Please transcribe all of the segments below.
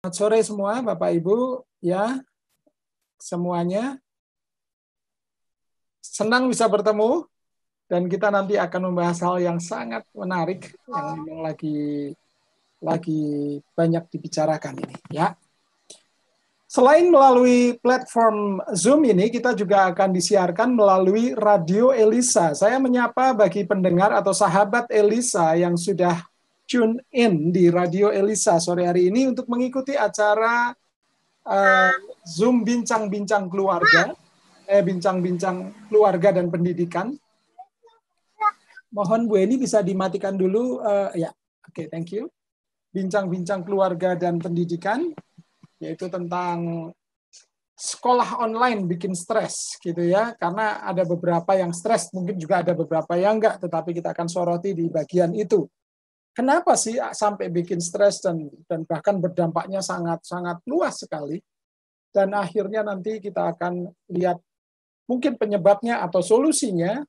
Selamat sore semua, Bapak Ibu, ya semuanya. Senang bisa bertemu dan kita nanti akan membahas hal yang sangat menarik yang memang lagi lagi banyak dibicarakan ini, ya. Selain melalui platform Zoom ini, kita juga akan disiarkan melalui Radio Elisa. Saya menyapa bagi pendengar atau sahabat Elisa yang sudah tune in di Radio Elisa sore hari ini untuk mengikuti acara uh, Zoom bincang-bincang keluarga, eh bincang-bincang keluarga dan pendidikan. Mohon Bu Eni bisa dimatikan dulu, uh, ya. Oke, okay, thank you. Bincang-bincang keluarga dan pendidikan, yaitu tentang sekolah online bikin stres gitu ya karena ada beberapa yang stres mungkin juga ada beberapa yang enggak tetapi kita akan soroti di bagian itu Kenapa sih sampai bikin stres dan dan bahkan berdampaknya sangat sangat luas sekali? Dan akhirnya nanti kita akan lihat mungkin penyebabnya atau solusinya.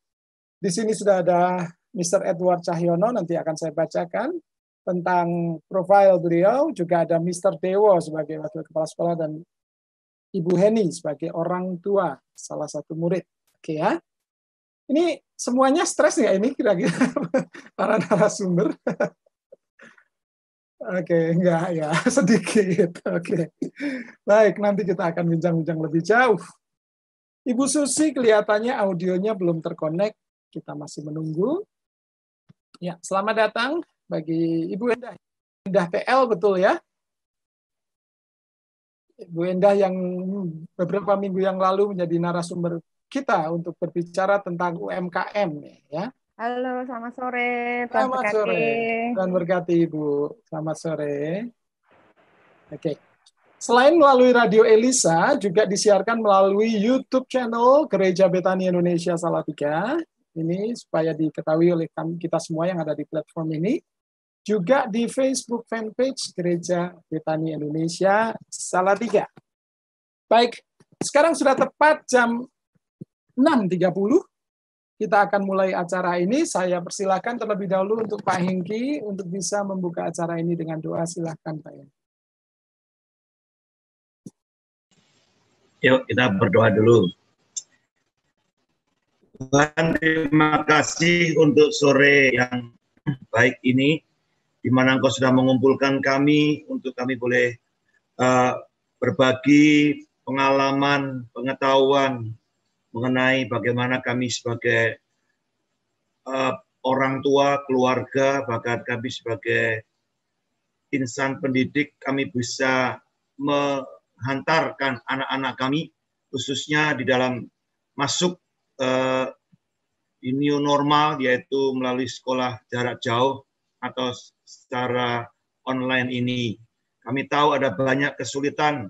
Di sini sudah ada Mr. Edward Cahyono nanti akan saya bacakan tentang profil beliau juga ada Mr. Dewo sebagai wakil kepala sekolah dan Ibu Heni sebagai orang tua salah satu murid. Oke ya. Ini semuanya stres nggak ini kira-kira para narasumber? Oke, okay, enggak ya, sedikit. Oke. Okay. Baik, nanti kita akan bincang-bincang lebih jauh. Ibu Susi kelihatannya audionya belum terkonek. Kita masih menunggu. Ya, selamat datang bagi Ibu Endah. Endah PL betul ya? Ibu Endah yang beberapa minggu yang lalu menjadi narasumber kita untuk berbicara tentang UMKM ya. Halo, selamat sore. Tuan selamat berkati. sore. Dan berkati Ibu. Selamat sore. Oke. Okay. Selain melalui Radio Elisa, juga disiarkan melalui YouTube channel Gereja Betani Indonesia Salatiga. Ini supaya diketahui oleh kita semua yang ada di platform ini. Juga di Facebook fanpage Gereja Betani Indonesia Salatiga. Baik, sekarang sudah tepat jam 6.30 kita akan mulai acara ini. Saya persilahkan terlebih dahulu untuk Pak Hengki untuk bisa membuka acara ini dengan doa. Silahkan Pak Hengki. Yuk kita berdoa dulu. Tuhan terima kasih untuk sore yang baik ini, di mana Engkau sudah mengumpulkan kami untuk kami boleh uh, berbagi pengalaman, pengetahuan, mengenai bagaimana kami sebagai uh, orang tua, keluarga, bahkan kami sebagai insan pendidik, kami bisa menghantarkan anak-anak kami, khususnya di dalam masuk uh, di new normal, yaitu melalui sekolah jarak jauh atau secara online ini. Kami tahu ada banyak kesulitan,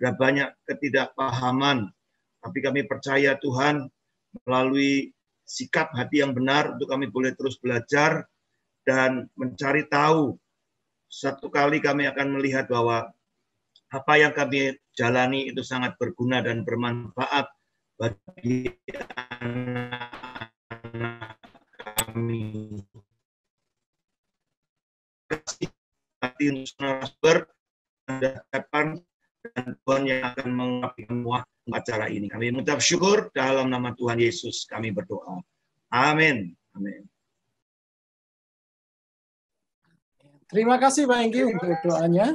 ada banyak ketidakpahaman, tapi kami percaya Tuhan melalui sikap hati yang benar untuk kami boleh terus belajar dan mencari tahu. Satu kali kami akan melihat bahwa apa yang kami jalani itu sangat berguna dan bermanfaat bagi anak-anak kami. Hati narasumber dan Tuhan yang akan mengabdi semua acara ini. Kami mengucap syukur dalam nama Tuhan Yesus kami berdoa. Amin. Amin. Terima kasih Pak Enggi untuk doanya.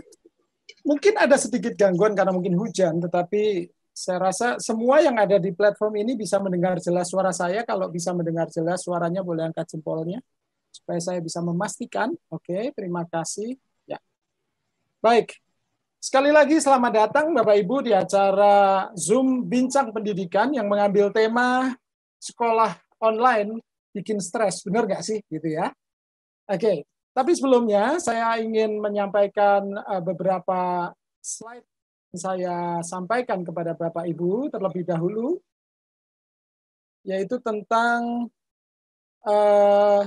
Mungkin ada sedikit gangguan karena mungkin hujan, tetapi saya rasa semua yang ada di platform ini bisa mendengar jelas suara saya. Kalau bisa mendengar jelas suaranya, boleh angkat jempolnya supaya saya bisa memastikan. Oke, terima kasih. Ya, baik. Sekali lagi selamat datang Bapak Ibu di acara Zoom Bincang Pendidikan yang mengambil tema sekolah online bikin stres, benar nggak sih gitu ya? Oke, okay. tapi sebelumnya saya ingin menyampaikan eh, beberapa slide yang saya sampaikan kepada Bapak Ibu terlebih dahulu, yaitu tentang uh,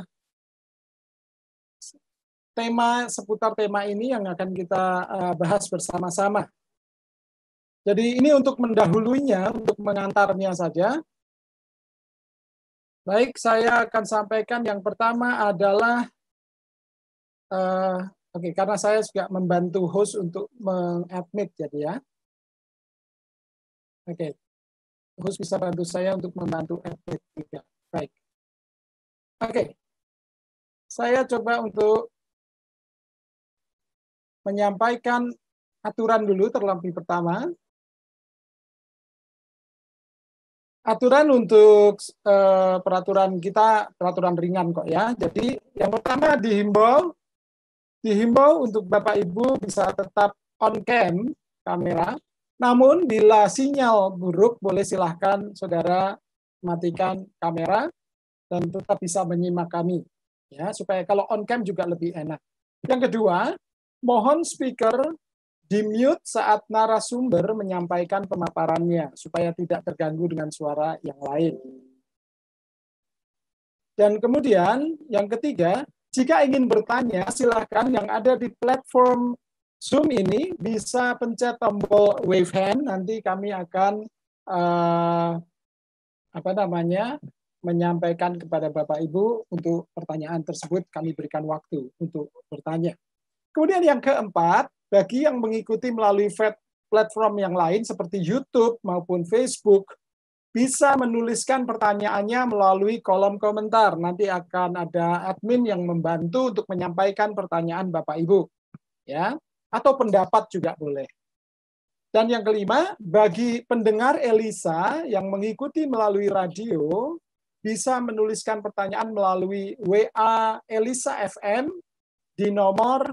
tema seputar tema ini yang akan kita eh, bahas bersama-sama. Jadi ini untuk mendahulunya, untuk mengantarnya saja. Baik, saya akan sampaikan yang pertama adalah, uh, oke, okay, karena saya juga membantu host untuk mengadmit, jadi ya. Oke, okay. host bisa bantu saya untuk membantu admit juga. Baik. Oke, okay. saya coba untuk menyampaikan aturan dulu terlebih pertama. Aturan untuk eh, peraturan kita peraturan ringan kok ya. Jadi yang pertama dihimbau dihimbau untuk Bapak Ibu bisa tetap on cam kamera. Namun bila sinyal buruk boleh silahkan saudara matikan kamera dan tetap bisa menyimak kami ya supaya kalau on cam juga lebih enak. Yang kedua, Mohon speaker di-mute saat narasumber menyampaikan pemaparannya supaya tidak terganggu dengan suara yang lain. Dan kemudian yang ketiga, jika ingin bertanya, silakan yang ada di platform Zoom ini bisa pencet tombol wave hand. Nanti kami akan uh, apa namanya menyampaikan kepada Bapak Ibu untuk pertanyaan tersebut kami berikan waktu untuk bertanya. Kemudian yang keempat, bagi yang mengikuti melalui platform yang lain seperti YouTube maupun Facebook, bisa menuliskan pertanyaannya melalui kolom komentar. Nanti akan ada admin yang membantu untuk menyampaikan pertanyaan Bapak Ibu. Ya, atau pendapat juga boleh. Dan yang kelima, bagi pendengar Elisa yang mengikuti melalui radio, bisa menuliskan pertanyaan melalui WA Elisa FM di nomor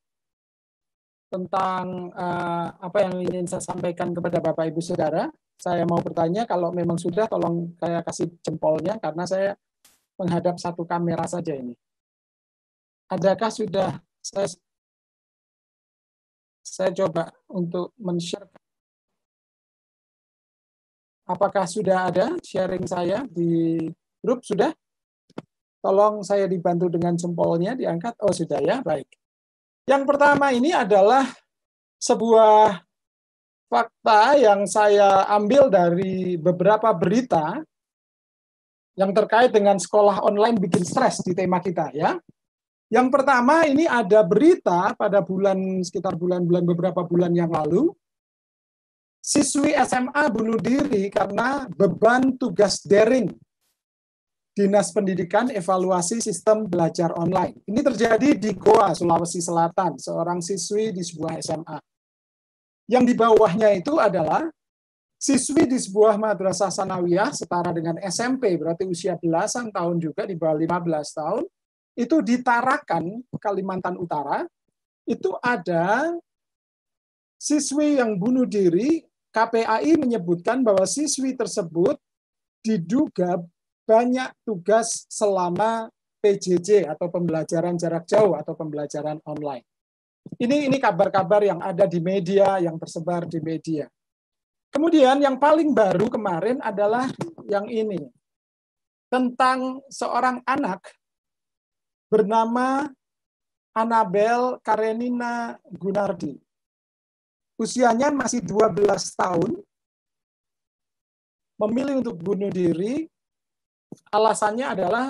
tentang uh, apa yang ingin saya sampaikan kepada Bapak Ibu Saudara. Saya mau bertanya kalau memang sudah tolong saya kasih jempolnya karena saya menghadap satu kamera saja ini. Adakah sudah saya saya coba untuk men-share Apakah sudah ada sharing saya di grup sudah? Tolong saya dibantu dengan jempolnya diangkat. Oh, sudah ya. Baik. Yang pertama ini adalah sebuah fakta yang saya ambil dari beberapa berita yang terkait dengan sekolah online bikin stres di tema kita ya. Yang pertama ini ada berita pada bulan sekitar bulan-bulan beberapa bulan yang lalu siswi SMA bunuh diri karena beban tugas daring Dinas Pendidikan evaluasi sistem belajar online. Ini terjadi di Goa, Sulawesi Selatan, seorang siswi di sebuah SMA. Yang di bawahnya itu adalah siswi di sebuah madrasah sanawiyah setara dengan SMP, berarti usia belasan tahun juga di bawah 15 tahun, itu ditarakan Tarakan, Kalimantan Utara, itu ada siswi yang bunuh diri, KPAI menyebutkan bahwa siswi tersebut diduga banyak tugas selama PJJ atau pembelajaran jarak jauh atau pembelajaran online. Ini ini kabar-kabar yang ada di media, yang tersebar di media. Kemudian yang paling baru kemarin adalah yang ini. Tentang seorang anak bernama Anabel Karenina Gunardi. Usianya masih 12 tahun. Memilih untuk bunuh diri alasannya adalah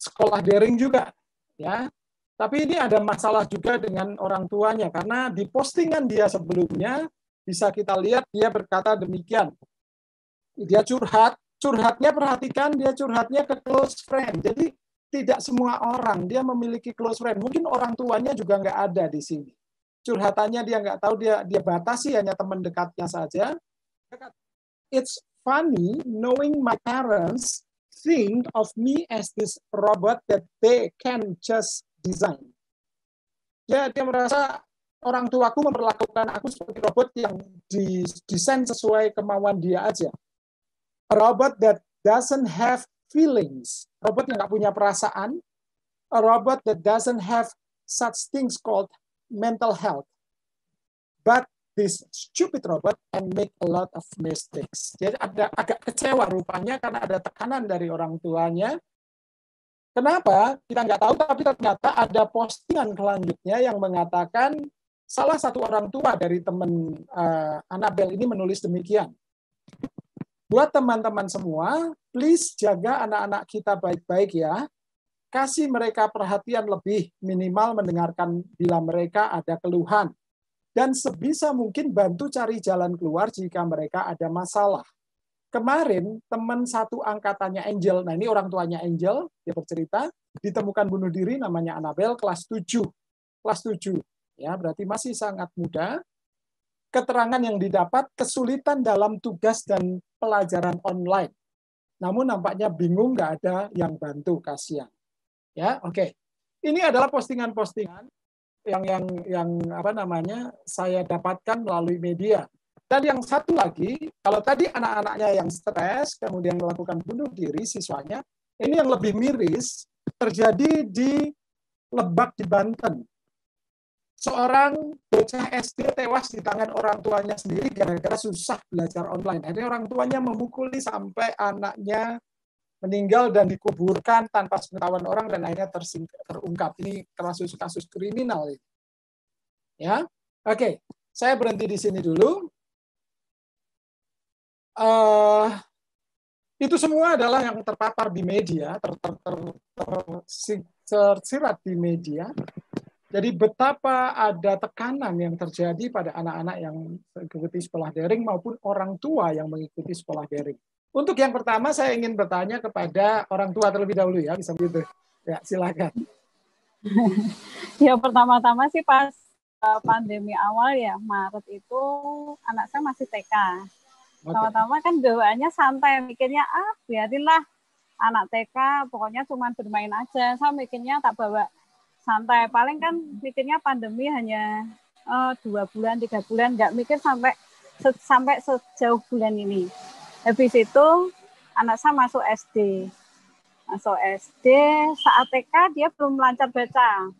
sekolah daring juga, ya. Tapi ini ada masalah juga dengan orang tuanya karena di postingan dia sebelumnya bisa kita lihat dia berkata demikian. Dia curhat, curhatnya perhatikan dia curhatnya ke close friend. Jadi tidak semua orang dia memiliki close friend. Mungkin orang tuanya juga nggak ada di sini. Curhatannya dia nggak tahu dia dia batasi hanya teman dekatnya saja. It's funny knowing my parents think of me as this robot that they can just design. Ya, dia merasa orang tuaku memperlakukan aku seperti robot yang didesain sesuai kemauan dia aja. A robot that doesn't have feelings. Robot yang nggak punya perasaan. A robot that doesn't have such things called mental health. But this stupid robot and make a lot of mistakes. Jadi ada agak kecewa rupanya karena ada tekanan dari orang tuanya. Kenapa? Kita nggak tahu, tapi ternyata ada postingan selanjutnya yang mengatakan salah satu orang tua dari teman uh, eh, Anabel ini menulis demikian. Buat teman-teman semua, please jaga anak-anak kita baik-baik ya kasih mereka perhatian lebih, minimal mendengarkan bila mereka ada keluhan dan sebisa mungkin bantu cari jalan keluar jika mereka ada masalah. Kemarin teman satu angkatannya Angel, nah ini orang tuanya Angel, dia bercerita ditemukan bunuh diri namanya Anabel kelas 7. Kelas 7. Ya, berarti masih sangat muda. Keterangan yang didapat kesulitan dalam tugas dan pelajaran online. Namun nampaknya bingung nggak ada yang bantu kasihan. Ya, oke. Okay. Ini adalah postingan-postingan yang yang yang apa namanya saya dapatkan melalui media. Dan yang satu lagi, kalau tadi anak-anaknya yang stres kemudian melakukan bunuh diri siswanya, ini yang lebih miris terjadi di Lebak di Banten. Seorang bocah SD tewas di tangan orang tuanya sendiri gara-gara susah belajar online. Akhirnya orang tuanya memukuli sampai anaknya meninggal dan dikuburkan tanpa pengetahuan orang dan akhirnya terungkap. Ini termasuk kasus kriminal. Ini. Ya, oke. Okay. Saya berhenti di sini dulu. Uh, itu semua adalah yang terpapar di media, tersirat di media. Jadi betapa ada tekanan yang terjadi pada anak-anak yang mengikuti sekolah daring maupun orang tua yang mengikuti sekolah daring. Untuk yang pertama saya ingin bertanya kepada orang tua terlebih dahulu ya, bisa begitu. Ya, silakan. ya pertama-tama sih pas eh, pandemi awal ya Maret itu anak saya masih TK. Pertama-tama okay. kan doanya santai, mikirnya ah biarinlah anak TK pokoknya cuma bermain aja. Saya mikirnya tak bawa santai. Paling kan mikirnya pandemi hanya uh, dua bulan, tiga bulan, nggak mikir sampai sampai sejauh bulan ini habis itu anak saya masuk SD masuk SD saat TK dia belum lancar baca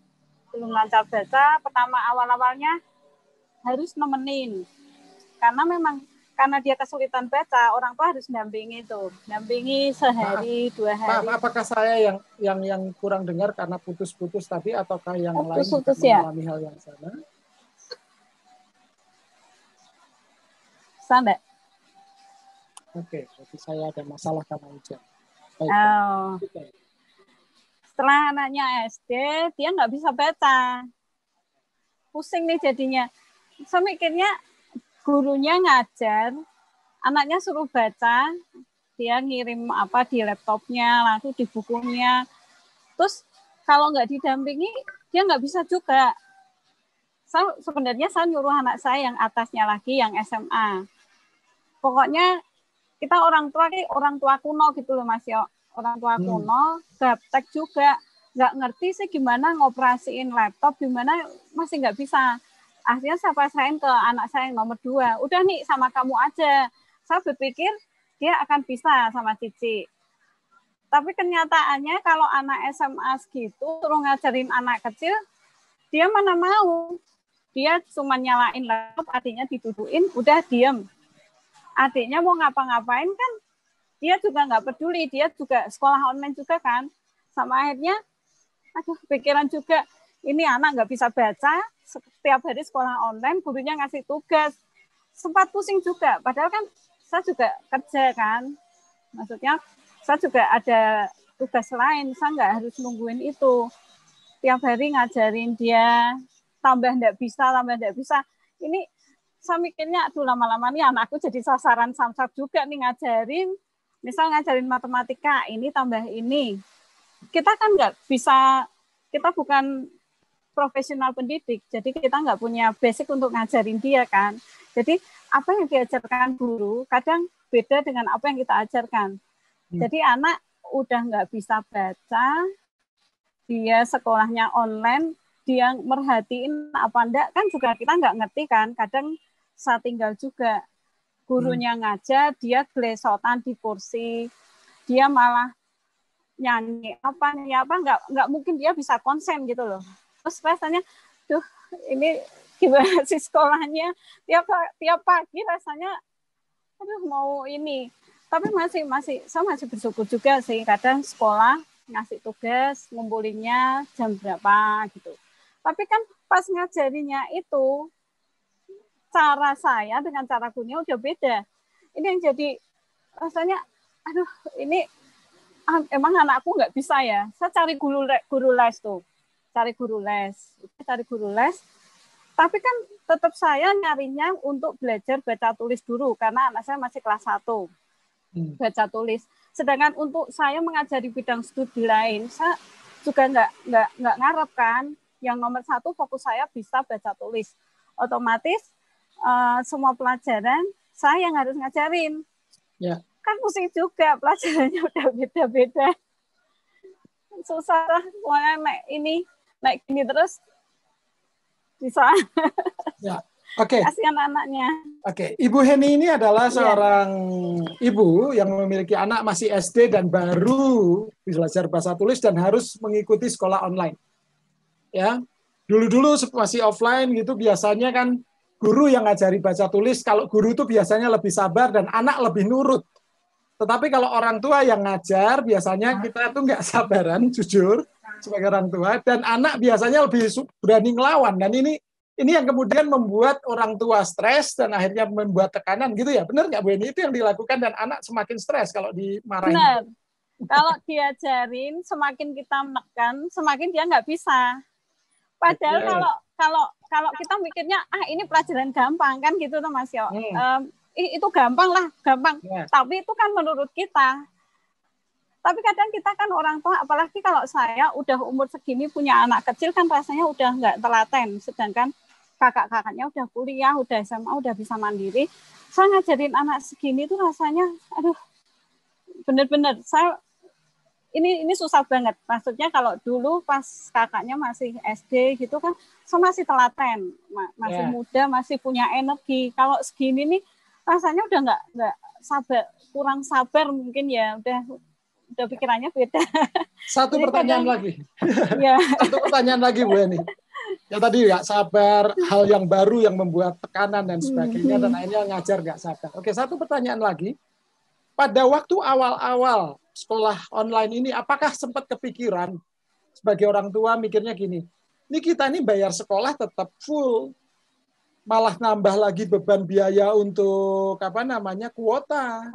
belum lancar baca pertama awal awalnya harus nemenin karena memang karena dia kesulitan baca orang tua harus dampingi itu dampingi sehari maaf, nah, dua hari maaf, apakah saya yang yang yang kurang dengar karena putus-putus tadi ataukah yang oh, lain putus, ya? mengalami hal yang sama Sandek. Oke, okay, berarti saya ada masalah karena hujan. Baik, oh. Setelah anaknya SD, dia nggak bisa baca. Pusing nih jadinya. Saya mikirnya gurunya ngajar, anaknya suruh baca, dia ngirim apa di laptopnya, lalu di bukunya. Terus kalau nggak didampingi, dia nggak bisa juga saya sebenarnya saya nyuruh anak saya yang atasnya lagi yang SMA. Pokoknya kita orang tua kayak orang tua kuno gitu loh Mas Yo. Orang tua hmm. kuno gaptek juga nggak ngerti sih gimana ngoperasiin laptop gimana masih nggak bisa akhirnya saya pasain ke anak saya yang nomor dua udah nih sama kamu aja saya berpikir dia akan bisa sama cici tapi kenyataannya kalau anak SMA segitu suruh ngajarin anak kecil dia mana mau dia cuma nyalain laptop artinya diduduin udah diem adiknya mau ngapa-ngapain kan dia juga nggak peduli dia juga sekolah online juga kan sama akhirnya aduh pikiran juga ini anak nggak bisa baca setiap hari sekolah online gurunya ngasih tugas sempat pusing juga padahal kan saya juga kerja kan maksudnya saya juga ada tugas lain saya nggak harus nungguin itu tiap hari ngajarin dia tambah nggak bisa tambah nggak bisa ini saya mikirnya aduh lama-lama nih anakku jadi sasaran samsat juga nih ngajarin misal ngajarin matematika ini tambah ini kita kan nggak bisa kita bukan profesional pendidik jadi kita nggak punya basic untuk ngajarin dia kan jadi apa yang diajarkan guru kadang beda dengan apa yang kita ajarkan hmm. jadi anak udah nggak bisa baca dia sekolahnya online dia merhatiin apa enggak kan juga kita nggak ngerti kan kadang saya tinggal juga gurunya hmm. ngajar dia gelesotan di kursi dia malah nyanyi apa nyanyi apa nggak nggak mungkin dia bisa konsen gitu loh terus rasanya tuh ini gimana sih sekolahnya tiap tiap pagi rasanya aduh mau ini tapi masih masih saya masih bersyukur juga sih kadang sekolah ngasih tugas ngumpulinnya jam berapa gitu tapi kan pas ngajarinya itu cara saya dengan cara kunyah udah beda. Ini yang jadi rasanya, aduh ini emang anakku nggak bisa ya. Saya cari guru guru les tuh, cari guru les, cari guru les. Tapi kan tetap saya nyarinya untuk belajar baca tulis dulu karena anak saya masih kelas 1 hmm. baca tulis. Sedangkan untuk saya mengajari bidang studi lain, saya juga nggak nggak nggak ngarep kan. Yang nomor satu fokus saya bisa baca tulis. Otomatis Eh, semua pelajaran saya yang harus ngajarin. Ya. Kan pusing juga pelajarannya udah beda-beda. Susah lah, pokoknya naik ini, naik ini terus bisa. Ya. Oke. Okay. Kasihan anaknya. Oke, okay. Ibu Heni ini adalah iya. seorang yeah. ibu yang memiliki anak masih SD dan baru belajar bahasa tulis dan harus mengikuti sekolah online. Ya. Dulu-dulu masih offline gitu biasanya kan guru yang ngajari baca tulis, kalau guru itu biasanya lebih sabar dan anak lebih nurut. Tetapi kalau orang tua yang ngajar, biasanya kita tuh nggak sabaran, jujur, sebagai orang tua. Dan anak biasanya lebih berani ngelawan. Dan ini ini yang kemudian membuat orang tua stres dan akhirnya membuat tekanan gitu ya. Benar nggak Bu Eni? Itu yang dilakukan dan anak semakin stres kalau dimarahin. Benar. Kalau diajarin, semakin kita menekan, semakin dia nggak bisa. Padahal kalau kalau kalau kita mikirnya ah ini pelajaran gampang kan gitu tuh Mas Yo. Hmm. Um, itu gampang lah, gampang. Yeah. Tapi itu kan menurut kita. Tapi kadang kita kan orang tua, apalagi kalau saya udah umur segini punya anak kecil kan rasanya udah nggak telaten. Sedangkan kakak-kakaknya udah kuliah, udah SMA, udah bisa mandiri. Saya ngajarin anak segini tuh rasanya, aduh, bener-bener saya ini ini susah banget. Maksudnya kalau dulu pas kakaknya masih SD gitu kan, so masih telaten, masih yeah. muda, masih punya energi. Kalau segini nih rasanya udah nggak nggak sabar, kurang sabar mungkin ya. Udah udah pikirannya beda. Satu pertanyaan kadang, lagi. Ya. Satu pertanyaan lagi Bu Eni. Ya tadi ya sabar, hal yang baru yang membuat tekanan dan sebagainya hmm. dan akhirnya ngajar nggak sabar. Oke, satu pertanyaan lagi. Pada waktu awal-awal sekolah online ini, apakah sempat kepikiran sebagai orang tua mikirnya gini, ini kita ini bayar sekolah tetap full, malah nambah lagi beban biaya untuk apa namanya kuota.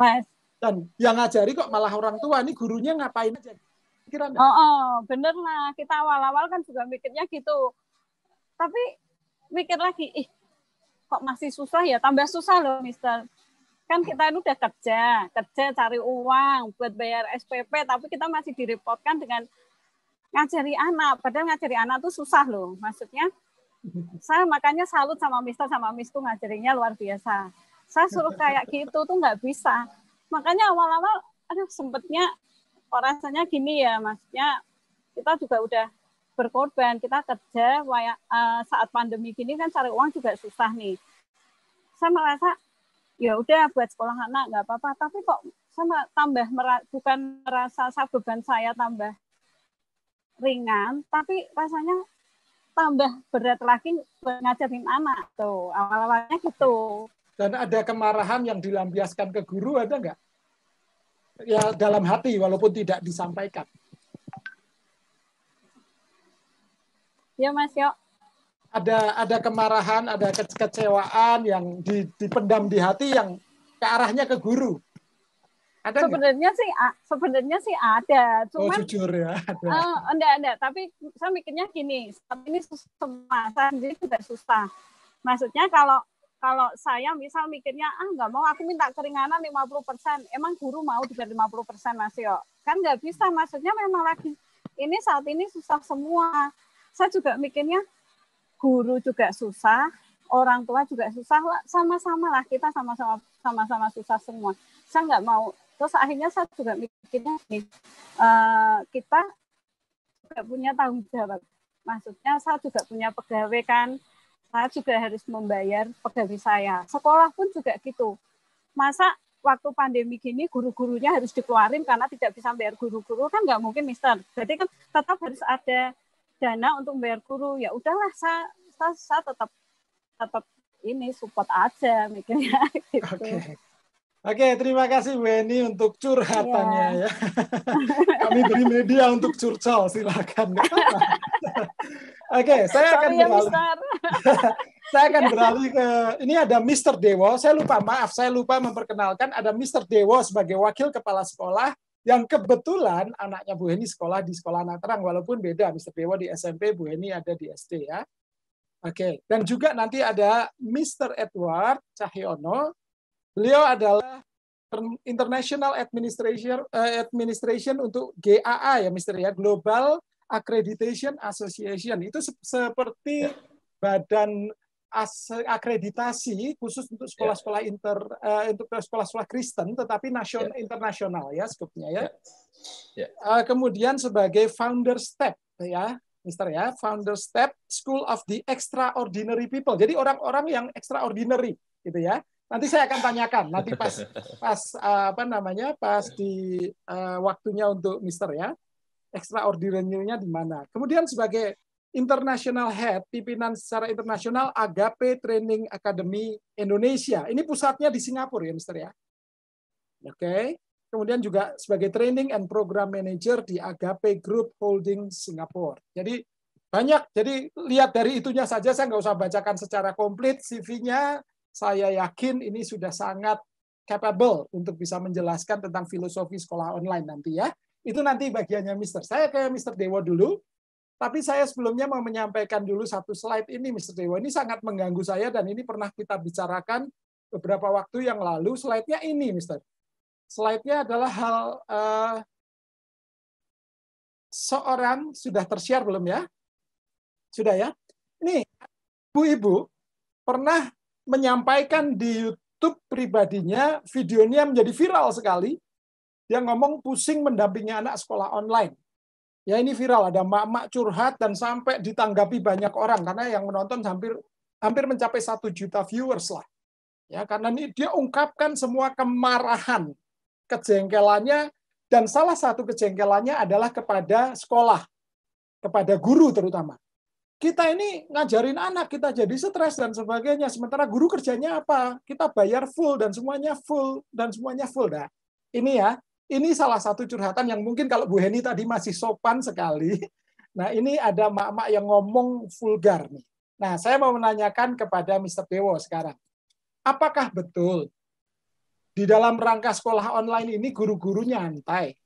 Dan yang ngajari kok malah orang tua, ini gurunya ngapain aja? Kira oh, oh, bener lah. Kita awal-awal kan juga mikirnya gitu. Tapi mikir lagi, ih kok masih susah ya tambah susah loh mister kan kita ini udah kerja, kerja cari uang buat bayar SPP, tapi kita masih direpotkan dengan ngajari anak. Padahal ngajari anak tuh susah loh. Maksudnya, saya makanya salut sama Mister sama Miss tuh ngajarinya luar biasa. Saya suruh kayak gitu tuh nggak bisa. Makanya awal-awal, aduh sempetnya rasanya gini ya, maksudnya kita juga udah berkorban, kita kerja eh, saat pandemi gini kan cari uang juga susah nih. Saya merasa ya udah buat sekolah anak nggak apa-apa tapi kok sama tambah merah, bukan merasa beban saya tambah ringan tapi rasanya tambah berat lagi ngajarin anak tuh awal-awalnya gitu dan ada kemarahan yang dilampiaskan ke guru ada nggak ya dalam hati walaupun tidak disampaikan ya mas yuk ada ada kemarahan, ada kekecewaan yang di, dipendam di hati yang ke arahnya ke guru. Ada sebenarnya sih sebenarnya sih ada, oh, cuman oh, jujur ya. Ada. Uh, enggak enggak, tapi saya mikirnya gini, saat ini semasa jadi sudah tidak susah. Maksudnya kalau kalau saya misal mikirnya ah nggak mau aku minta keringanan 50%, emang guru mau juga 50% masih yo? Kan nggak bisa, maksudnya memang lagi ini saat ini susah semua. Saya juga mikirnya guru juga susah, orang tua juga susah, sama-sama lah kita sama-sama sama-sama susah semua. Saya nggak mau. Terus akhirnya saya juga mikirnya nih, eh, uh, kita juga punya tanggung jawab. Maksudnya saya juga punya pegawai kan, saya juga harus membayar pegawai saya. Sekolah pun juga gitu. Masa waktu pandemi gini guru-gurunya harus dikeluarin karena tidak bisa bayar guru-guru kan nggak mungkin mister. Jadi kan tetap harus ada dana untuk bayar guru ya udahlah saya, saya saya tetap tetap ini support aja mikirnya gitu. Oke. Okay. Oke, okay, terima kasih Weni untuk curhatannya yeah. ya. Kami beri media untuk curcol, silakan. Oke, okay, saya akan Sorry ya, beralih. saya akan beralih ke ini ada Mr. Dewo. Saya lupa, maaf, saya lupa memperkenalkan ada Mr. Dewo sebagai wakil kepala sekolah yang kebetulan anaknya Bu Heni sekolah di sekolah anak terang walaupun beda Mr. Dewa di SMP Bu Heni ada di SD ya oke okay. dan juga nanti ada Mr. Edward Cahyono beliau adalah International Administration uh, Administration untuk GAA ya Mr. ya Global Accreditation Association itu se seperti ya. badan akreditasi khusus untuk ya. sekolah-sekolah inter uh, untuk sekolah-sekolah Kristen tetapi nasional yeah. internasional ya skupnya ya. Yeah. Ya. Ya. Yeah. Uh, kemudian sebagai founder step ya, Mister ya, founder step School of the Extraordinary People. Jadi orang-orang yang extraordinary gitu ya. Nanti saya akan tanyakan nanti pas pas uh, apa namanya? pas di uh, waktunya untuk Mister ya. Extraordinary-nya di mana. Kemudian sebagai International Head, pimpinan secara internasional Agape Training Academy Indonesia. Ini pusatnya di Singapura ya, Mister ya. Oke. Okay. Kemudian juga sebagai Training and Program Manager di Agape Group Holding Singapura. Jadi banyak. Jadi lihat dari itunya saja, saya nggak usah bacakan secara komplit CV-nya. Saya yakin ini sudah sangat capable untuk bisa menjelaskan tentang filosofi sekolah online nanti ya. Itu nanti bagiannya Mister. Saya ke Mister Dewo dulu. Tapi saya sebelumnya mau menyampaikan dulu satu slide ini, Mr. Dewa. Ini sangat mengganggu saya dan ini pernah kita bicarakan beberapa waktu yang lalu. Slide-nya ini, Mr. Slide-nya adalah hal uh, seorang sudah tersiar belum ya? Sudah ya? Nih, Bu ibu pernah menyampaikan di YouTube pribadinya, videonya menjadi viral sekali. Dia ngomong pusing mendampingi anak sekolah online ya ini viral ada mak-mak curhat dan sampai ditanggapi banyak orang karena yang menonton hampir hampir mencapai satu juta viewers lah ya karena ini dia ungkapkan semua kemarahan kejengkelannya dan salah satu kejengkelannya adalah kepada sekolah kepada guru terutama kita ini ngajarin anak kita jadi stres dan sebagainya sementara guru kerjanya apa kita bayar full dan semuanya full dan semuanya full dah ini ya ini salah satu curhatan yang mungkin kalau Bu Heni tadi masih sopan sekali. Nah, ini ada mak-mak yang ngomong vulgar nih. Nah, saya mau menanyakan kepada Mr. Dewo sekarang. Apakah betul di dalam rangka sekolah online ini guru gurunya nyantai?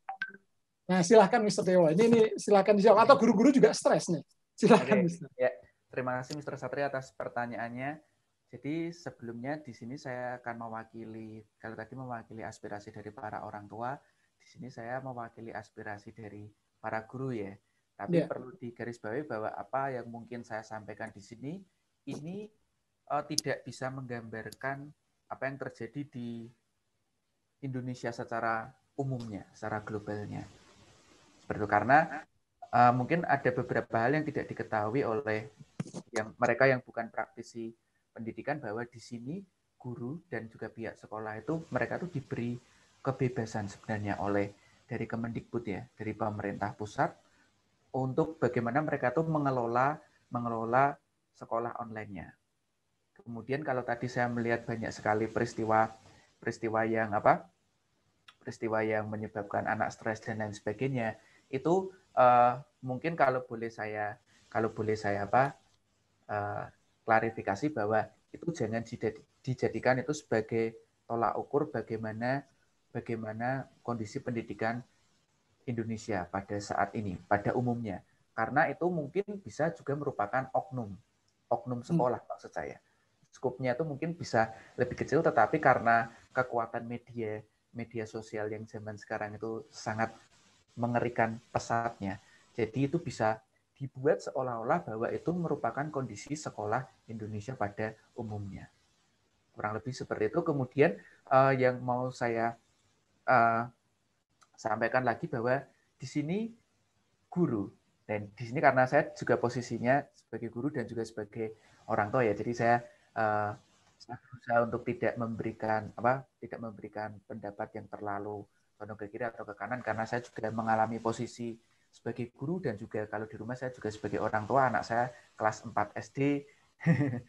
Nah, silahkan Mr. Dewo. Ini, ini silahkan dijawab. Atau guru-guru juga stres nih. Silahkan, Oke, Mr. Ya. Terima kasih Mr. Satria atas pertanyaannya. Jadi sebelumnya di sini saya akan mewakili, kalau tadi mewakili aspirasi dari para orang tua, di sini saya mewakili aspirasi dari para guru ya. Tapi yeah. perlu digarisbawahi bahwa apa yang mungkin saya sampaikan di sini ini uh, tidak bisa menggambarkan apa yang terjadi di Indonesia secara umumnya, secara globalnya. Seperti itu karena uh, mungkin ada beberapa hal yang tidak diketahui oleh yang mereka yang bukan praktisi pendidikan bahwa di sini guru dan juga pihak sekolah itu mereka tuh diberi kebebasan sebenarnya oleh dari Kemendikbud ya, dari pemerintah pusat untuk bagaimana mereka tuh mengelola mengelola sekolah online-nya. Kemudian kalau tadi saya melihat banyak sekali peristiwa peristiwa yang apa? peristiwa yang menyebabkan anak stres dan lain sebagainya itu uh, mungkin kalau boleh saya kalau boleh saya apa uh, klarifikasi bahwa itu jangan dijadikan itu sebagai tolak ukur bagaimana bagaimana kondisi pendidikan Indonesia pada saat ini, pada umumnya. Karena itu mungkin bisa juga merupakan oknum, oknum hmm. sekolah hmm. maksud saya. Skupnya itu mungkin bisa lebih kecil, tetapi karena kekuatan media, media sosial yang zaman sekarang itu sangat mengerikan pesatnya. Jadi itu bisa dibuat seolah-olah bahwa itu merupakan kondisi sekolah Indonesia pada umumnya. Kurang lebih seperti itu. Kemudian eh, yang mau saya Eh, sampaikan lagi bahwa di sini guru dan di sini karena saya juga posisinya sebagai guru dan juga sebagai orang tua ya jadi saya eh, saya berusaha untuk tidak memberikan apa tidak memberikan pendapat yang terlalu condong ke kiri atau ke kanan karena saya juga mengalami posisi sebagai guru dan juga kalau di rumah saya juga sebagai orang tua anak saya kelas 4 SD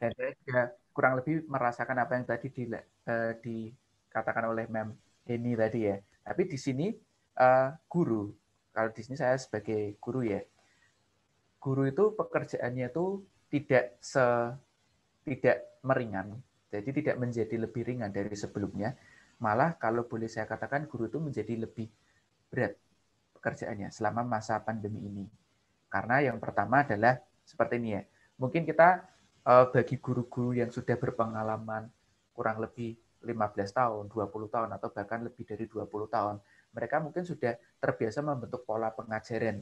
dan saya juga kurang lebih merasakan apa yang tadi di, eh, dikatakan oleh Mem ini tadi ya. Tapi di sini uh, guru, kalau di sini saya sebagai guru ya, guru itu pekerjaannya itu tidak se tidak meringan, jadi tidak menjadi lebih ringan dari sebelumnya. Malah kalau boleh saya katakan guru itu menjadi lebih berat pekerjaannya selama masa pandemi ini. Karena yang pertama adalah seperti ini ya. Mungkin kita eh, bagi guru-guru yang sudah berpengalaman kurang lebih 15 tahun, 20 tahun, atau bahkan lebih dari 20 tahun. Mereka mungkin sudah terbiasa membentuk pola pengajaran.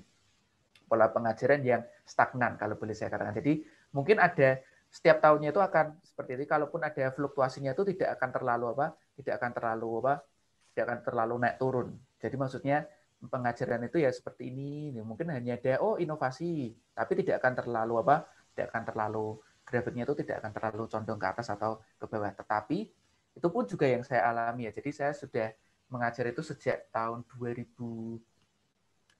Pola pengajaran yang stagnan, kalau boleh saya katakan. Jadi mungkin ada setiap tahunnya itu akan seperti ini, Kalaupun ada fluktuasinya itu tidak akan terlalu apa, tidak akan terlalu apa, tidak akan terlalu naik turun. Jadi maksudnya pengajaran itu ya seperti ini. Mungkin hanya ada oh inovasi, tapi tidak akan terlalu apa, tidak akan terlalu grafiknya itu tidak akan terlalu condong ke atas atau ke bawah. Tetapi itu pun juga yang saya alami ya. Jadi saya sudah mengajar itu sejak tahun 2000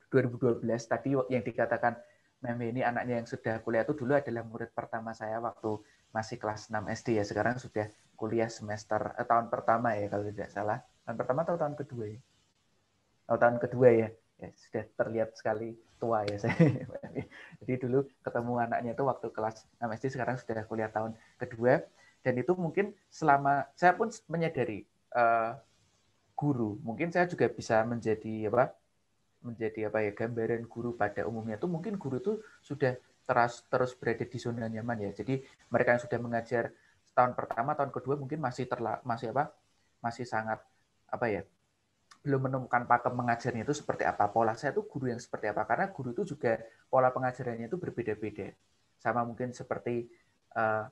2012 tadi yang dikatakan Mem ini anaknya yang sudah kuliah itu dulu adalah murid pertama saya waktu masih kelas 6 SD ya. Sekarang sudah kuliah semester eh, tahun pertama ya kalau tidak salah. Tahun pertama atau tahun kedua ya? Oh, tahun kedua ya. ya sudah terlihat sekali tua ya saya. Jadi dulu ketemu anaknya itu waktu kelas 6 SD sekarang sudah kuliah tahun kedua dan itu mungkin selama saya pun menyadari uh, guru mungkin saya juga bisa menjadi apa menjadi apa ya gambaran guru pada umumnya itu mungkin guru itu sudah terus terus berada di zona nyaman ya jadi mereka yang sudah mengajar tahun pertama tahun kedua mungkin masih terla masih apa masih sangat apa ya belum menemukan pakem mengajarnya itu seperti apa pola saya tuh guru yang seperti apa karena guru itu juga pola pengajarannya itu berbeda-beda sama mungkin seperti uh,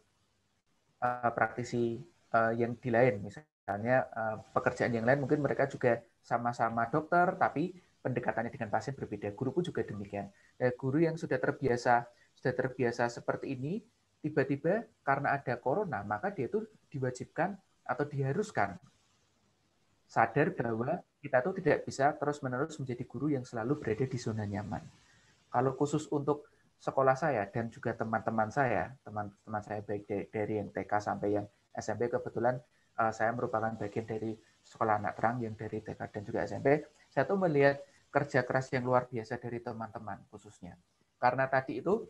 uh, praktisi uh, yang di lain misalnya uh, pekerjaan yang lain mungkin mereka juga sama-sama dokter tapi pendekatannya dengan pasien berbeda guru pun juga demikian ya, guru yang sudah terbiasa sudah terbiasa seperti ini tiba-tiba karena ada corona maka dia itu diwajibkan atau diharuskan sadar bahwa kita tuh tidak bisa terus-menerus menjadi guru yang selalu berada di zona nyaman. Kalau khusus untuk sekolah saya dan juga teman-teman saya, teman-teman saya baik dari yang TK sampai yang SMP kebetulan eh, saya merupakan bagian dari sekolah anak terang yang dari TK dan juga SMP. Saya tuh melihat kerja keras yang luar biasa dari teman-teman khususnya. Karena tadi itu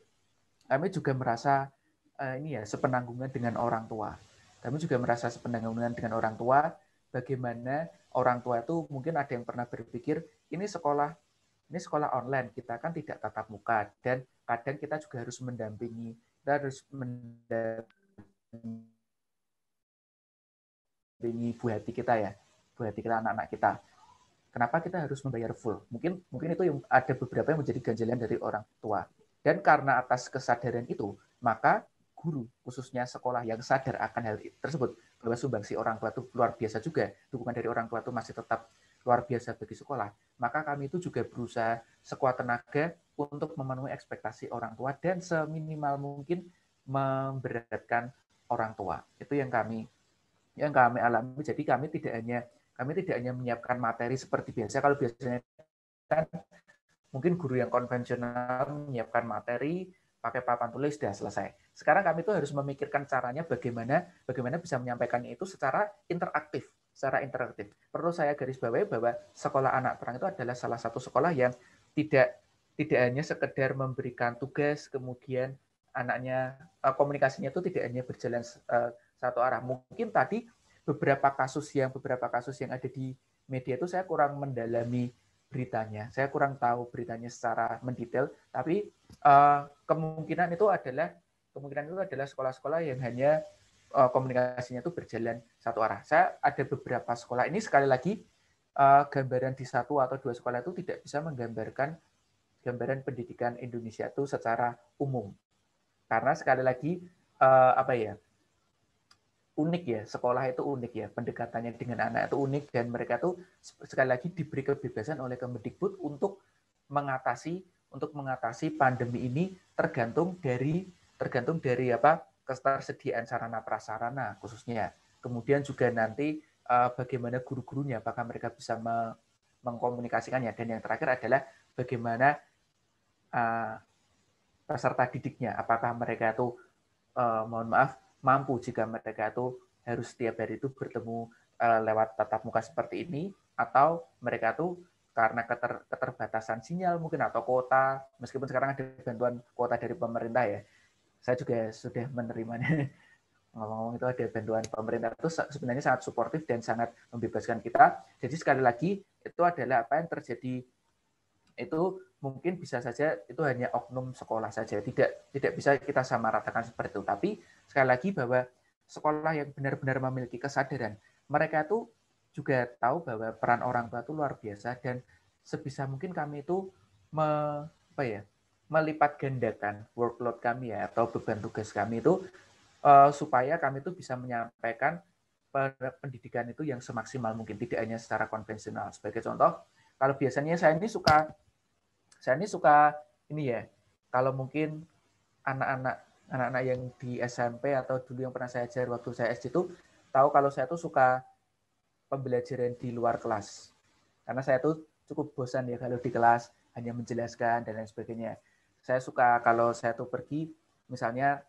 kami juga merasa eh, ini ya sepenanggungan dengan orang tua. Kami juga merasa sepenanggungan dengan orang tua. Bagaimana orang tua itu mungkin ada yang pernah berpikir ini sekolah ini sekolah online, kita kan tidak tatap muka dan kadang kita juga harus mendampingi, kita harus mendampingi bu hati kita ya, bu hati kita anak-anak kita. Kenapa kita harus membayar full? Mungkin mungkin itu yang ada beberapa yang menjadi ganjalan dari orang tua. Dan karena atas kesadaran itu, maka guru khususnya sekolah yang sadar akan hal tersebut bahwa sumbangsi orang tua itu luar biasa juga, dukungan dari orang tua itu masih tetap luar biasa bagi sekolah, maka kami itu juga berusaha sekuat tenaga untuk memenuhi ekspektasi orang tua dan seminimal mungkin memberatkan orang tua. Itu yang kami yang kami alami. Jadi kami tidak hanya kami tidak hanya menyiapkan materi seperti biasa. Kalau biasanya kan mungkin guru yang konvensional menyiapkan materi pakai papan tulis sudah selesai. Sekarang kami itu harus memikirkan caranya bagaimana bagaimana bisa menyampaikannya itu secara interaktif secara interaktif. Perlu saya garis bawahi bahwa sekolah anak terang itu adalah salah satu sekolah yang tidak tidak hanya sekedar memberikan tugas kemudian anaknya eh, komunikasinya itu tidak hanya berjalan eh, satu arah. Mungkin tadi beberapa kasus yang beberapa kasus yang ada di media itu saya kurang mendalami beritanya. Saya kurang tahu beritanya secara mendetail, tapi eh, kemungkinan itu adalah kemungkinan itu adalah sekolah-sekolah yang hanya Eh, komunikasinya itu berjalan satu arah. Saya ada beberapa sekolah ini sekali lagi eh, gambaran di satu atau dua sekolah itu tidak bisa menggambarkan gambaran pendidikan Indonesia itu secara umum. Karena sekali lagi eh, apa ya? unik ya, sekolah itu unik ya, pendekatannya dengan anak itu unik dan mereka tuh sekali lagi diberi kebebasan oleh Kemendikbud untuk mengatasi untuk mengatasi pandemi ini tergantung dari tergantung dari apa ketersediaan sarana prasarana khususnya. Kemudian juga nanti eh, bagaimana guru-gurunya, apakah mereka bisa mengkomunikasikannya. Dan yang terakhir adalah bagaimana eh, peserta didiknya, apakah mereka itu eh, mohon maaf mampu jika mereka itu harus setiap hari itu bertemu lewat tatap muka seperti ini atau mereka itu karena keter, keterbatasan sinyal mungkin atau kuota meskipun sekarang ada bantuan kuota dari pemerintah ya saya juga sudah menerimanya ngomong-ngomong itu ada bantuan pemerintah itu sebenarnya sangat suportif dan sangat membebaskan kita. Jadi sekali lagi itu adalah apa yang terjadi itu mungkin bisa saja itu hanya oknum sekolah saja, tidak tidak bisa kita sama ratakan seperti itu. Tapi sekali lagi bahwa sekolah yang benar-benar memiliki kesadaran, mereka itu juga tahu bahwa peran orang tua itu luar biasa dan sebisa mungkin kami itu me, apa ya melipat gandakan workload kami ya atau beban tugas kami itu uh, supaya kami itu bisa menyampaikan pendidikan itu yang semaksimal mungkin tidak hanya secara konvensional. Sebagai contoh, kalau biasanya saya ini suka saya ini suka ini ya kalau mungkin anak-anak anak-anak yang di SMP atau dulu yang pernah saya ajar waktu saya SD itu tahu kalau saya tuh suka pembelajaran di luar kelas karena saya tuh cukup bosan ya kalau di kelas hanya menjelaskan dan lain sebagainya. Saya suka kalau saya tuh pergi, misalnya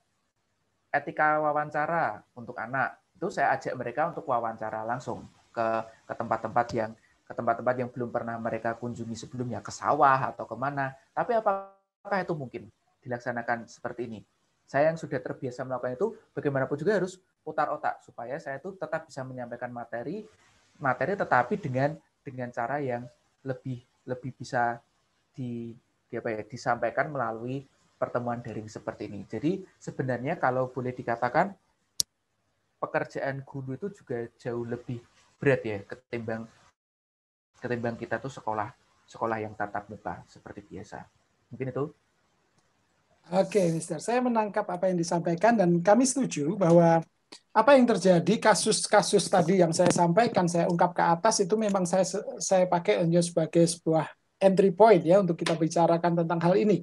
etika wawancara untuk anak, itu saya ajak mereka untuk wawancara langsung ke ke tempat-tempat yang ke tempat-tempat yang belum pernah mereka kunjungi sebelumnya, ke sawah atau kemana. Tapi apakah itu mungkin dilaksanakan seperti ini? Saya yang sudah terbiasa melakukan itu, bagaimanapun juga harus putar otak supaya saya itu tetap bisa menyampaikan materi, materi tetapi dengan dengan cara yang lebih lebih bisa di di apa ya disampaikan melalui pertemuan daring seperti ini. Jadi sebenarnya kalau boleh dikatakan pekerjaan guru itu juga jauh lebih berat ya ketimbang ketimbang kita tuh sekolah sekolah yang tatap muka seperti biasa. Mungkin itu. Oke, okay, Mister. Saya menangkap apa yang disampaikan dan kami setuju bahwa apa yang terjadi kasus-kasus tadi yang saya sampaikan, saya ungkap ke atas itu memang saya saya pakai hanya sebagai sebuah entry point ya untuk kita bicarakan tentang hal ini.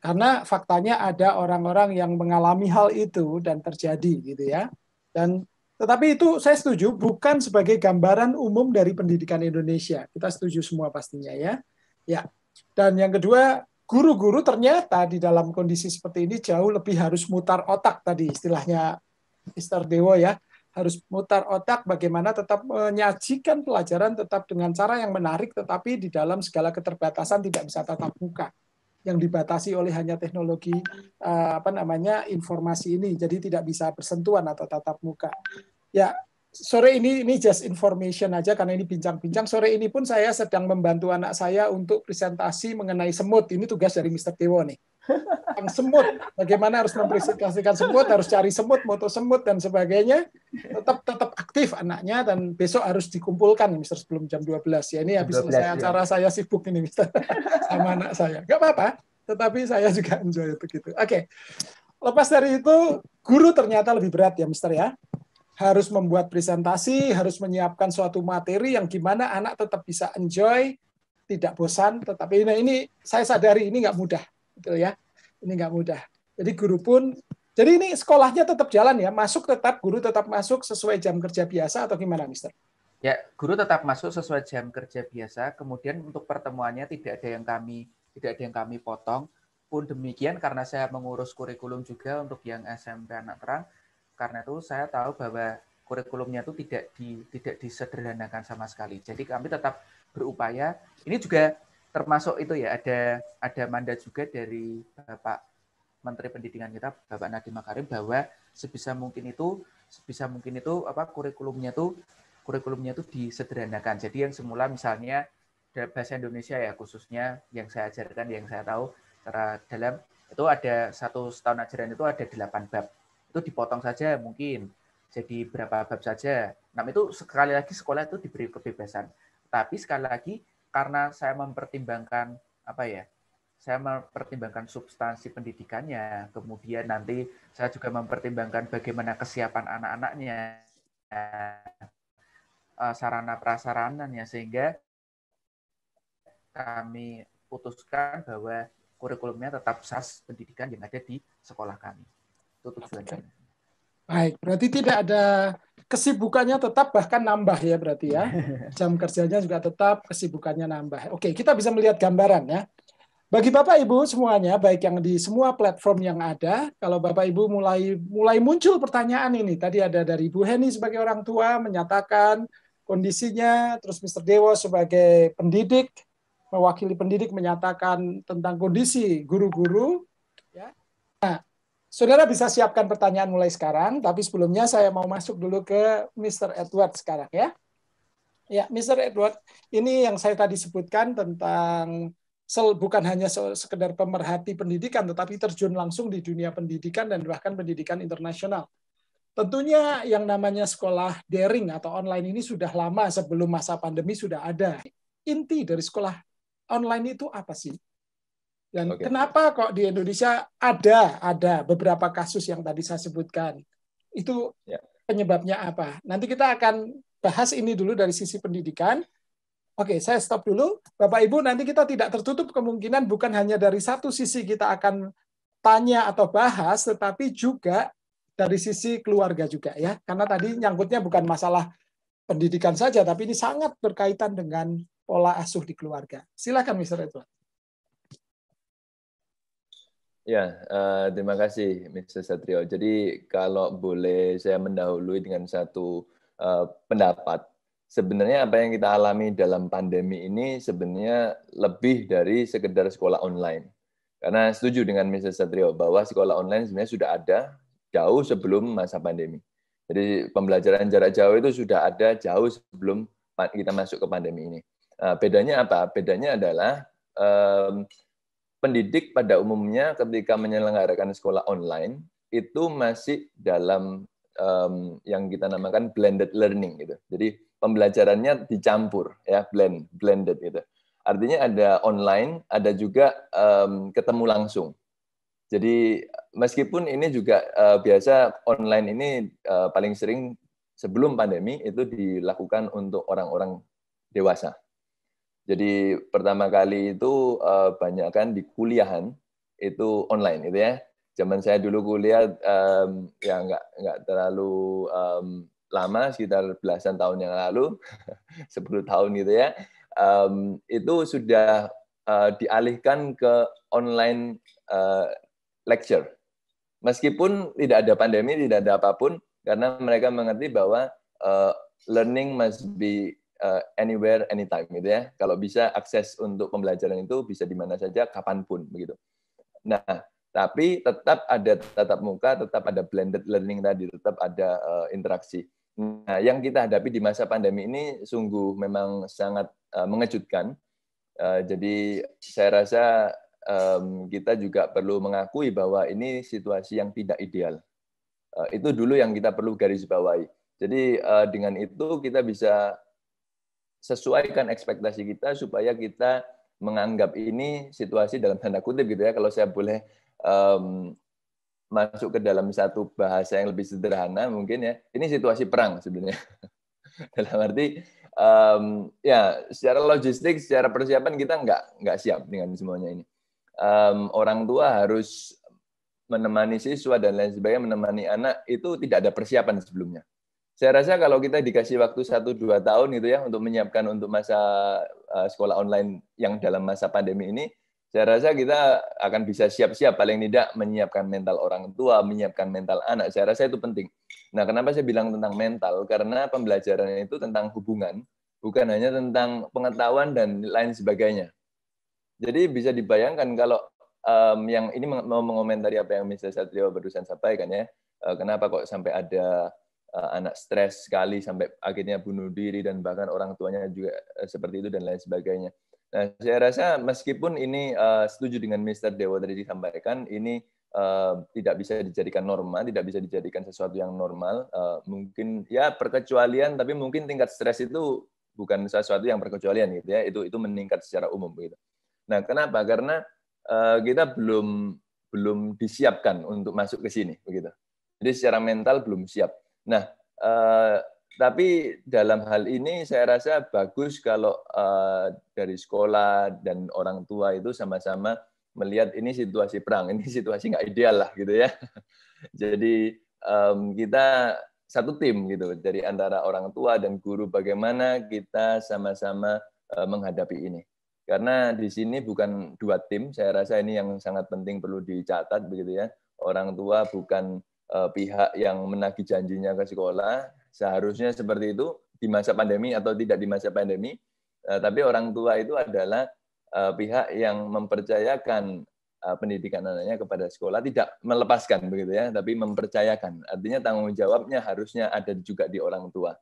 Karena faktanya ada orang-orang yang mengalami hal itu dan terjadi gitu ya. Dan tetapi itu saya setuju bukan sebagai gambaran umum dari pendidikan Indonesia. Kita setuju semua pastinya ya. Ya. Dan yang kedua, guru-guru ternyata di dalam kondisi seperti ini jauh lebih harus mutar otak tadi istilahnya Mister Dewo ya harus mutar otak bagaimana tetap menyajikan pelajaran tetap dengan cara yang menarik tetapi di dalam segala keterbatasan tidak bisa tatap muka yang dibatasi oleh hanya teknologi eh, apa namanya informasi ini jadi tidak bisa bersentuhan atau tatap muka ya sore ini ini just information aja karena ini bincang-bincang sore ini pun saya sedang membantu anak saya untuk presentasi mengenai semut ini tugas dari Mr. Dewo nih yang semut, bagaimana harus mempresentasikan semut, harus cari semut, moto semut dan sebagainya. Tetap tetap aktif anaknya dan besok harus dikumpulkan Mister sebelum jam 12 ya. Ini habis selesai ya. acara saya sibuk ini Mister sama anak saya. nggak apa-apa, tetapi saya juga enjoy begitu Oke. Okay. Lepas dari itu, guru ternyata lebih berat ya Mister ya harus membuat presentasi, harus menyiapkan suatu materi yang gimana anak tetap bisa enjoy, tidak bosan. Tetapi ini, ini saya sadari ini nggak mudah gitu ya. Ini nggak mudah. Jadi guru pun jadi ini sekolahnya tetap jalan ya, masuk tetap guru tetap masuk sesuai jam kerja biasa atau gimana, Mister? Ya, guru tetap masuk sesuai jam kerja biasa. Kemudian untuk pertemuannya tidak ada yang kami tidak ada yang kami potong. Pun demikian karena saya mengurus kurikulum juga untuk yang SMP anak terang. Karena itu saya tahu bahwa kurikulumnya itu tidak di, tidak disederhanakan sama sekali. Jadi kami tetap berupaya. Ini juga termasuk itu ya ada ada mandat juga dari Bapak Menteri Pendidikan kita Bapak Nadiem Makarim bahwa sebisa mungkin itu sebisa mungkin itu apa kurikulumnya tuh kurikulumnya tuh disederhanakan. Jadi yang semula misalnya bahasa Indonesia ya khususnya yang saya ajarkan yang saya tahu secara dalam itu ada satu setahun ajaran itu ada delapan bab. Itu dipotong saja mungkin jadi berapa bab saja. Nah itu sekali lagi sekolah itu diberi kebebasan. Tapi sekali lagi karena saya mempertimbangkan apa ya saya mempertimbangkan substansi pendidikannya kemudian nanti saya juga mempertimbangkan bagaimana kesiapan anak-anaknya eh, sarana prasarannya sehingga kami putuskan bahwa kurikulumnya tetap SAS pendidikan yang ada di sekolah kami. tutup tujuan Okay. Baik, berarti tidak ada kesibukannya tetap bahkan nambah ya berarti ya. Jam kerjanya juga tetap, kesibukannya nambah. Oke, kita bisa melihat gambaran ya. Bagi Bapak Ibu semuanya, baik yang di semua platform yang ada, kalau Bapak Ibu mulai mulai muncul pertanyaan ini. Tadi ada dari Bu Heni sebagai orang tua menyatakan kondisinya, terus Mr. Dewo sebagai pendidik mewakili pendidik menyatakan tentang kondisi guru-guru, Saudara bisa siapkan pertanyaan mulai sekarang, tapi sebelumnya saya mau masuk dulu ke Mr. Edward sekarang ya. Ya, Mr. Edward, ini yang saya tadi sebutkan tentang sel bukan hanya sekedar pemerhati pendidikan, tetapi terjun langsung di dunia pendidikan dan bahkan pendidikan internasional. Tentunya yang namanya sekolah daring atau online ini sudah lama sebelum masa pandemi sudah ada. Inti dari sekolah online itu apa sih? Dan okay. kenapa kok di Indonesia ada ada beberapa kasus yang tadi saya sebutkan? Itu ya. penyebabnya apa? Nanti kita akan bahas ini dulu dari sisi pendidikan. Oke, saya stop dulu. Bapak Ibu, nanti kita tidak tertutup kemungkinan bukan hanya dari satu sisi kita akan tanya atau bahas, tetapi juga dari sisi keluarga juga ya. Karena tadi nyangkutnya bukan masalah pendidikan saja, tapi ini sangat berkaitan dengan pola asuh di keluarga. Silakan Mr. Edward. Ya, uh, terima kasih, Mr. Satrio. Jadi, kalau boleh saya mendahului dengan satu uh, pendapat, sebenarnya apa yang kita alami dalam pandemi ini sebenarnya lebih dari sekedar sekolah online. Karena setuju dengan Mr. Satrio bahwa sekolah online sebenarnya sudah ada jauh sebelum masa pandemi. Jadi, pembelajaran jarak jauh itu sudah ada jauh sebelum kita masuk ke pandemi ini. Uh, bedanya apa? Bedanya adalah pendidik pada umumnya ketika menyelenggarakan sekolah online itu masih dalam um, yang kita namakan blended learning gitu. Jadi pembelajarannya dicampur ya blend blended gitu. Artinya ada online, ada juga um, ketemu langsung. Jadi meskipun ini juga uh, biasa online ini uh, paling sering sebelum pandemi itu dilakukan untuk orang-orang dewasa jadi pertama kali itu uh, banyak kan di kuliahan itu online itu ya. Zaman saya dulu kuliah um, ya nggak nggak terlalu um, lama sekitar belasan tahun yang lalu, 10 tahun gitu ya. Um, itu sudah uh, dialihkan ke online uh, lecture. Meskipun tidak ada pandemi, tidak ada apapun, karena mereka mengerti bahwa uh, learning must be uh, anywhere, anytime gitu ya. Kalau bisa akses untuk pembelajaran itu bisa di mana saja, kapanpun begitu. Nah, tapi tetap ada tatap muka, tetap ada blended learning tadi, tetap ada uh, interaksi. Nah, yang kita hadapi di masa pandemi ini sungguh memang sangat uh, mengejutkan. Uh, jadi saya rasa um, kita juga perlu mengakui bahwa ini situasi yang tidak ideal. Uh, itu dulu yang kita perlu garis bawahi. Jadi uh, dengan itu kita bisa sesuaikan ekspektasi kita supaya kita menganggap ini situasi dalam tanda kutip gitu ya kalau saya boleh um, masuk ke dalam satu bahasa yang lebih sederhana mungkin ya ini situasi perang sebenarnya dalam arti um, ya secara logistik secara persiapan kita nggak nggak siap dengan semuanya ini um, orang tua harus menemani siswa dan lain sebagainya menemani anak itu tidak ada persiapan sebelumnya saya rasa kalau kita dikasih waktu 1-2 tahun itu ya untuk menyiapkan untuk masa eh, sekolah online yang dalam masa pandemi ini, saya rasa kita akan bisa siap-siap paling tidak menyiapkan mental orang tua, menyiapkan mental anak. Saya rasa itu penting. Nah, kenapa saya bilang tentang mental? Karena pembelajaran itu tentang hubungan, bukan hanya tentang pengetahuan dan lain sebagainya. Jadi bisa dibayangkan kalau um, yang ini mau mengomentari apa yang Mr. Satrio berusaha sampaikan ya, uh, kenapa kok sampai ada Eh, anak stres sekali sampai akhirnya bunuh diri dan bahkan orang tuanya juga eh, seperti itu dan lain sebagainya. Nah, saya rasa meskipun ini uh, setuju dengan Mr. Dewa tadi disampaikan, ini uh, tidak bisa dijadikan norma, tidak bisa dijadikan sesuatu yang normal. Uh, mungkin ya perkecualian, tapi mungkin tingkat stres itu bukan sesuatu yang perkecualian gitu ya. Itu itu meningkat secara umum gitu. Nah, kenapa? Karena uh, kita belum belum disiapkan untuk masuk ke sini begitu. Jadi secara mental belum siap. Nah, eh, tapi dalam hal ini saya rasa bagus kalau eh, dari sekolah dan orang tua itu sama-sama melihat ini situasi perang, ini situasi nggak ideal lah gitu ya. Jadi um, kita satu tim gitu dari antara orang tua dan guru bagaimana kita sama-sama uh, menghadapi ini. Karena di sini bukan dua tim, saya rasa ini yang sangat penting perlu dicatat begitu ya. Orang tua bukan Eh, pihak yang menagih janjinya ke sekolah seharusnya seperti itu di masa pandemi atau tidak di masa pandemi eh, tapi orang tua itu adalah eh, pihak yang mempercayakan pendidikan anaknya kepada sekolah tidak melepaskan begitu ya tapi mempercayakan artinya tanggung jawabnya harusnya ada juga di orang tua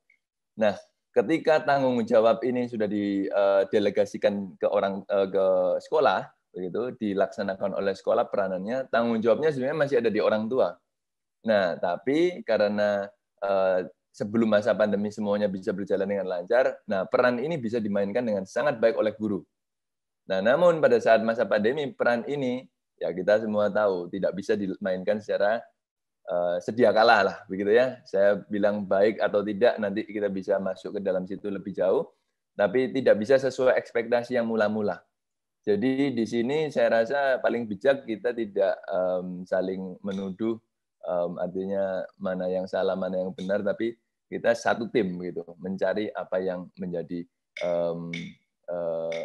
nah ketika tanggung jawab ini sudah didelegasikan ke orang ke sekolah begitu dilaksanakan oleh sekolah peranannya tanggung jawabnya sebenarnya masih ada di orang tua Nah, tapi karena eh, sebelum masa pandemi semuanya bisa berjalan dengan lancar, nah peran ini bisa dimainkan dengan sangat baik oleh guru. Nah, namun pada saat masa pandemi peran ini ya kita semua tahu tidak bisa dimainkan secara uh, sedia kalah lah begitu ya. Saya bilang baik atau tidak nanti kita bisa masuk ke dalam situ lebih jauh, tapi tidak bisa sesuai ekspektasi yang mula-mula. Jadi di sini saya rasa paling bijak kita tidak um, saling menuduh um, artinya mana yang salah mana yang benar tapi kita satu tim gitu mencari apa yang menjadi um, uh,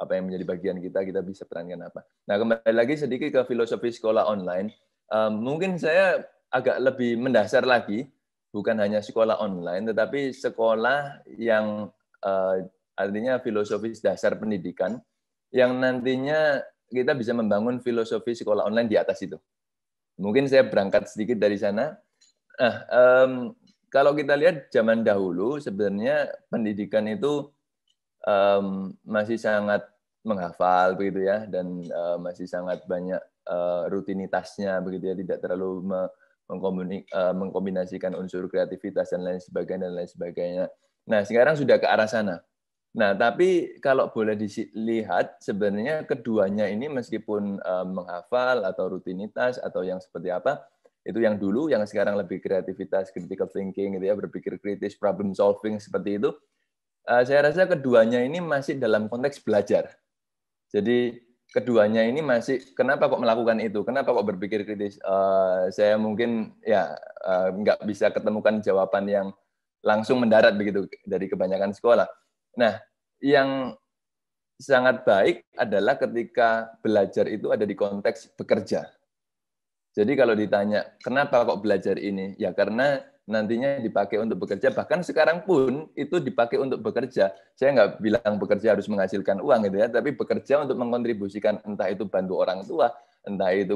apa yang menjadi bagian kita kita bisa perankan apa nah kembali lagi sedikit ke filosofi sekolah online um, mungkin saya agak lebih mendasar lagi bukan hanya sekolah online tetapi sekolah yang uh, artinya filosofis dasar pendidikan yang nantinya kita bisa membangun filosofi sekolah online di atas itu Mungkin saya berangkat sedikit dari sana. Nah, um, kalau kita lihat zaman dahulu, sebenarnya pendidikan itu um, masih sangat menghafal begitu ya, dan uh, masih sangat banyak uh, rutinitasnya begitu ya, tidak terlalu eh, mengkombinasikan unsur kreativitas dan lain sebagainya dan lain sebagainya. Nah, sekarang sudah ke arah sana. Nah, tapi kalau boleh dilihat, sebenarnya keduanya ini meskipun eh, menghafal atau rutinitas atau yang seperti apa, itu yang dulu, yang sekarang lebih kreativitas, critical thinking, gitu ya, berpikir kritis, problem solving seperti itu. Eh, saya rasa keduanya ini masih dalam konteks belajar. Jadi keduanya ini masih kenapa kok melakukan itu? Kenapa kok berpikir kritis? Eh, saya mungkin ya nggak bisa ketemukan jawaban yang langsung mendarat begitu dari kebanyakan sekolah. Nah, yang sangat baik adalah ketika belajar itu ada di konteks bekerja. Jadi kalau ditanya, kenapa kok belajar ini? Ya karena nantinya dipakai untuk bekerja, bahkan sekarang pun itu dipakai untuk bekerja. Saya nggak bilang bekerja harus menghasilkan uang gitu ya, tapi bekerja untuk mengkontribusikan entah itu bantu orang tua, entah itu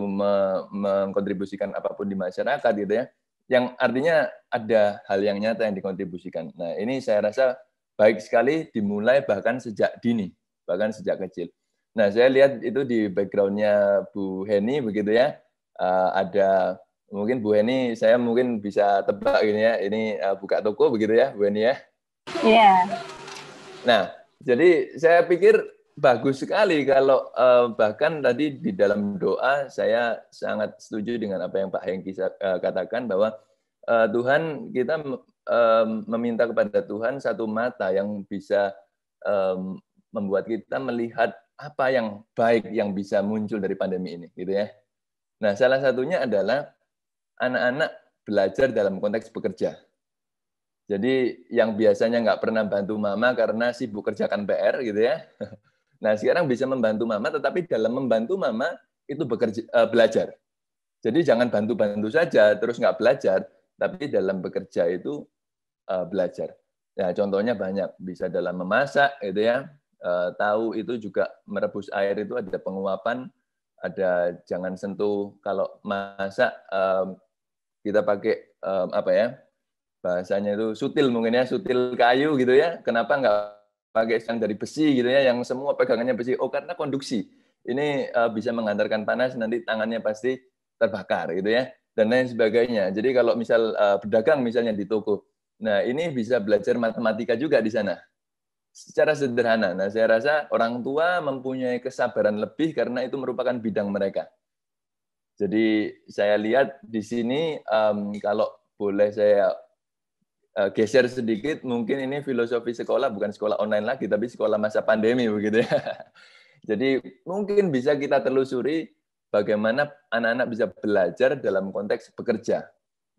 mengkontribusikan apapun di masyarakat gitu ya. Yang artinya ada hal yang nyata yang dikontribusikan. Nah ini saya rasa baik sekali dimulai bahkan sejak dini, bahkan sejak kecil. Nah, saya lihat itu di backgroundnya Bu Heni begitu ya, eh, ada mungkin Bu Heni, saya mungkin bisa tebak ini ya, ini eh, buka toko begitu ya, Bu Heni ya? Iya. Yeah. Nah, jadi saya pikir bagus sekali kalau eh, bahkan tadi di dalam doa saya sangat setuju dengan apa yang Pak Hengki katakan bahwa Tuhan kita meminta kepada Tuhan satu mata yang bisa membuat kita melihat apa yang baik yang bisa muncul dari pandemi ini, gitu ya. Nah, salah satunya adalah anak-anak belajar dalam konteks bekerja. Jadi yang biasanya nggak pernah bantu mama karena sibuk kerjakan PR gitu ya. Nah sekarang bisa membantu mama, tetapi dalam membantu mama itu bekerja, e, belajar. Jadi jangan bantu-bantu saja, terus nggak belajar, tapi dalam bekerja itu Eh, belajar. ya contohnya banyak, bisa dalam memasak, gitu ya. Eh, tahu itu juga merebus air itu ada penguapan, ada jangan sentuh. Kalau masak kita pakai apa ya? Bahasanya itu sutil mungkin ya, sutil kayu gitu ya. Kenapa nggak pakai yang dari besi gitu ya? Yang semua pegangannya besi. Oh karena konduksi. Ini eh, bisa mengantarkan panas nanti tangannya pasti terbakar gitu ya dan lain sebagainya. Jadi kalau misal berdagang misalnya di toko Nah, ini bisa belajar matematika juga di sana. Secara sederhana. Nah, saya rasa orang tua mempunyai kesabaran lebih karena itu merupakan bidang mereka. Jadi saya lihat di sini um, kalau boleh saya eh, geser sedikit, mungkin ini filosofi sekolah bukan sekolah online lagi, tapi sekolah masa pandemi begitu ya. Jadi mungkin bisa kita telusuri bagaimana anak-anak bisa belajar dalam konteks bekerja.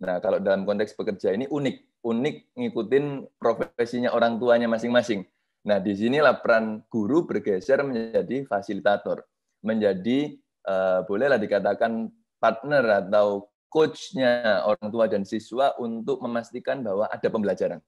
Nah, kalau dalam konteks bekerja ini unik unik ngikutin profesinya orang tuanya masing-masing. Nah, di sinilah peran guru bergeser menjadi fasilitator, menjadi uh, bolehlah dikatakan partner atau coachnya orang tua dan siswa untuk memastikan bahwa ada pembelajaran.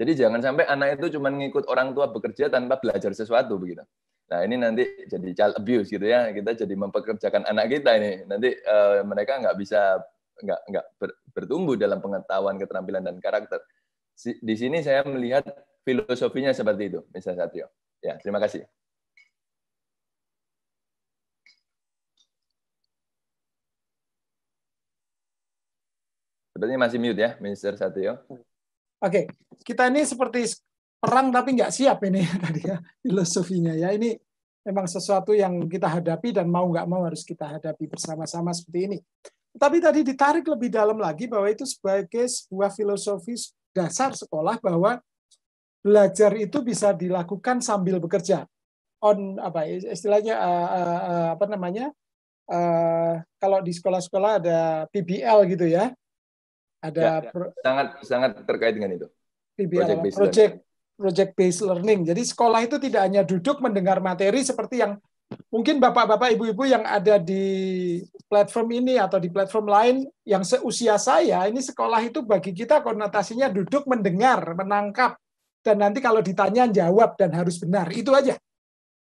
Jadi jangan sampai anak itu cuma ngikut orang tua bekerja tanpa belajar sesuatu begitu. Nah ini nanti jadi child abuse gitu ya. Kita jadi mempekerjakan anak kita ini. Nanti uh, mereka nggak bisa nggak nggak ber, bertumbuh dalam pengetahuan keterampilan dan karakter di sini saya melihat filosofinya seperti itu misalnya Satrio ya terima kasih Sepertinya masih mute ya, Mr. Satrio. Oke, kita ini seperti perang tapi nggak siap ini tadi ya filosofinya ya. Ini memang sesuatu yang kita hadapi dan mau nggak mau harus kita hadapi bersama-sama seperti ini. Tapi tadi ditarik lebih dalam lagi bahwa itu sebagai sebuah filosofi dasar sekolah bahwa belajar itu bisa dilakukan sambil bekerja. On apa istilahnya eh, eh, eh, apa namanya? kalau di sekolah-sekolah ada PBL gitu ya. Ada ya, ya. sangat sangat terkait dengan itu. PBL, project based project, project based learning. Jadi sekolah itu tidak hanya duduk mendengar materi seperti yang mungkin bapak-bapak ibu-ibu yang ada di platform ini atau di platform lain yang seusia saya, ini sekolah itu bagi kita konotasinya duduk mendengar, menangkap, dan nanti kalau ditanya jawab dan harus benar. Itu aja.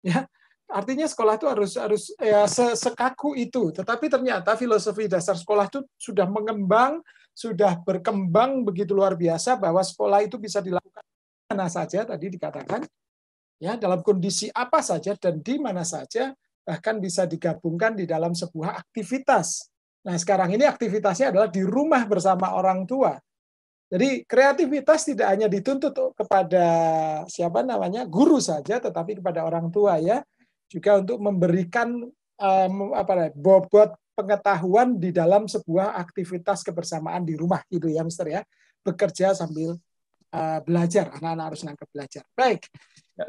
Ya. Artinya sekolah itu harus harus ya, sekaku itu. Tetapi ternyata filosofi dasar sekolah itu sudah mengembang, sudah berkembang begitu luar biasa bahwa sekolah itu bisa dilakukan mana saja tadi dikatakan ya dalam kondisi apa saja dan di mana saja bahkan bisa digabungkan di dalam sebuah aktivitas. Nah, sekarang ini aktivitasnya adalah di rumah bersama orang tua. Jadi kreativitas tidak hanya dituntut kepada siapa namanya guru saja, tetapi kepada orang tua ya juga untuk memberikan um, apa bobot pengetahuan di dalam sebuah aktivitas kebersamaan di rumah gitu ya Mister ya bekerja sambil uh, belajar anak-anak harus nangkep belajar baik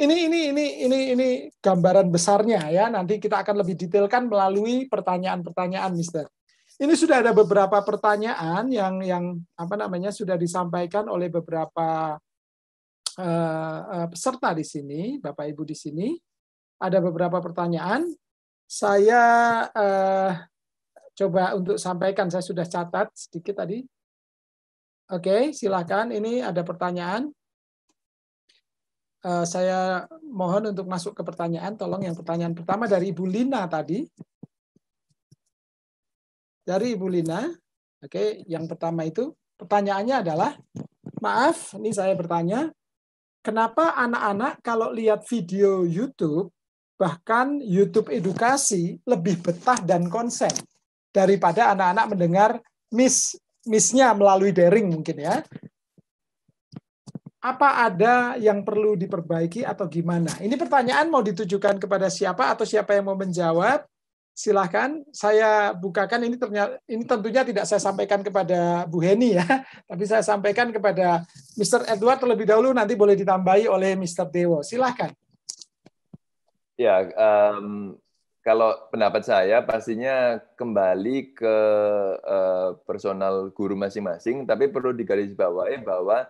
ini ini ini ini ini gambaran besarnya ya. Nanti kita akan lebih detailkan melalui pertanyaan-pertanyaan, Mister. Ini sudah ada beberapa pertanyaan yang yang apa namanya sudah disampaikan oleh beberapa uh, uh, peserta di sini, Bapak Ibu di sini. Ada beberapa pertanyaan. Saya uh, coba untuk sampaikan. Saya sudah catat sedikit tadi. Oke, silakan. Ini ada pertanyaan. Eh, saya mohon untuk masuk ke pertanyaan. Tolong yang pertanyaan pertama dari Ibu Lina tadi. Dari Ibu Lina. Oke, yang pertama itu pertanyaannya adalah, maaf, ini saya bertanya, kenapa anak-anak kalau lihat video YouTube, bahkan YouTube edukasi, lebih betah dan konsen daripada anak-anak mendengar miss miss-nya melalui daring mungkin ya apa ada yang perlu diperbaiki atau gimana? Ini pertanyaan mau ditujukan kepada siapa atau siapa yang mau menjawab? Silahkan saya bukakan ini ternyata ini tentunya tidak saya sampaikan kepada Bu Heni ya, tapi saya sampaikan kepada Mr. Edward terlebih dahulu nanti boleh ditambahi oleh Mr. Dewo. Silahkan. Ya, um, kalau pendapat saya pastinya kembali ke uh, personal guru masing-masing, tapi perlu digarisbawahi bahwa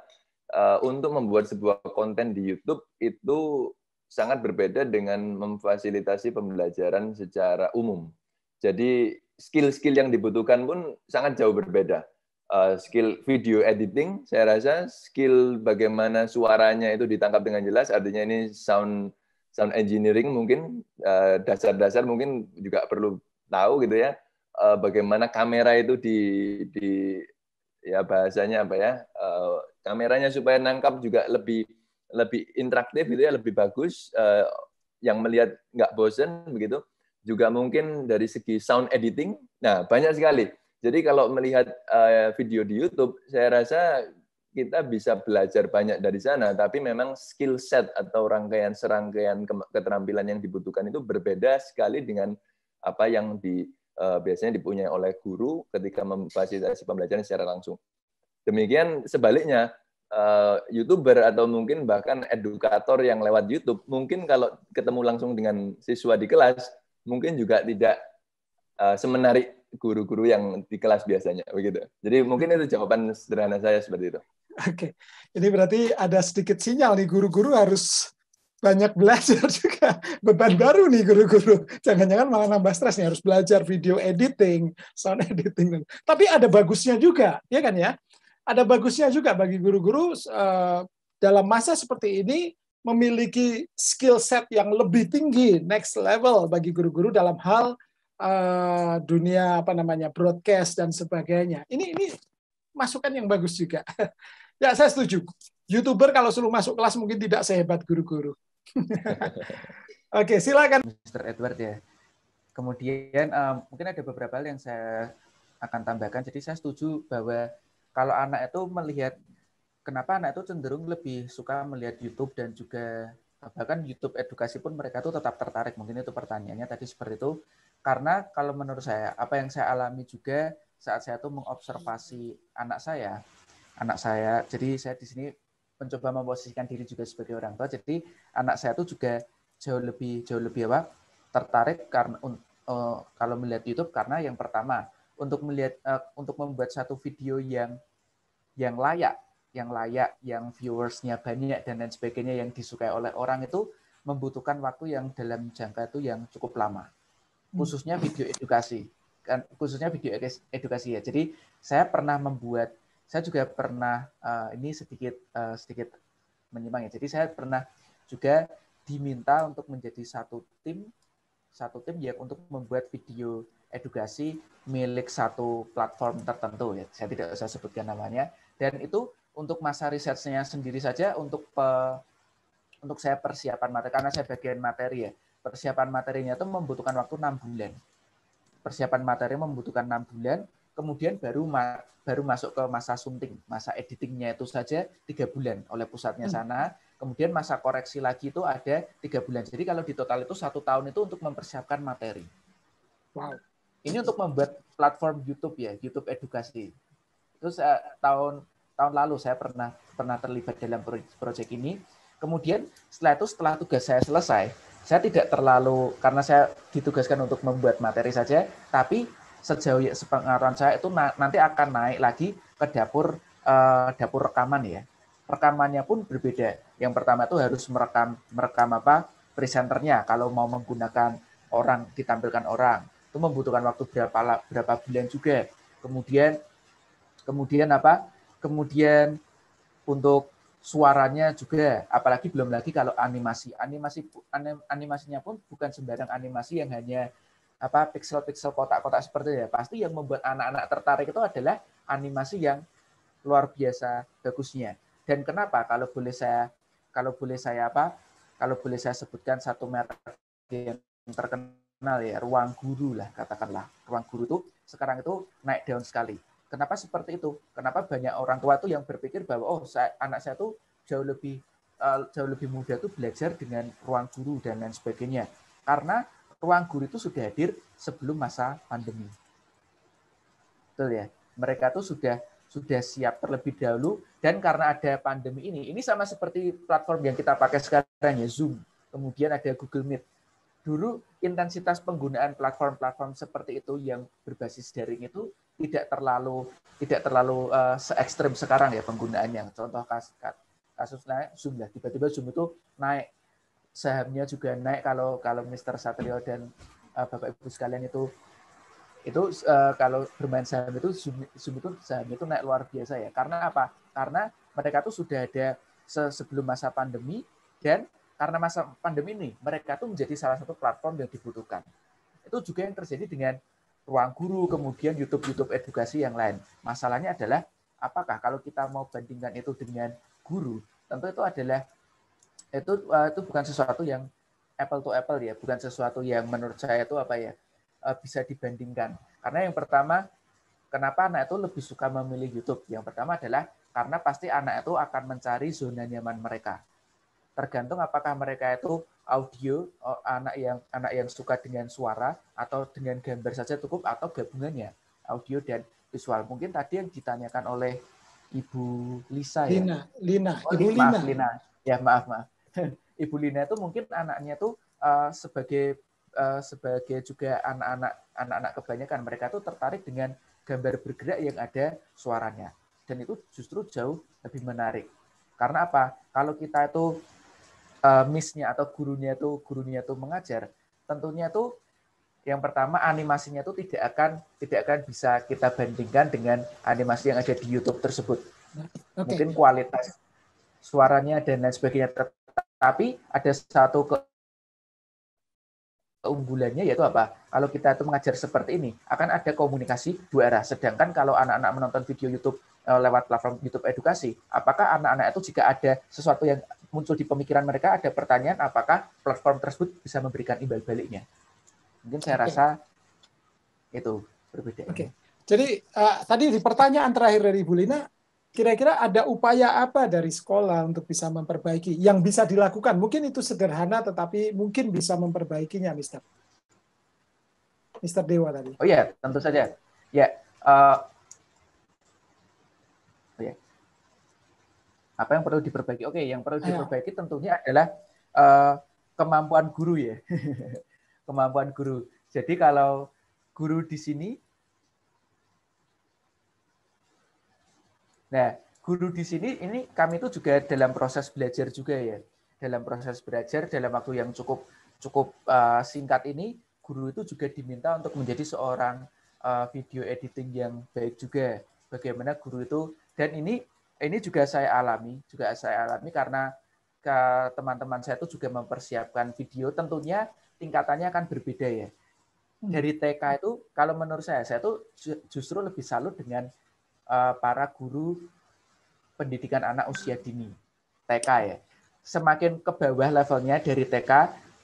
uh, untuk membuat sebuah konten di YouTube itu sangat berbeda dengan memfasilitasi pembelajaran secara umum. Jadi skill-skill yang dibutuhkan pun sangat jauh berbeda. Uh, skill video editing, saya rasa skill bagaimana suaranya itu ditangkap dengan jelas, artinya ini sound sound engineering mungkin dasar eh, dasar-dasar mungkin juga perlu tahu gitu ya. Uh, bagaimana kamera itu di di ya bahasanya apa ya? kameranya supaya nangkap juga lebih lebih interaktif gitu ya lebih bagus uh, yang melihat nggak bosen begitu juga mungkin dari segi sound editing nah banyak sekali jadi kalau melihat uh, video di YouTube saya rasa kita bisa belajar banyak dari sana tapi memang skill set atau rangkaian serangkaian keterampilan yang dibutuhkan itu berbeda sekali dengan apa yang di uh, biasanya dipunyai oleh guru ketika memfasilitasi pembelajaran secara langsung Demikian sebaliknya, eh, youtuber atau mungkin bahkan edukator yang lewat YouTube mungkin kalau ketemu langsung dengan siswa di kelas mungkin juga tidak eh, semenarik guru-guru yang di kelas biasanya begitu. Jadi mungkin itu jawaban sederhana saya seperti itu. Oke, ini berarti ada sedikit sinyal nih guru-guru harus banyak belajar juga beban baru nih guru-guru jangan-jangan malah nambah stres nih harus belajar video editing sound editing tapi ada bagusnya juga ya kan ya ada bagusnya juga bagi guru-guru eh, dalam masa seperti ini memiliki skill set yang lebih tinggi next level bagi guru-guru dalam hal eh, dunia apa namanya broadcast dan sebagainya. Ini ini masukan yang bagus juga. ya saya setuju. Youtuber kalau selalu masuk kelas mungkin tidak sehebat guru-guru. Oke, silakan Mr. Edward ya. Kemudian eh, mungkin ada beberapa hal yang saya akan tambahkan. Jadi saya setuju bahwa kalau anak itu melihat kenapa anak itu cenderung lebih suka melihat YouTube dan juga bahkan YouTube edukasi pun mereka tuh tetap tertarik. Mungkin itu pertanyaannya tadi seperti itu. Karena kalau menurut saya, apa yang saya alami juga saat saya tuh mengobservasi anak saya, anak saya. Jadi saya di sini mencoba memposisikan diri juga sebagai orang tua. Jadi anak saya tuh juga jauh lebih jauh lebih apa? tertarik karena uh, kalau melihat YouTube karena yang pertama untuk melihat uh, untuk membuat satu video yang yang layak, yang layak, yang viewersnya banyak dan lain sebagainya yang disukai oleh orang itu membutuhkan waktu yang dalam jangka itu yang cukup lama. Hmm. Khususnya video edukasi. Kan khususnya video edukasi ya. Jadi saya pernah membuat saya juga pernah uh, ini sedikit uh, sedikit menyimpang ya. Jadi saya pernah juga diminta untuk menjadi satu tim satu tim ya untuk membuat video edukasi milik satu platform tertentu ya saya tidak usah sebutkan namanya dan itu untuk masa risetnya sendiri saja untuk pe, untuk saya persiapan materi karena saya bagian materi ya persiapan materinya itu membutuhkan waktu enam bulan persiapan materi membutuhkan enam bulan kemudian baru ma baru masuk ke masa sunting masa editingnya itu saja tiga bulan oleh pusatnya hmm. sana kemudian masa koreksi lagi itu ada tiga bulan jadi kalau di total itu satu tahun itu untuk mempersiapkan materi wow ini untuk membuat platform YouTube ya, YouTube edukasi. Terus uh, tahun tahun lalu saya pernah pernah terlibat dalam proyek ini. Kemudian setelah itu setelah tugas saya selesai, saya tidak terlalu karena saya ditugaskan untuk membuat materi saja, tapi sejauh ya, sepengetahuan saya itu nanti akan naik lagi ke dapur uh, dapur rekaman ya. Rekamannya pun berbeda. Yang pertama itu harus merekam merekam apa presenternya kalau mau menggunakan orang ditampilkan orang itu membutuhkan waktu berapa berapa bulan juga kemudian kemudian apa kemudian untuk suaranya juga apalagi belum lagi kalau animasi animasi anim, animasinya pun bukan sembarang animasi yang hanya apa pixel-pixel kotak-kotak seperti itu ya pasti yang membuat anak-anak tertarik itu adalah animasi yang luar biasa bagusnya dan kenapa kalau boleh saya kalau boleh saya apa kalau boleh saya sebutkan satu merek yang terkenal kenal ya ruang guru lah katakanlah ruang guru itu sekarang itu naik daun sekali. Kenapa seperti itu? Kenapa banyak orang tua tuh yang berpikir bahwa oh saya, anak saya tuh jauh lebih eh, jauh lebih mudah tuh belajar dengan ruang guru dan lain sebagainya. Karena ruang guru itu sudah hadir sebelum masa pandemi. Betul ya. Mereka tuh sudah sudah siap terlebih dahulu dan karena ada pandemi ini, ini sama seperti platform yang kita pakai sekarang ya Zoom, kemudian ada Google Meet dulu intensitas penggunaan platform-platform seperti itu yang berbasis daring itu tidak terlalu tidak terlalu uh, eh, se ekstrim sekarang ya penggunaannya. Contoh kasus kasus naik Zoom lah, tiba-tiba Zoom itu naik sahamnya juga naik kalau kalau Mr. Satrio dan uh, Bapak Ibu sekalian itu itu uh, kalau bermain saham itu Zoom, Zoom itu saham itu naik luar biasa ya. Karena apa? Karena mereka tuh sudah ada sebelum masa pandemi dan karena masa pandemi ini mereka tuh menjadi salah satu platform yang dibutuhkan. Itu juga yang terjadi dengan ruang guru, kemudian YouTube-YouTube edukasi yang lain. Masalahnya adalah apakah kalau kita mau bandingkan itu dengan guru, tentu itu adalah itu eh, itu bukan sesuatu yang apple to apple ya, bukan sesuatu yang menurut saya itu apa ya eh, bisa dibandingkan. Karena yang pertama, kenapa anak itu lebih suka memilih YouTube? Yang pertama adalah karena pasti anak itu akan mencari zona nyaman mereka tergantung apakah mereka itu audio oh, anak yang anak yang suka dengan suara atau dengan gambar saja cukup atau gabungannya audio dan visual. Mungkin tadi yang ditanyakan oleh Ibu Lisa ya. Lina, ya. Lina, oh, Ibu maaf, Lina. Lina. Ya, maaf, maaf. Ibu Lina itu mungkin anaknya tuh uh, sebagai uh, sebagai juga anak-anak anak-anak kebanyakan mereka tuh tertarik dengan gambar bergerak yang ada suaranya. Dan itu justru jauh lebih menarik. Karena apa? Kalau kita itu uh, atau gurunya tuh gurunya tuh mengajar, tentunya tuh yang pertama animasinya tuh tidak akan tidak akan bisa kita bandingkan dengan animasi yang ada di YouTube tersebut. Okay. Mungkin kualitas suaranya dan lain sebagainya tapi ada satu ke keunggulannya yaitu apa? Kalau kita itu mengajar seperti ini, akan ada komunikasi dua arah. Sedangkan kalau anak-anak menonton video YouTube eh, lewat platform YouTube edukasi, apakah anak-anak itu jika ada sesuatu yang muncul di pemikiran mereka ada pertanyaan apakah platform tersebut bisa memberikan imbal baliknya. Mungkin saya okay. rasa itu berbeda. Oke. Okay. Jadi uh, tadi di pertanyaan terakhir dari Bu Lina, kira-kira ada upaya apa dari sekolah untuk bisa memperbaiki yang bisa dilakukan? Mungkin itu sederhana tetapi mungkin bisa memperbaikinya, Mr. Mister Dewa tadi. Oh ya, tentu saja. Ya, uh, apa yang perlu diperbaiki? Oke, yang perlu diperbaiki tentunya adalah uh, kemampuan guru ya. kemampuan guru. Jadi kalau guru di sini Nah, guru di sini ini kami itu juga dalam proses belajar juga ya. Dalam proses belajar dalam waktu yang cukup cukup uh, singkat ini guru itu juga diminta untuk menjadi seorang uh, video editing yang baik juga. Bagaimana guru itu dan ini ini juga saya alami, juga saya alami karena ke teman-teman saya itu juga mempersiapkan video. Tentunya tingkatannya akan berbeda ya. Hmm. Dari TK itu, kalau menurut saya, saya itu justru lebih salut dengan eh, para guru pendidikan anak usia dini TK ya. Semakin ke bawah levelnya dari TK,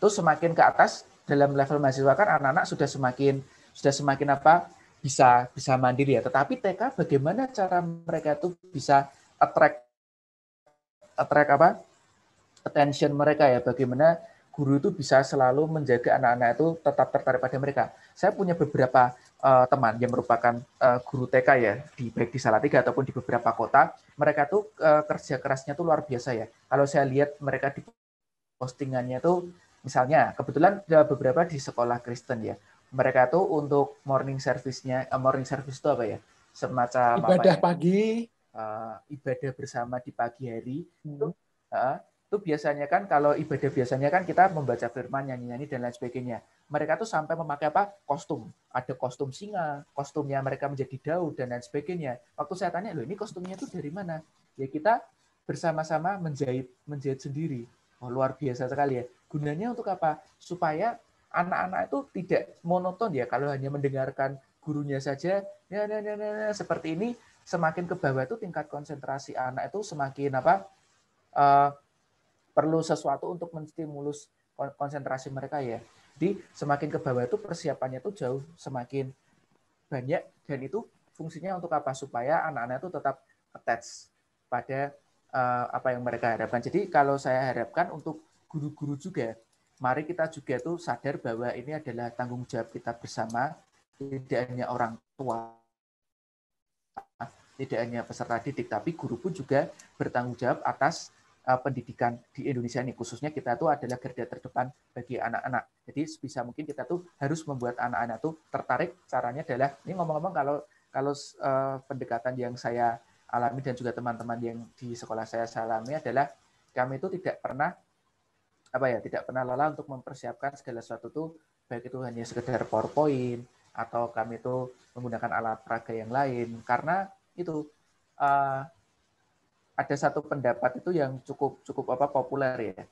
terus semakin ke atas dalam level mahasiswa kan anak-anak sudah semakin sudah semakin apa bisa bisa mandiri ya. Tetapi TK bagaimana cara mereka tuh bisa attract attract apa attention mereka ya bagaimana guru itu bisa selalu menjaga anak-anak itu tetap tertarik pada mereka saya punya beberapa uh, teman yang merupakan uh, guru TK ya di baik di Salatiga ataupun di beberapa kota mereka tuh uh, kerja kerasnya tuh luar biasa ya kalau saya lihat mereka di postingannya tuh misalnya kebetulan ada beberapa di sekolah Kristen ya mereka tuh untuk morning service-nya uh, morning service itu apa ya semacam ibadah apa ya? pagi uh, ibadah bersama di pagi hari hmm. itu uh, itu biasanya kan kalau ibadah biasanya kan kita membaca firman nyanyi-nyanyi dan lain sebagainya mereka tuh sampai memakai apa kostum ada kostum singa kostumnya mereka menjadi daun dan lain sebagainya waktu saya tanya loh ini kostumnya tuh dari mana ya kita bersama-sama menjahit menjahit sendiri oh, luar biasa sekali ya gunanya untuk apa supaya anak-anak itu tidak monoton ya kalau hanya mendengarkan gurunya saja ya, ya, ya, ya, ya seperti ini semakin ke bawah itu tingkat konsentrasi anak itu semakin apa uh, perlu sesuatu untuk menstimulus konsentrasi mereka ya. Jadi semakin ke bawah itu persiapannya itu jauh semakin banyak dan itu fungsinya untuk apa supaya anak-anak itu tetap attach pada uh, apa yang mereka harapkan. Jadi kalau saya harapkan untuk guru-guru juga, mari kita juga tuh sadar bahwa ini adalah tanggung jawab kita bersama, tidak hanya orang tua tidak hanya peserta didik tapi guru pun juga bertanggung jawab atas eh, pendidikan di Indonesia ini khususnya kita tuh adalah garda terdepan bagi anak-anak. Jadi sebisa mungkin kita tuh harus membuat anak-anak tuh tertarik. Caranya adalah ini ngomong-ngomong kalau kalau eh, pendekatan yang saya alami dan juga teman-teman yang di sekolah saya alami adalah kami itu tidak pernah apa ya tidak pernah lelah untuk mempersiapkan segala sesuatu tuh baik itu hanya sekedar PowerPoint atau kami itu menggunakan alat peraga yang lain karena itu uh, ada satu pendapat itu yang cukup cukup apa populer ya.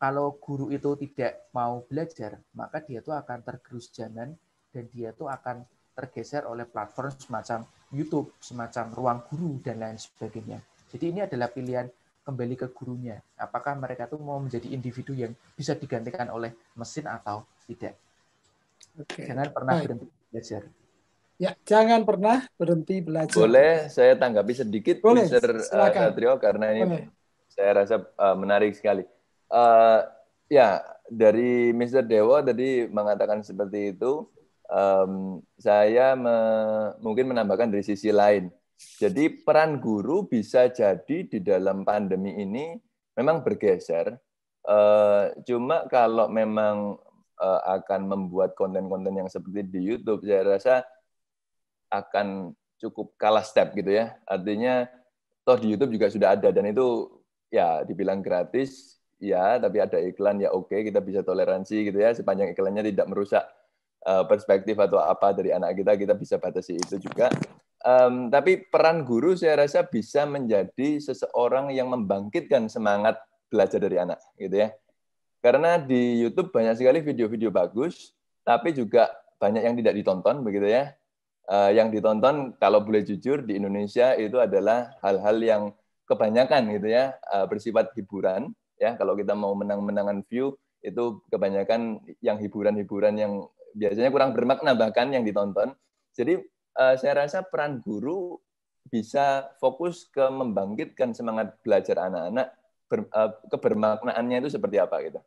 Kalau guru itu tidak mau belajar, maka dia tuh akan tergerus zaman dan dia tuh akan tergeser oleh platform semacam YouTube, semacam ruang guru dan lain sebagainya. Jadi ini adalah pilihan kembali ke gurunya. Apakah mereka tuh mau menjadi individu yang bisa digantikan oleh mesin atau tidak? Oke. Jangan pernah berhenti belajar. Ya, jangan pernah berhenti belajar. Boleh saya tanggapi sedikit, Mister eh, Satrio, karena ini Boleh. saya rasa uh, menarik sekali. Uh, ya, dari Mister Dewa tadi mengatakan seperti itu, um, saya me mungkin menambahkan dari sisi lain. Jadi peran guru bisa jadi di dalam pandemi ini memang bergeser. Uh, cuma kalau memang uh, akan membuat konten-konten yang seperti di YouTube, saya rasa akan cukup kalah step gitu ya. Artinya toh di YouTube juga sudah ada dan itu ya dibilang gratis ya tapi ada iklan ya oke kita bisa toleransi gitu ya sepanjang iklannya tidak merusak eh, perspektif atau apa dari anak kita kita bisa batasi itu juga um, tapi peran guru saya rasa bisa menjadi seseorang yang membangkitkan semangat belajar dari anak gitu ya karena di YouTube banyak sekali video-video bagus tapi juga banyak yang tidak ditonton begitu ya uh, yang ditonton kalau boleh jujur di Indonesia itu adalah hal-hal yang kebanyakan gitu ya uh, bersifat hiburan ya kalau kita mau menang-menangan view itu kebanyakan yang hiburan-hiburan yang biasanya kurang bermakna bahkan yang ditonton jadi uh, saya rasa peran guru bisa fokus ke membangkitkan semangat belajar anak-anak ber, uh, kebermaknaannya itu seperti apa gitu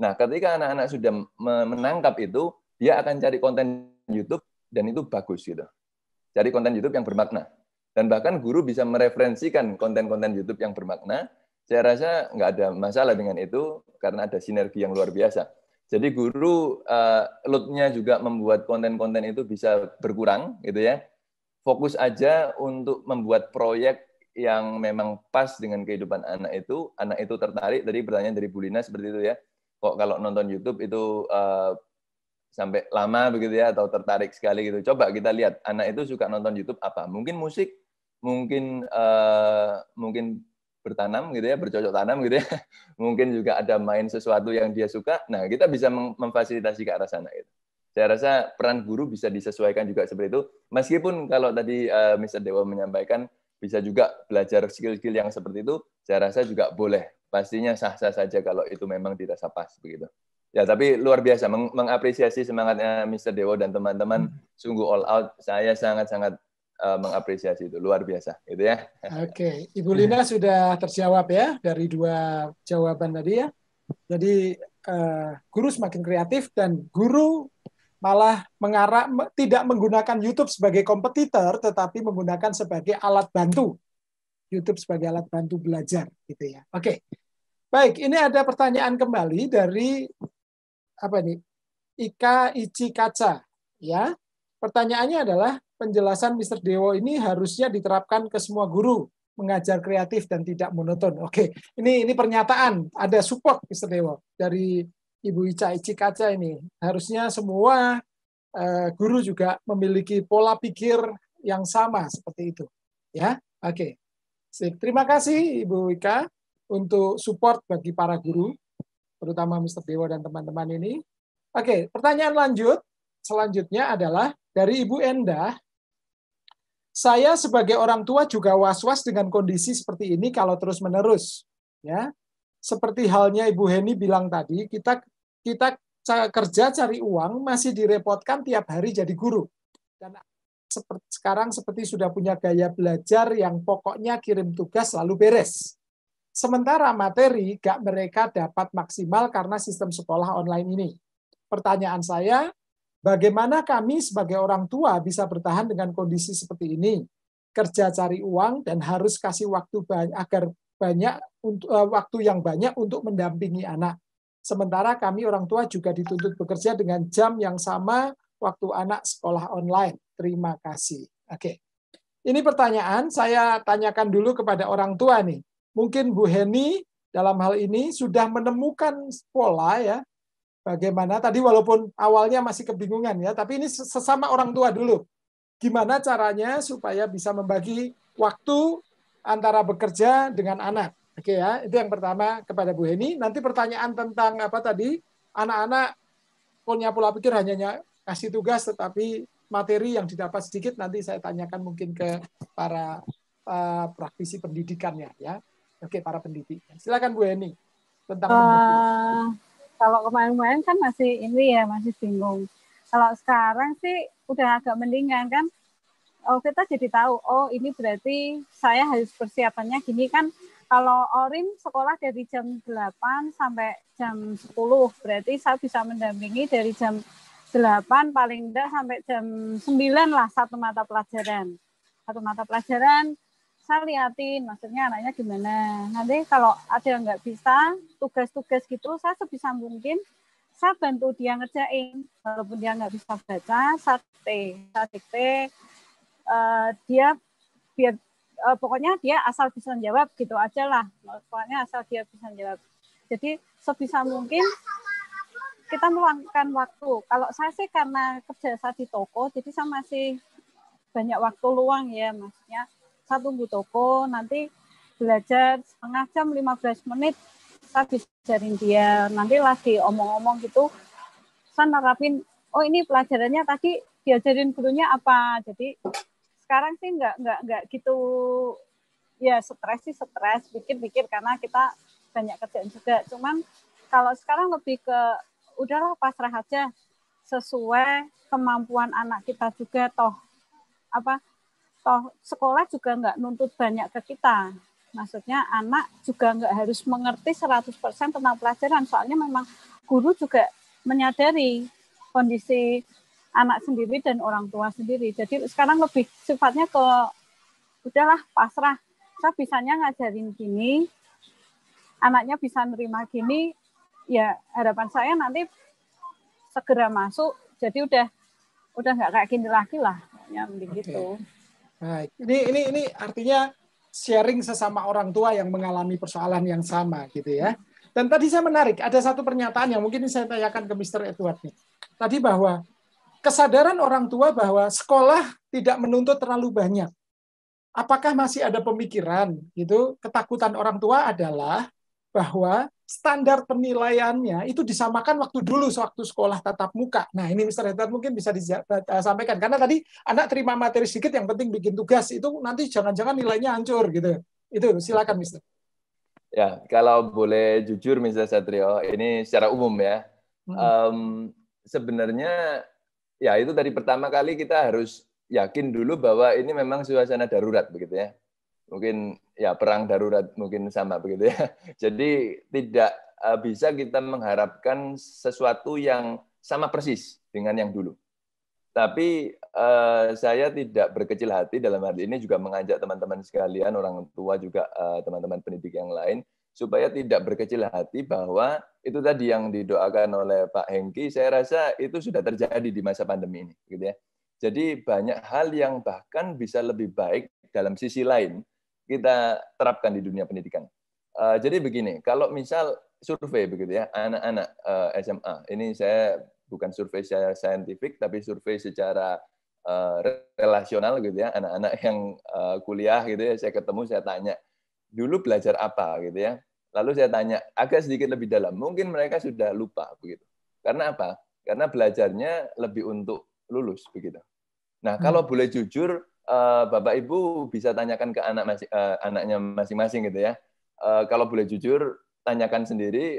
nah ketika anak-anak sudah menangkap itu dia akan cari konten YouTube dan itu bagus gitu. Cari konten YouTube yang bermakna. Dan bahkan guru bisa mereferensikan konten-konten YouTube yang bermakna. Saya rasa nggak ada masalah dengan itu karena ada sinergi yang luar biasa. Jadi guru uh, loadnya juga membuat konten-konten itu bisa berkurang gitu ya. Fokus aja untuk membuat proyek yang memang pas dengan kehidupan anak itu, anak itu tertarik. Tadi pertanyaan dari Bulina seperti itu ya. Kok kalau nonton YouTube itu uh, sampai lama begitu ya atau tertarik sekali gitu. Coba kita lihat anak itu suka nonton YouTube apa? Mungkin musik, mungkin uh, mungkin bertanam gitu ya, bercocok tanam gitu ya. Mungkin juga ada main sesuatu yang dia suka. Nah, kita bisa memfasilitasi ke arah sana itu. Saya rasa peran guru bisa disesuaikan juga seperti itu. Meskipun kalau tadi uh, eh, Mr. Dewa menyampaikan bisa juga belajar skill-skill yang seperti itu, saya rasa juga boleh. Pastinya sah-sah saja kalau itu memang dirasa pas begitu. Ya, tapi luar biasa meng mengapresiasi semangatnya Mr. Dewo dan teman-teman hmm. sungguh all out. Saya sangat-sangat uh, mengapresiasi itu. Luar biasa, gitu ya. Oke, okay. Ibu Lina hmm. sudah terjawab ya dari dua jawaban tadi ya. Jadi uh, guru semakin kreatif dan guru malah mengarah tidak menggunakan YouTube sebagai kompetitor tetapi menggunakan sebagai alat bantu. YouTube sebagai alat bantu belajar gitu ya. Oke. Okay. Baik, ini ada pertanyaan kembali dari apa ini? Ika Ichi Kaca, ya. Pertanyaannya adalah penjelasan Mr. Dewo ini harusnya diterapkan ke semua guru mengajar kreatif dan tidak monoton. Oke, ini ini pernyataan ada support Mr. Dewo dari Ibu Ica Ici Kaca ini. Harusnya semua eh, guru juga memiliki pola pikir yang sama seperti itu. Ya, oke. Terima kasih Ibu Ika untuk support bagi para guru terutama Mr. Dewa dan teman-teman ini. Oke, pertanyaan lanjut selanjutnya adalah dari Ibu Endah. Saya sebagai orang tua juga was-was dengan kondisi seperti ini kalau terus-menerus, ya. Seperti halnya Ibu Heni bilang tadi, kita kita kerja cari uang masih direpotkan tiap hari jadi guru. Dan seperti, sekarang seperti sudah punya gaya belajar yang pokoknya kirim tugas lalu beres. Sementara materi gak mereka dapat maksimal karena sistem sekolah online ini. Pertanyaan saya, bagaimana kami sebagai orang tua bisa bertahan dengan kondisi seperti ini? Kerja cari uang dan harus kasih waktu banyak agar banyak untuk eh, waktu yang banyak untuk mendampingi anak. Sementara kami orang tua juga dituntut bekerja dengan jam yang sama waktu anak sekolah online. Terima kasih. Oke. Ini pertanyaan saya tanyakan dulu kepada orang tua nih mungkin Bu Heni dalam hal ini sudah menemukan pola ya bagaimana tadi walaupun awalnya masih kebingungan ya tapi ini sesama orang tua dulu gimana caranya supaya bisa membagi waktu antara bekerja dengan anak oke ya itu yang pertama kepada Bu Heni nanti pertanyaan tentang apa tadi anak-anak punya pola pikir hanya kasih tugas tetapi materi yang didapat sedikit nanti saya tanyakan mungkin ke para uh, praktisi pendidikannya ya. Oke para pendidik. Silakan Bu Eni tentang uh, Kalau kemarin-kemarin kan masih ini ya masih bingung. Kalau sekarang sih udah agak mendingan kan. Oh kita jadi tahu. Oh ini berarti saya harus persiapannya gini kan. Kalau Orin sekolah dari jam 8 sampai jam 10 berarti saya bisa mendampingi dari jam 8 paling enggak sampai jam 9 lah satu mata pelajaran. Satu mata pelajaran saya liatin maksudnya anaknya gimana nanti kalau ada yang nggak bisa tugas-tugas gitu saya sebisa mungkin saya bantu dia ngerjain walaupun dia nggak bisa baca sate sate uh, eh, dia biar uh, pokoknya dia asal bisa menjawab gitu aja lah pokoknya asal dia bisa menjawab jadi sebisa mungkin kita meluangkan waktu kalau saya sih karena kerja saya di toko jadi saya masih banyak waktu luang ya maksudnya satu tunggu toko nanti belajar setengah jam 15 menit saya bisarin dia nanti lagi omong-omong gitu saya narapin, oh ini pelajarannya tadi diajarin gurunya apa jadi sekarang sih nggak nggak nggak gitu ya stres sih stres pikir-pikir karena kita banyak kerjaan juga cuman kalau sekarang lebih ke udahlah pasrah aja sesuai kemampuan anak kita juga toh apa toh sekolah juga nggak nuntut banyak ke kita maksudnya anak juga nggak harus mengerti 100% tentang pelajaran soalnya memang guru juga menyadari kondisi anak sendiri dan orang tua sendiri jadi sekarang lebih sifatnya ke udahlah pasrah saya bisanya ngajarin gini anaknya bisa nerima gini ya harapan saya nanti segera masuk jadi udah udah nggak kayak gini lagi lah Ya, begitu okay baik ini ini ini artinya sharing sesama orang tua yang mengalami persoalan yang sama gitu ya. Dan tadi saya menarik, ada satu pernyataan yang mungkin saya tanyakan ke Mr. Edward nih. Tadi bahwa kesadaran orang tua bahwa sekolah tidak menuntut terlalu banyak. Apakah masih ada pemikiran gitu? Ketakutan orang tua adalah bahwa standar penilaiannya itu disamakan waktu dulu sewaktu sekolah tatap muka. Nah, ini Mr. Hedrat mungkin bisa disampaikan eh, eh, karena tadi anak terima materi sedikit yang penting bikin tugas itu nanti jangan-jangan nilainya hancur gitu. Itu silakan Mr. Ya, kalau boleh jujur Mr. Satrio, ini secara umum ya. Um, sebenarnya ya itu dari pertama kali kita harus yakin dulu bahwa ini memang suasana darurat begitu ya. Mungkin ya perang darurat mungkin sama begitu ya. Jadi tidak e, bisa kita mengharapkan sesuatu yang sama persis dengan yang dulu. Tapi eh, saya tidak berkecil hati dalam hal ini juga mengajak teman-teman sekalian, orang tua juga e, teman-teman eh, pendidik yang lain supaya tidak berkecil hati bahwa itu tadi yang didoakan oleh Pak Hengki, saya rasa itu sudah terjadi di masa pandemi ini, gitu ya. Jadi banyak hal yang bahkan bisa lebih baik dalam sisi lain kita terapkan di dunia pendidikan. Uh, jadi begini, kalau misal survei begitu ya, anak-anak uh, eh, SMA, ini saya bukan survei secara saintifik, tapi survei secara uh, relasional gitu ya, anak-anak yang uh, kuliah gitu ya, saya ketemu, saya tanya, dulu belajar apa gitu ya, lalu saya tanya agak sedikit lebih dalam, mungkin mereka sudah lupa begitu. Karena apa? Karena belajarnya lebih untuk lulus begitu. Nah, kalau hmm. boleh jujur, uh, Bapak Ibu bisa tanyakan ke anak masi, uh, eh, anaknya masing-masing gitu ya. Uh, kalau boleh jujur, tanyakan sendiri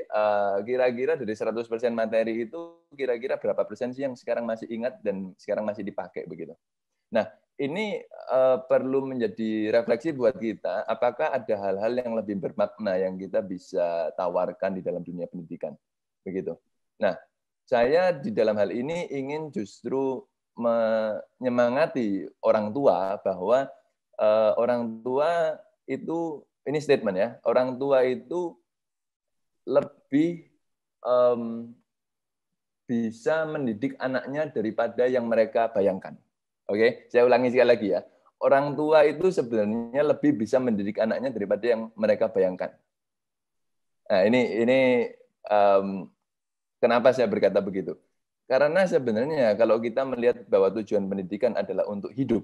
kira-kira uh, dari 100% materi itu kira-kira berapa persen sih yang sekarang masih ingat dan sekarang masih dipakai begitu. Nah, ini uh, perlu menjadi refleksi buat kita apakah ada hal-hal yang lebih bermakna yang kita bisa tawarkan di dalam dunia pendidikan. Begitu. Nah, saya di dalam hal ini ingin justru menyemangati orang tua bahwa uh, orang tua itu ini statement ya orang tua itu lebih um, bisa mendidik anaknya daripada yang mereka bayangkan. Oke, okay? saya ulangi sekali lagi ya. Orang tua itu sebenarnya lebih bisa mendidik anaknya daripada yang mereka bayangkan. Nah, ini ini um, kenapa saya berkata begitu? Karena sebenarnya kalau kita melihat bahwa tujuan pendidikan adalah untuk hidup,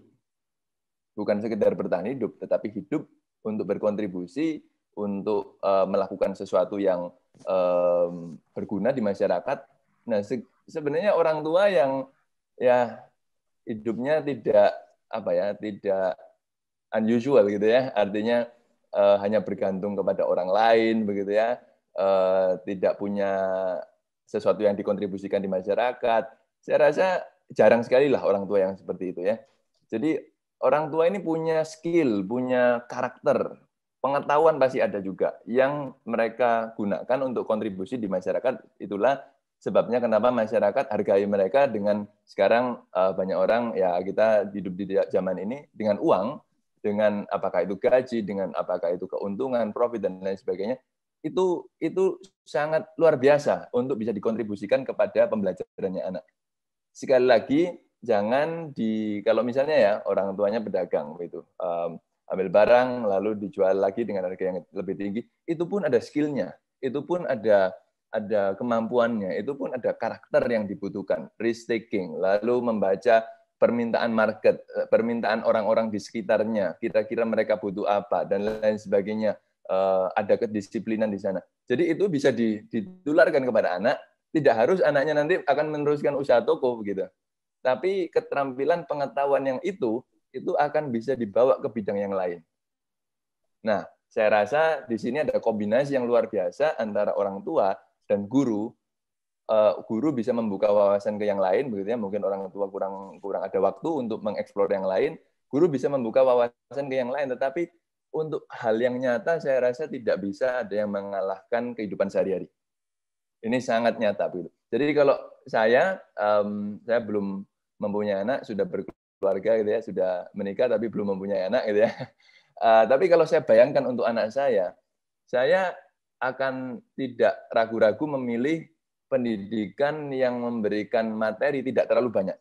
bukan sekedar bertahan hidup, tetapi hidup untuk berkontribusi, untuk uh, melakukan sesuatu yang um, berguna di masyarakat. Nah, se sebenarnya orang tua yang ya hidupnya tidak apa ya, tidak unusual gitu ya, artinya uh, hanya bergantung kepada orang lain begitu ya, uh, tidak punya sesuatu yang dikontribusikan di masyarakat. Saya rasa jarang sekali lah orang tua yang seperti itu ya. Jadi orang tua ini punya skill, punya karakter, pengetahuan pasti ada juga yang mereka gunakan untuk kontribusi di masyarakat. Itulah sebabnya kenapa masyarakat hargai mereka dengan sekarang eh, banyak orang ya kita hidup di zaman ini dengan uang dengan apakah itu gaji, dengan apakah itu keuntungan, profit, dan lain sebagainya itu itu sangat luar biasa untuk bisa dikontribusikan kepada pembelajarannya anak. Sekali lagi jangan di kalau misalnya ya orang tuanya pedagang gitu um, ambil barang lalu dijual lagi dengan harga yang lebih tinggi itu pun ada skillnya itu pun ada ada kemampuannya itu pun ada karakter yang dibutuhkan risk taking lalu membaca permintaan market eh, permintaan orang-orang di sekitarnya kira-kira mereka butuh apa dan lain sebagainya Eh, ada kedisiplinan di sana. Jadi itu bisa ditularkan kepada anak, tidak harus anaknya nanti akan meneruskan usaha toko begitu. Tapi keterampilan pengetahuan yang itu itu akan bisa dibawa ke bidang yang lain. Nah, saya rasa di sini ada kombinasi yang luar biasa antara orang tua dan guru. Uh, guru bisa membuka wawasan ke yang lain, begitu ya. Mungkin orang tua kurang kurang ada waktu untuk mengeksplor yang lain. Guru bisa membuka wawasan ke yang lain, tetapi untuk hal yang nyata saya rasa tidak bisa ada yang mengalahkan kehidupan sehari-hari. Ini sangat nyata begitu. Jadi kalau saya um, saya belum mempunyai anak, sudah berkeluarga gitu ya, sudah menikah tapi belum mempunyai anak gitu ya. Uh, tapi kalau saya bayangkan untuk anak saya, saya akan tidak ragu-ragu memilih pendidikan yang memberikan materi tidak terlalu banyak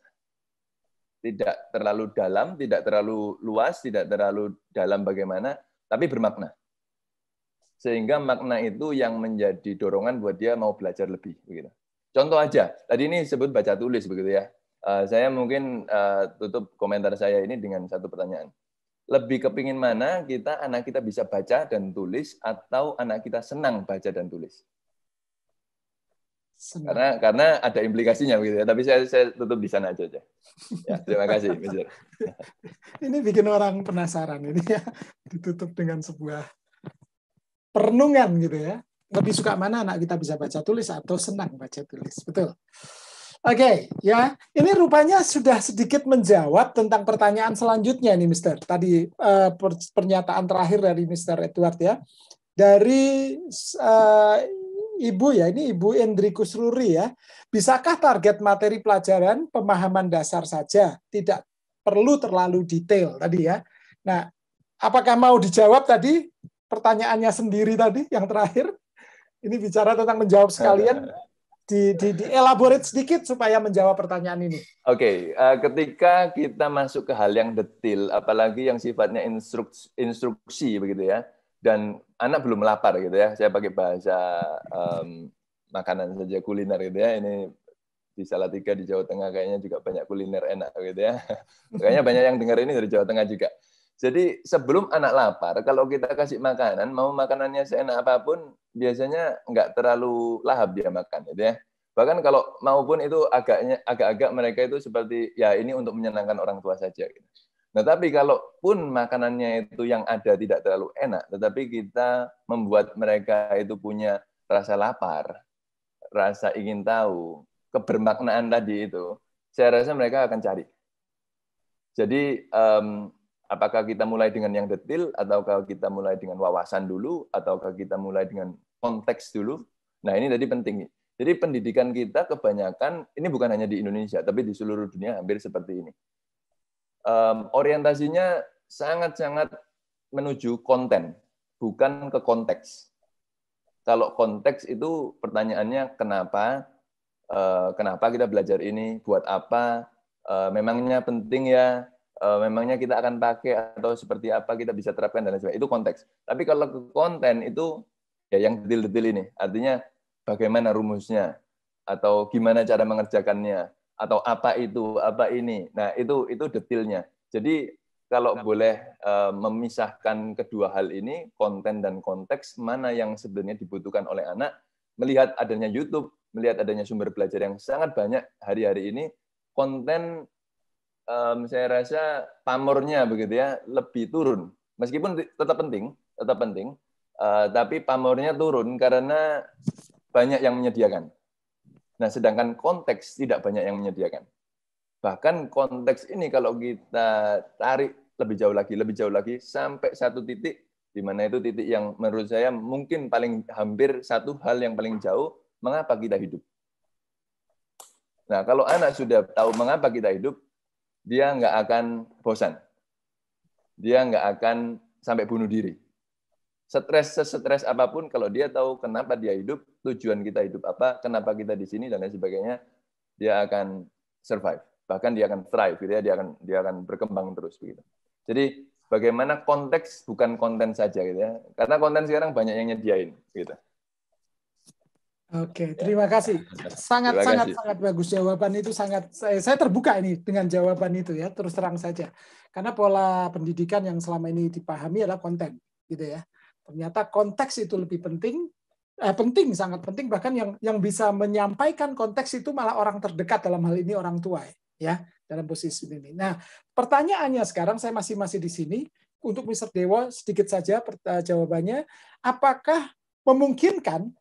tidak terlalu dalam, tidak terlalu luas, tidak terlalu dalam bagaimana, tapi bermakna. Sehingga makna itu yang menjadi dorongan buat dia mau belajar lebih. Begitu. Contoh aja, tadi ini sebut baca tulis begitu ya. Eh, saya mungkin eh, tutup komentar saya ini dengan satu pertanyaan. Lebih kepingin mana kita anak kita bisa baca dan tulis atau anak kita senang baca dan tulis? Senang. Karena karena ada implikasinya begitu ya. Tapi saya saya tutup di sana aja. Ya, terima kasih, Mister. ini bikin orang penasaran ini ya. Ditutup dengan sebuah perenungan gitu ya. Lebih suka mana anak kita bisa baca tulis atau senang baca tulis, betul? Oke, okay, ya. Ini rupanya sudah sedikit menjawab tentang pertanyaan selanjutnya ini, Mister. Tadi eh, pernyataan terakhir dari Mister Edward ya. Dari eh, Ibu ya, ini Ibu Endri Kusruri ya. Bisakah target materi pelajaran pemahaman dasar saja, tidak perlu terlalu detail tadi ya. Nah, apakah mau dijawab tadi pertanyaannya sendiri tadi yang terakhir? Ini bicara tentang menjawab sekalian di, di, di elaborate sedikit supaya menjawab pertanyaan ini. Oke, okay. uh, eh, ketika kita masuk ke hal yang detail, apalagi yang sifatnya instruksi, instruksi begitu ya dan anak belum lapar gitu ya. Saya pakai bahasa um, makanan saja kuliner gitu ya. Ini di Salatiga di Jawa Tengah kayaknya juga banyak kuliner enak gitu ya. Kayaknya banyak yang dengar ini dari Jawa Tengah juga. Jadi sebelum anak lapar, kalau kita kasih makanan, mau makanannya seenak apapun, biasanya nggak terlalu lahap dia makan gitu ya. Bahkan kalau maupun itu agaknya agak-agak mereka itu seperti ya ini untuk menyenangkan orang tua saja gitu. Nah, tapi kalaupun makanannya itu yang ada tidak terlalu enak, tetapi kita membuat mereka itu punya rasa lapar, rasa ingin tahu, kebermaknaan tadi itu, saya rasa mereka akan cari. Jadi, um, apakah kita mulai dengan yang detil, ataukah kita mulai dengan wawasan dulu, ataukah kita mulai dengan konteks dulu? Nah, ini tadi penting. Jadi pendidikan kita kebanyakan, ini bukan hanya di Indonesia, tapi di seluruh dunia hampir seperti ini um, orientasinya sangat-sangat menuju konten, bukan ke konteks. Kalau konteks itu pertanyaannya kenapa, uh, kenapa kita belajar ini, buat apa, uh, memangnya penting ya, uh, memangnya kita akan pakai atau seperti apa kita bisa terapkan dan lain sebagainya. Itu konteks. Tapi kalau ke konten itu ya yang detail-detail ini, artinya bagaimana rumusnya atau gimana cara mengerjakannya, atau apa itu, apa ini. Nah, itu itu detailnya. Jadi kalau boleh eh, memisahkan kedua hal ini, konten dan konteks, mana yang sebenarnya dibutuhkan oleh anak, melihat adanya YouTube, melihat adanya sumber belajar yang sangat banyak hari-hari ini, konten um, saya rasa pamornya begitu ya lebih turun. Meskipun tetap penting, tetap penting, uh, tapi pamornya turun karena banyak yang menyediakan. Nah, sedangkan konteks tidak banyak yang menyediakan. Bahkan konteks ini kalau kita tarik lebih jauh lagi, lebih jauh lagi sampai satu titik di mana itu titik yang menurut saya mungkin paling hampir satu hal yang paling jauh mengapa kita hidup. Nah, kalau anak sudah tahu mengapa kita hidup, dia nggak akan bosan. Dia nggak akan sampai bunuh diri stres sesetres apapun kalau dia tahu kenapa dia hidup, tujuan kita hidup apa, kenapa kita di sini dan lain sebagainya, dia akan survive. Bahkan dia akan thrive gitu ya, dia akan dia akan berkembang terus gitu Jadi bagaimana konteks bukan konten saja gitu ya. Karena konten sekarang banyak yang nyediain gitu. Oke, terima kasih. Sangat terima sangat sangat bagus jawaban itu sangat saya, saya terbuka ini dengan jawaban itu ya, terus terang saja. Karena pola pendidikan yang selama ini dipahami adalah konten gitu ya. Ternyata konteks itu lebih penting, eh, penting sangat penting bahkan yang yang bisa menyampaikan konteks itu malah orang terdekat dalam hal ini orang tua ya dalam posisi ini. Nah, pertanyaannya sekarang saya masih masih di sini untuk Mr. Dewa sedikit saja eh, jawabannya apakah memungkinkan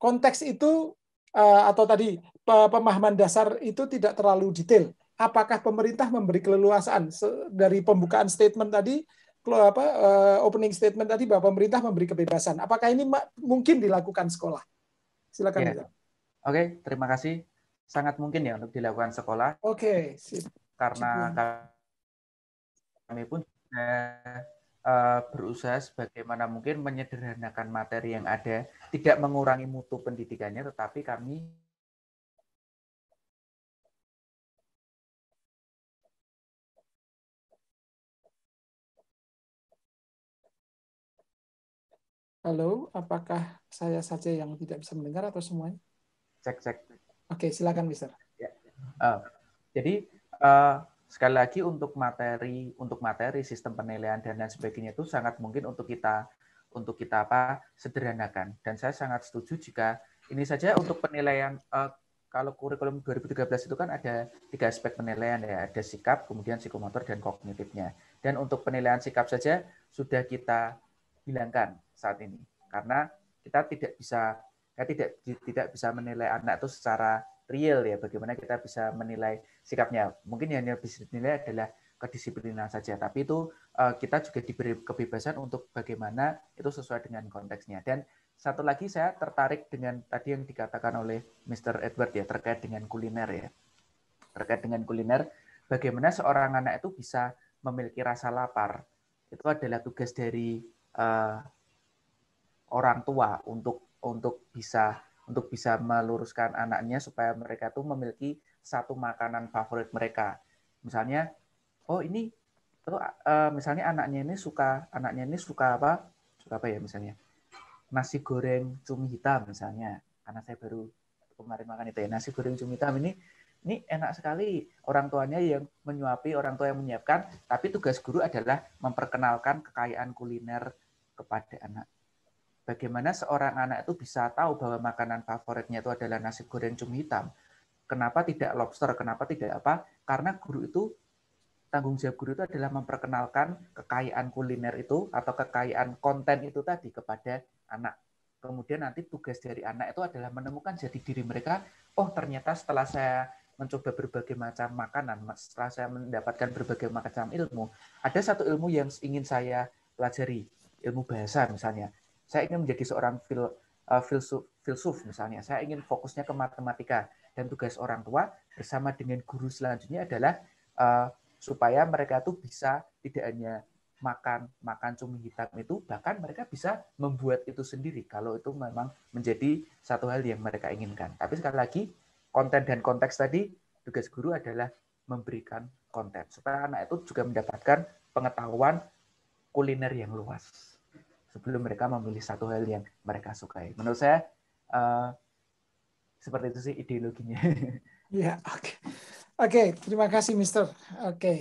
konteks itu eh, atau tadi pemahaman dasar itu tidak terlalu detail. Apakah pemerintah memberi keleluasaan dari pembukaan statement tadi apa eh, opening statement tadi bahwa pemerintah memberi kebebasan. Apakah ini mungkin dilakukan sekolah? Silakan. Ya. Oke, okay, terima kasih. Sangat mungkin ya untuk dilakukan sekolah. Oke, okay. karena kami pun uh, berusaha sebagaimana mungkin menyederhanakan materi yang ada, tidak mengurangi mutu pendidikannya, tetapi kami Halo, apakah saya saja yang tidak bisa mendengar atau semuanya? Cek, cek. Oke, silakan, Mister. Ya. Uh, jadi uh, sekali lagi untuk materi, untuk materi sistem penilaian dan lain sebagainya itu sangat mungkin untuk kita untuk kita apa sederhanakan. Dan saya sangat setuju jika ini saja untuk penilaian eh, kalau kurikulum 2013 itu kan ada tiga aspek penilaian ya, ada sikap, kemudian psikomotor dan kognitifnya. Dan untuk penilaian sikap saja sudah kita hilangkan saat ini karena kita tidak bisa kita tidak tidak bisa menilai anak itu secara real ya bagaimana kita bisa menilai sikapnya mungkin yang bisa dinilai adalah kedisiplinan saja tapi itu eh, kita juga diberi kebebasan untuk bagaimana itu sesuai dengan konteksnya dan satu lagi saya tertarik dengan tadi yang dikatakan oleh Mr. Edward ya terkait dengan kuliner ya terkait dengan kuliner bagaimana seorang anak itu bisa memiliki rasa lapar itu adalah tugas dari uh, orang tua untuk untuk bisa untuk bisa meluruskan anaknya supaya mereka tuh memiliki satu makanan favorit mereka. Misalnya, oh ini tuh oh, eh, misalnya anaknya ini suka anaknya ini suka apa? Suka apa ya misalnya? Nasi goreng cumi hitam misalnya. Karena saya baru kemarin makan itu ya, nasi goreng cumi hitam ini ini enak sekali orang tuanya yang menyuapi, orang tua yang menyiapkan, tapi tugas guru adalah memperkenalkan kekayaan kuliner kepada anak Bagaimana seorang anak itu bisa tahu bahwa makanan favoritnya itu adalah nasi goreng cumi hitam? Kenapa tidak lobster? Kenapa tidak apa? Karena guru itu tanggung jawab guru itu adalah memperkenalkan kekayaan kuliner itu atau kekayaan konten itu tadi kepada anak. Kemudian nanti tugas dari anak itu adalah menemukan jadi diri mereka. Oh ternyata setelah saya mencoba berbagai macam makanan, setelah saya mendapatkan berbagai macam ilmu, ada satu ilmu yang ingin saya pelajari, ilmu bahasa misalnya saya ingin menjadi seorang fil, uh, eh, filsuf, filsuf misalnya, saya ingin fokusnya ke matematika dan tugas orang tua bersama dengan guru selanjutnya adalah uh, supaya mereka tuh bisa tidak hanya makan makan cumi hitam itu bahkan mereka bisa membuat itu sendiri kalau itu memang menjadi satu hal yang mereka inginkan. Tapi sekali lagi konten dan konteks tadi tugas guru adalah memberikan konten supaya anak itu juga mendapatkan pengetahuan kuliner yang luas sebelum mereka memilih satu hal yang mereka sukai. Menurut saya uh, seperti itu sih ideologinya. Ya, yeah, oke. Okay. Oke, okay, terima kasih Mister. Oke. Okay.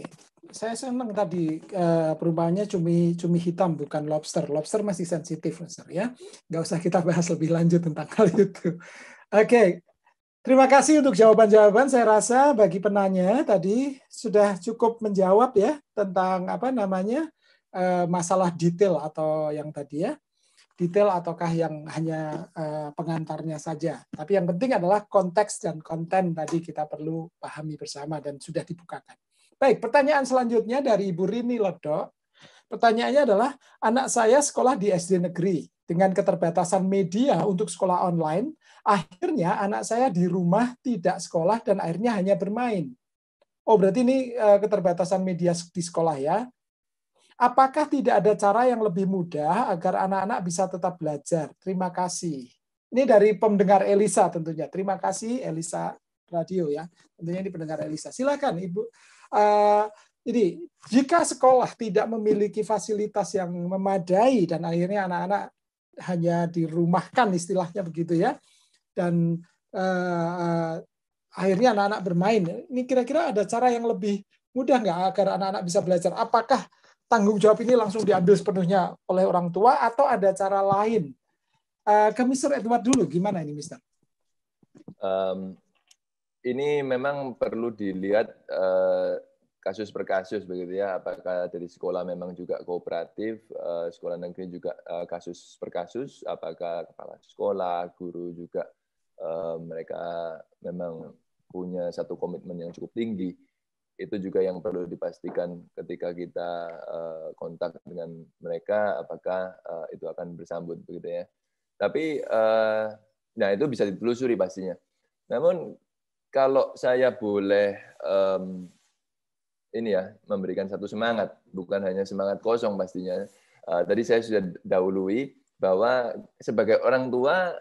Saya senang tadi uh, perubahannya cumi cumi hitam bukan lobster. Lobster masih sensitif, Mister ya. Nggak usah kita bahas lebih lanjut tentang hal itu. Oke. Okay. Terima kasih untuk jawaban-jawaban. Saya rasa bagi penanya tadi sudah cukup menjawab ya tentang apa namanya Eh, masalah detail atau yang tadi ya detail ataukah yang hanya eh, pengantarnya saja. Tapi yang penting adalah konteks dan konten tadi kita perlu pahami bersama dan sudah dibukakan. Baik, pertanyaan selanjutnya dari Ibu Rini Ledok. Pertanyaannya adalah, anak saya sekolah di SD negeri dengan keterbatasan media untuk sekolah online, akhirnya anak saya di rumah tidak sekolah dan akhirnya hanya bermain. Oh, berarti ini eh, keterbatasan media di sekolah ya. Apakah tidak ada cara yang lebih mudah agar anak-anak bisa tetap belajar? Terima kasih. Ini dari pendengar Elisa tentunya. Terima kasih Elisa Radio ya. Tentunya ini pendengar Elisa. Silakan Ibu. jadi eh, jika sekolah tidak memiliki fasilitas yang memadai dan akhirnya anak-anak hanya dirumahkan istilahnya begitu ya dan eh, eh, akhirnya anak-anak bermain. Ini kira-kira ada cara yang lebih mudah nggak agar anak-anak bisa belajar? Apakah tanggung jawab ini langsung diambil sepenuhnya oleh orang tua atau ada cara lain? Uh, ke Mr. Edward dulu, gimana ini, Mister? Um, ini memang perlu dilihat uh, kasus per kasus begitu ya. Apakah dari sekolah memang juga kooperatif, uh, sekolah negeri juga uh, kasus per kasus. Apakah kepala sekolah, guru juga uh, mereka memang punya satu komitmen yang cukup tinggi itu juga yang perlu dipastikan ketika kita eh, kontak dengan mereka apakah eh, itu akan bersambut begitu ya tapi eh, nah itu bisa ditelusuri pastinya namun kalau saya boleh ini ya memberikan satu semangat bukan hanya semangat kosong pastinya tadi saya sudah dahului bahwa sebagai orang tua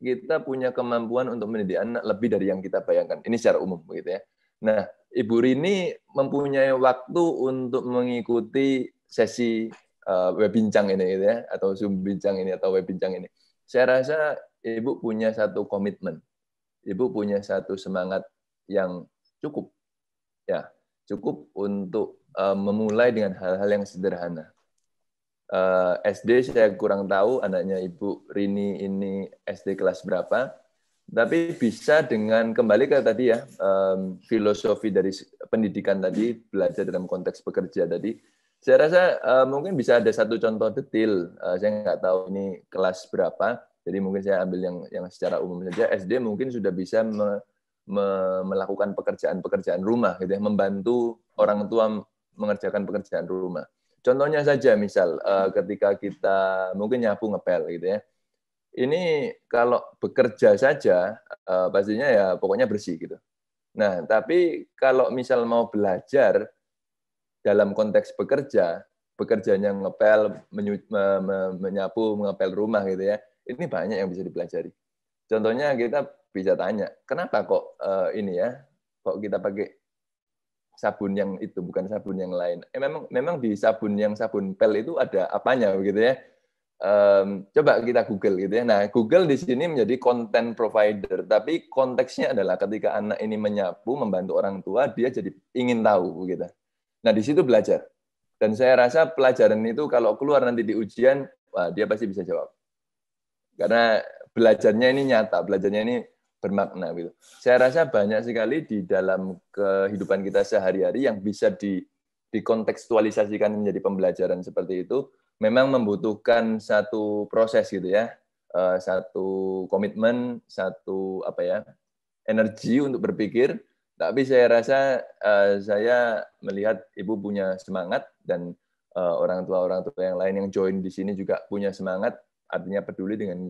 kita punya kemampuan untuk mendidik anak lebih dari yang kita bayangkan ini secara umum begitu ya nah Ibu Rini mempunyai waktu untuk mengikuti sesi uh, web bincang ini gitu ya atau Zoom bincang ini atau web bincang ini. Saya rasa Ibu punya satu komitmen. Ibu punya satu semangat yang cukup ya, cukup untuk eh, memulai dengan hal-hal yang sederhana. Eh, SD saya kurang tahu anaknya Ibu Rini ini SD kelas berapa, tapi bisa dengan kembali ke tadi ya um, filosofi dari pendidikan tadi belajar dalam konteks bekerja tadi saya rasa uh, mungkin bisa ada satu contoh detail uh, saya nggak tahu ini kelas berapa jadi mungkin saya ambil yang yang secara umum saja SD mungkin sudah bisa me, me, melakukan pekerjaan-pekerjaan rumah gitu ya membantu orang tua mengerjakan pekerjaan rumah contohnya saja misal uh, ketika kita mungkin nyapu ngepel gitu ya ini kalau bekerja saja eh, pastinya ya pokoknya bersih gitu. Nah, tapi kalau misal mau belajar dalam konteks bekerja, bekerjanya ngepel, menyu, me, me, menyapu, ngepel rumah gitu ya. Ini banyak yang bisa dipelajari. Contohnya kita bisa tanya, kenapa kok uh, ini ya? Kok kita pakai sabun yang itu bukan sabun yang lain. Eh, memang memang di sabun yang sabun pel itu ada apanya begitu ya? um, coba kita Google gitu ya. Nah, Google di sini menjadi content provider, tapi konteksnya adalah ketika anak ini menyapu, membantu orang tua, dia jadi ingin tahu gitu. Nah, di situ belajar. Dan saya rasa pelajaran itu kalau keluar nanti di ujian, wah dia pasti bisa jawab. Karena belajarnya ini nyata, belajarnya ini bermakna gitu. Saya rasa banyak sekali di dalam kehidupan kita sehari-hari yang bisa di dikontekstualisasikan menjadi pembelajaran seperti itu memang membutuhkan satu proses gitu ya, eh, satu komitmen, satu apa ya, energi untuk berpikir. Tapi saya rasa eh, saya melihat ibu punya semangat dan eh, orang tua orang tua yang lain yang join di sini juga punya semangat, artinya peduli dengan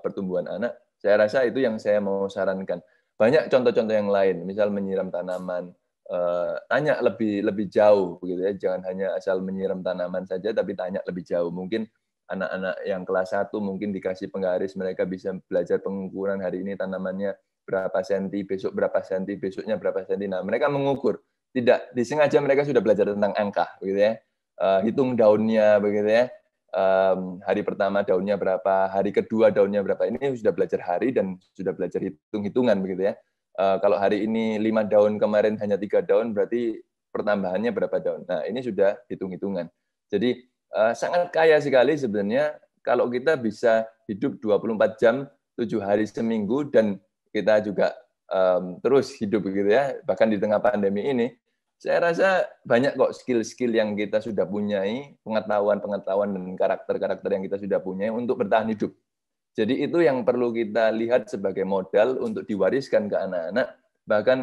pertumbuhan anak. Saya rasa itu yang saya mau sarankan. Banyak contoh-contoh yang lain, misal menyiram tanaman, Eh, tanya lebih lebih jauh begitu ya jangan hanya asal menyiram tanaman saja tapi tanya lebih jauh mungkin anak-anak yang kelas 1 mungkin dikasih penggaris mereka bisa belajar pengukuran hari ini tanamannya berapa senti besok berapa senti besoknya berapa senti nah mereka mengukur tidak disengaja mereka sudah belajar tentang angka begitu ya uh, hitung daunnya begitu ya um, hari pertama daunnya berapa hari kedua daunnya berapa ini sudah belajar hari dan sudah belajar hitung hitungan begitu ya Eh, kalau hari ini lima daun kemarin hanya tiga daun berarti pertambahannya berapa daun. Nah ini sudah hitung-hitungan. Jadi eh, sangat kaya sekali sebenarnya kalau kita bisa hidup 24 jam tujuh hari seminggu dan kita juga um, terus hidup begitu ya bahkan di tengah pandemi ini saya rasa banyak kok skill-skill yang kita sudah punyai, pengetahuan-pengetahuan dan karakter-karakter yang kita sudah punya untuk bertahan hidup. Jadi itu yang perlu kita lihat sebagai modal untuk diwariskan ke anak-anak. Bahkan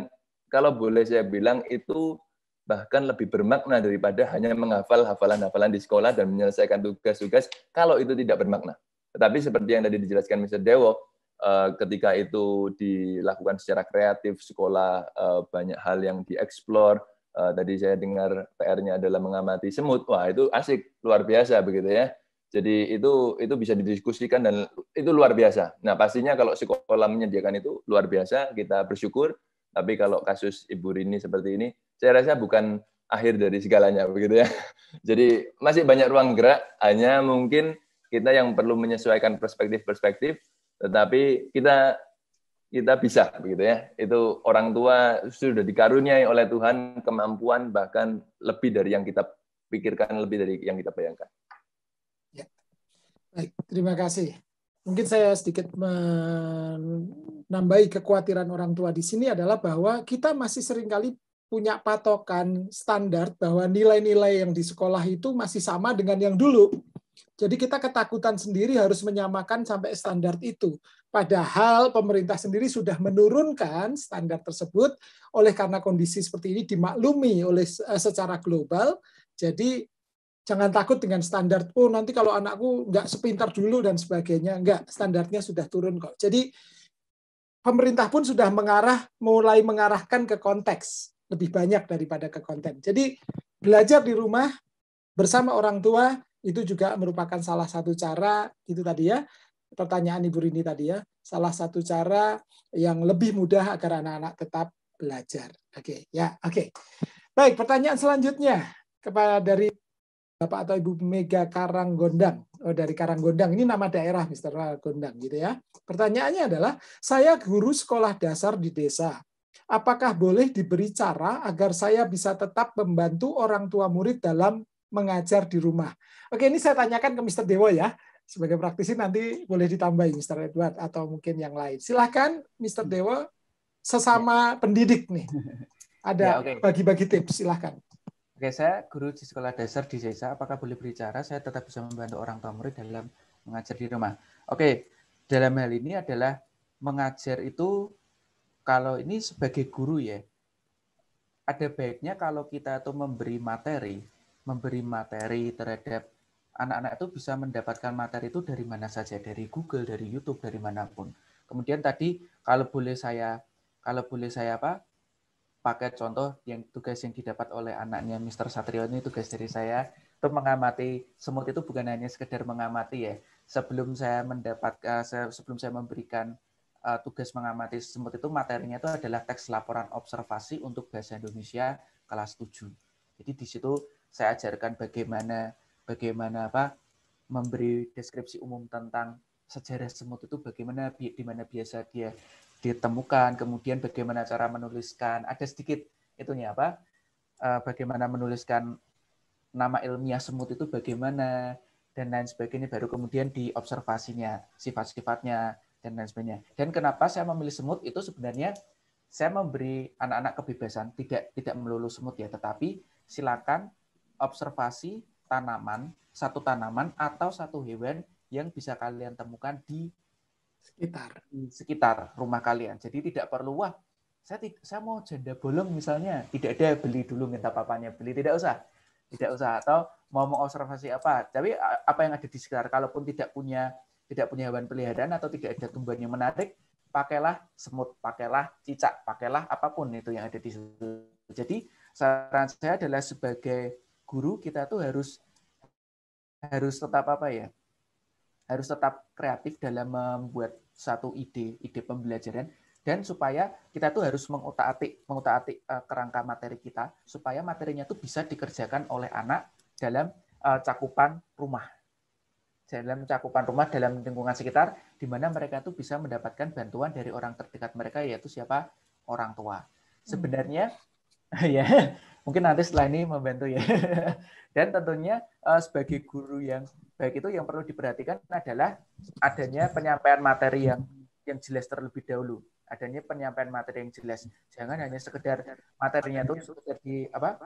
kalau boleh saya bilang itu bahkan lebih bermakna daripada hanya menghafal hafalan-hafalan di sekolah dan menyelesaikan tugas-tugas kalau itu tidak bermakna. Tetapi seperti yang tadi dijelaskan Mr. Dewo, eh, ketika itu dilakukan secara kreatif, sekolah eh, banyak hal yang dieksplor. Eh, tadi saya dengar PR-nya adalah mengamati semut. Wah, itu asik, luar biasa begitu ya jadi itu itu bisa didiskusikan dan itu luar biasa. Nah pastinya kalau sekolah menyediakan itu luar biasa, kita bersyukur. Tapi kalau kasus Ibu Rini seperti ini, saya rasa bukan akhir dari segalanya begitu ya. Jadi masih banyak ruang gerak, hanya mungkin kita yang perlu menyesuaikan perspektif-perspektif, tetapi kita kita bisa begitu ya. Itu orang tua sudah dikaruniai oleh Tuhan kemampuan bahkan lebih dari yang kita pikirkan, lebih dari yang kita bayangkan. Baik, terima kasih. Mungkin saya sedikit menambahi kekhawatiran orang tua di sini adalah bahwa kita masih seringkali punya patokan standar bahwa nilai-nilai yang di sekolah itu masih sama dengan yang dulu. Jadi kita ketakutan sendiri harus menyamakan sampai standar itu. Padahal pemerintah sendiri sudah menurunkan standar tersebut oleh karena kondisi seperti ini dimaklumi oleh eh, secara global. Jadi Jangan takut dengan standar, oh nanti kalau anakku nggak sepintar dulu dan sebagainya. Nggak, standarnya sudah turun kok. Jadi pemerintah pun sudah mengarah, mulai mengarahkan ke konteks. Lebih banyak daripada ke konten. Jadi belajar di rumah bersama orang tua itu juga merupakan salah satu cara, itu tadi ya, pertanyaan Ibu Rini tadi ya, salah satu cara yang lebih mudah agar anak-anak tetap belajar. Oke, okay, ya, oke. Okay. Baik, pertanyaan selanjutnya kepada dari Bapak atau Ibu Mega Karanggondang oh, dari Karang Gondang ini nama daerah Mr. Gondang gitu ya. Pertanyaannya adalah saya guru sekolah dasar di desa. Apakah boleh diberi cara agar saya bisa tetap membantu orang tua murid dalam mengajar di rumah? Oke, ini saya tanyakan ke Mr. Dewo ya. Sebagai praktisi nanti boleh ditambahin Mr. Edward atau mungkin yang lain. Silahkan Mr. Dewo sesama pendidik nih. Ada ya, bagi-bagi tips, silahkan. Oke, saya guru di sekolah dasar di desa. Apakah boleh berbicara? Saya tetap bisa membantu orang tua murid dalam mengajar di rumah. Oke, dalam hal ini adalah mengajar itu kalau ini sebagai guru ya. Ada baiknya kalau kita itu memberi materi, memberi materi terhadap anak-anak itu bisa mendapatkan materi itu dari mana saja, dari Google, dari YouTube, dari manapun. Kemudian tadi kalau boleh saya kalau boleh saya apa? pakai contoh yang tugas yang didapat oleh anaknya Mr. Satrio ini tugas dari saya untuk mengamati semut itu bukan hanya sekedar mengamati ya sebelum saya mendapat eh, sebelum saya memberikan eh, tugas mengamati semut itu materinya itu adalah teks laporan observasi untuk bahasa Indonesia kelas 7. Jadi di situ saya ajarkan bagaimana bagaimana apa memberi deskripsi umum tentang sejarah semut itu bagaimana di mana biasa dia ditemukan, kemudian bagaimana cara menuliskan, ada sedikit itunya apa, eh, bagaimana menuliskan nama ilmiah semut itu bagaimana, dan lain sebagainya, baru kemudian diobservasinya, sifat-sifatnya, dan lain sebagainya. Dan kenapa saya memilih semut itu sebenarnya saya memberi anak-anak kebebasan, tidak tidak melulu semut ya, tetapi silakan observasi tanaman, satu tanaman atau satu hewan yang bisa kalian temukan di sekitar sekitar rumah kalian. Jadi tidak perlu wah saya saya mau janda bolong misalnya tidak ada beli dulu minta papanya beli tidak usah tidak usah atau mau mengobservasi apa tapi apa yang ada di sekitar kalaupun tidak punya tidak punya hewan peliharaan atau tidak ada tumbuhan yang menarik pakailah semut pakailah cicak pakailah apapun itu yang ada di situ jadi saran saya adalah sebagai guru kita tuh harus harus tetap apa ya harus tetap kreatif dalam membuat satu ide, ide pembelajaran dan supaya kita tuh harus mengutak-atik mengutak-atik uh, eh, kerangka materi kita supaya materinya tuh bisa dikerjakan oleh anak dalam uh, cakupan rumah dalam cakupan rumah dalam lingkungan sekitar di mana mereka tuh bisa mendapatkan bantuan dari orang terdekat mereka yaitu siapa orang tua hmm. sebenarnya hmm. ya Mungkin nanti setelah ini membantu ya. Dan tentunya eh, sebagai guru yang baik itu yang perlu diperhatikan adalah adanya penyampaian materi yang yang jelas terlebih dahulu. Adanya penyampaian materi yang jelas. Jangan hanya sekedar materinya itu sudah di apa?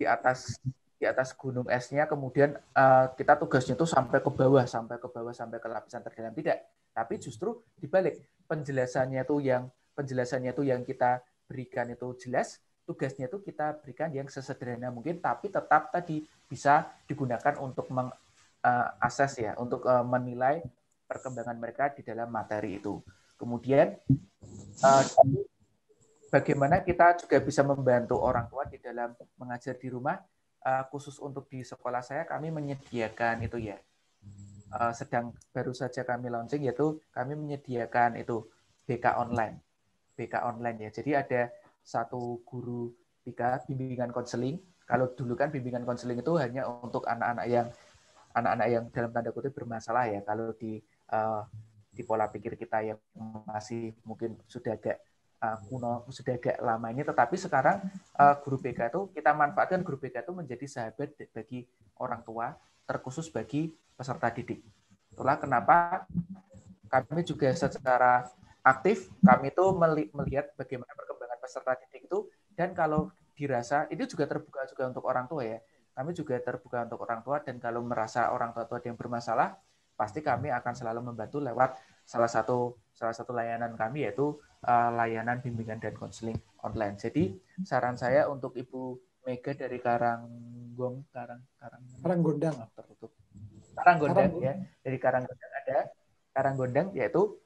di atas di atas gunung esnya kemudian eh, kita tugasnya itu sampai ke bawah sampai ke bawah sampai ke lapisan terdalam tidak tapi justru dibalik penjelasannya itu yang penjelasannya itu yang kita berikan itu jelas tugasnya itu kita berikan yang sesederhana mungkin tapi tetap tadi bisa digunakan untuk mengakses eh, ya untuk eh, menilai perkembangan mereka di dalam materi itu kemudian eh, bagaimana kita juga bisa membantu orang tua di dalam mengajar di rumah khusus untuk di sekolah saya kami menyediakan itu ya sedang baru saja kami launching yaitu kami menyediakan itu BK online BK online ya jadi ada satu guru BK bimbingan konseling. Kalau dulu kan bimbingan konseling itu hanya untuk anak-anak yang anak-anak yang dalam tanda kutip bermasalah ya. Kalau di uh, di pola pikir kita yang masih mungkin sudah agak uh, kuno, sudah agak lama ini. Tetapi sekarang uh, guru BK itu kita manfaatkan guru BK itu menjadi sahabat bagi orang tua, terkhusus bagi peserta didik. Itulah kenapa kami juga secara aktif kami itu melihat bagaimana peserta didik itu dan kalau dirasa itu juga terbuka juga untuk orang tua ya. Kami juga terbuka untuk orang tua dan kalau merasa orang tua-tua ada yang bermasalah, pasti kami akan selalu membantu lewat salah satu salah satu layanan kami yaitu uh, layanan bimbingan dan konseling online. Jadi saran saya untuk Ibu Mega dari Karanggong Karang Karang Karanggondang tertutup. Karanggondang Karang ya. Dari Karanggondang ada Karanggondang yaitu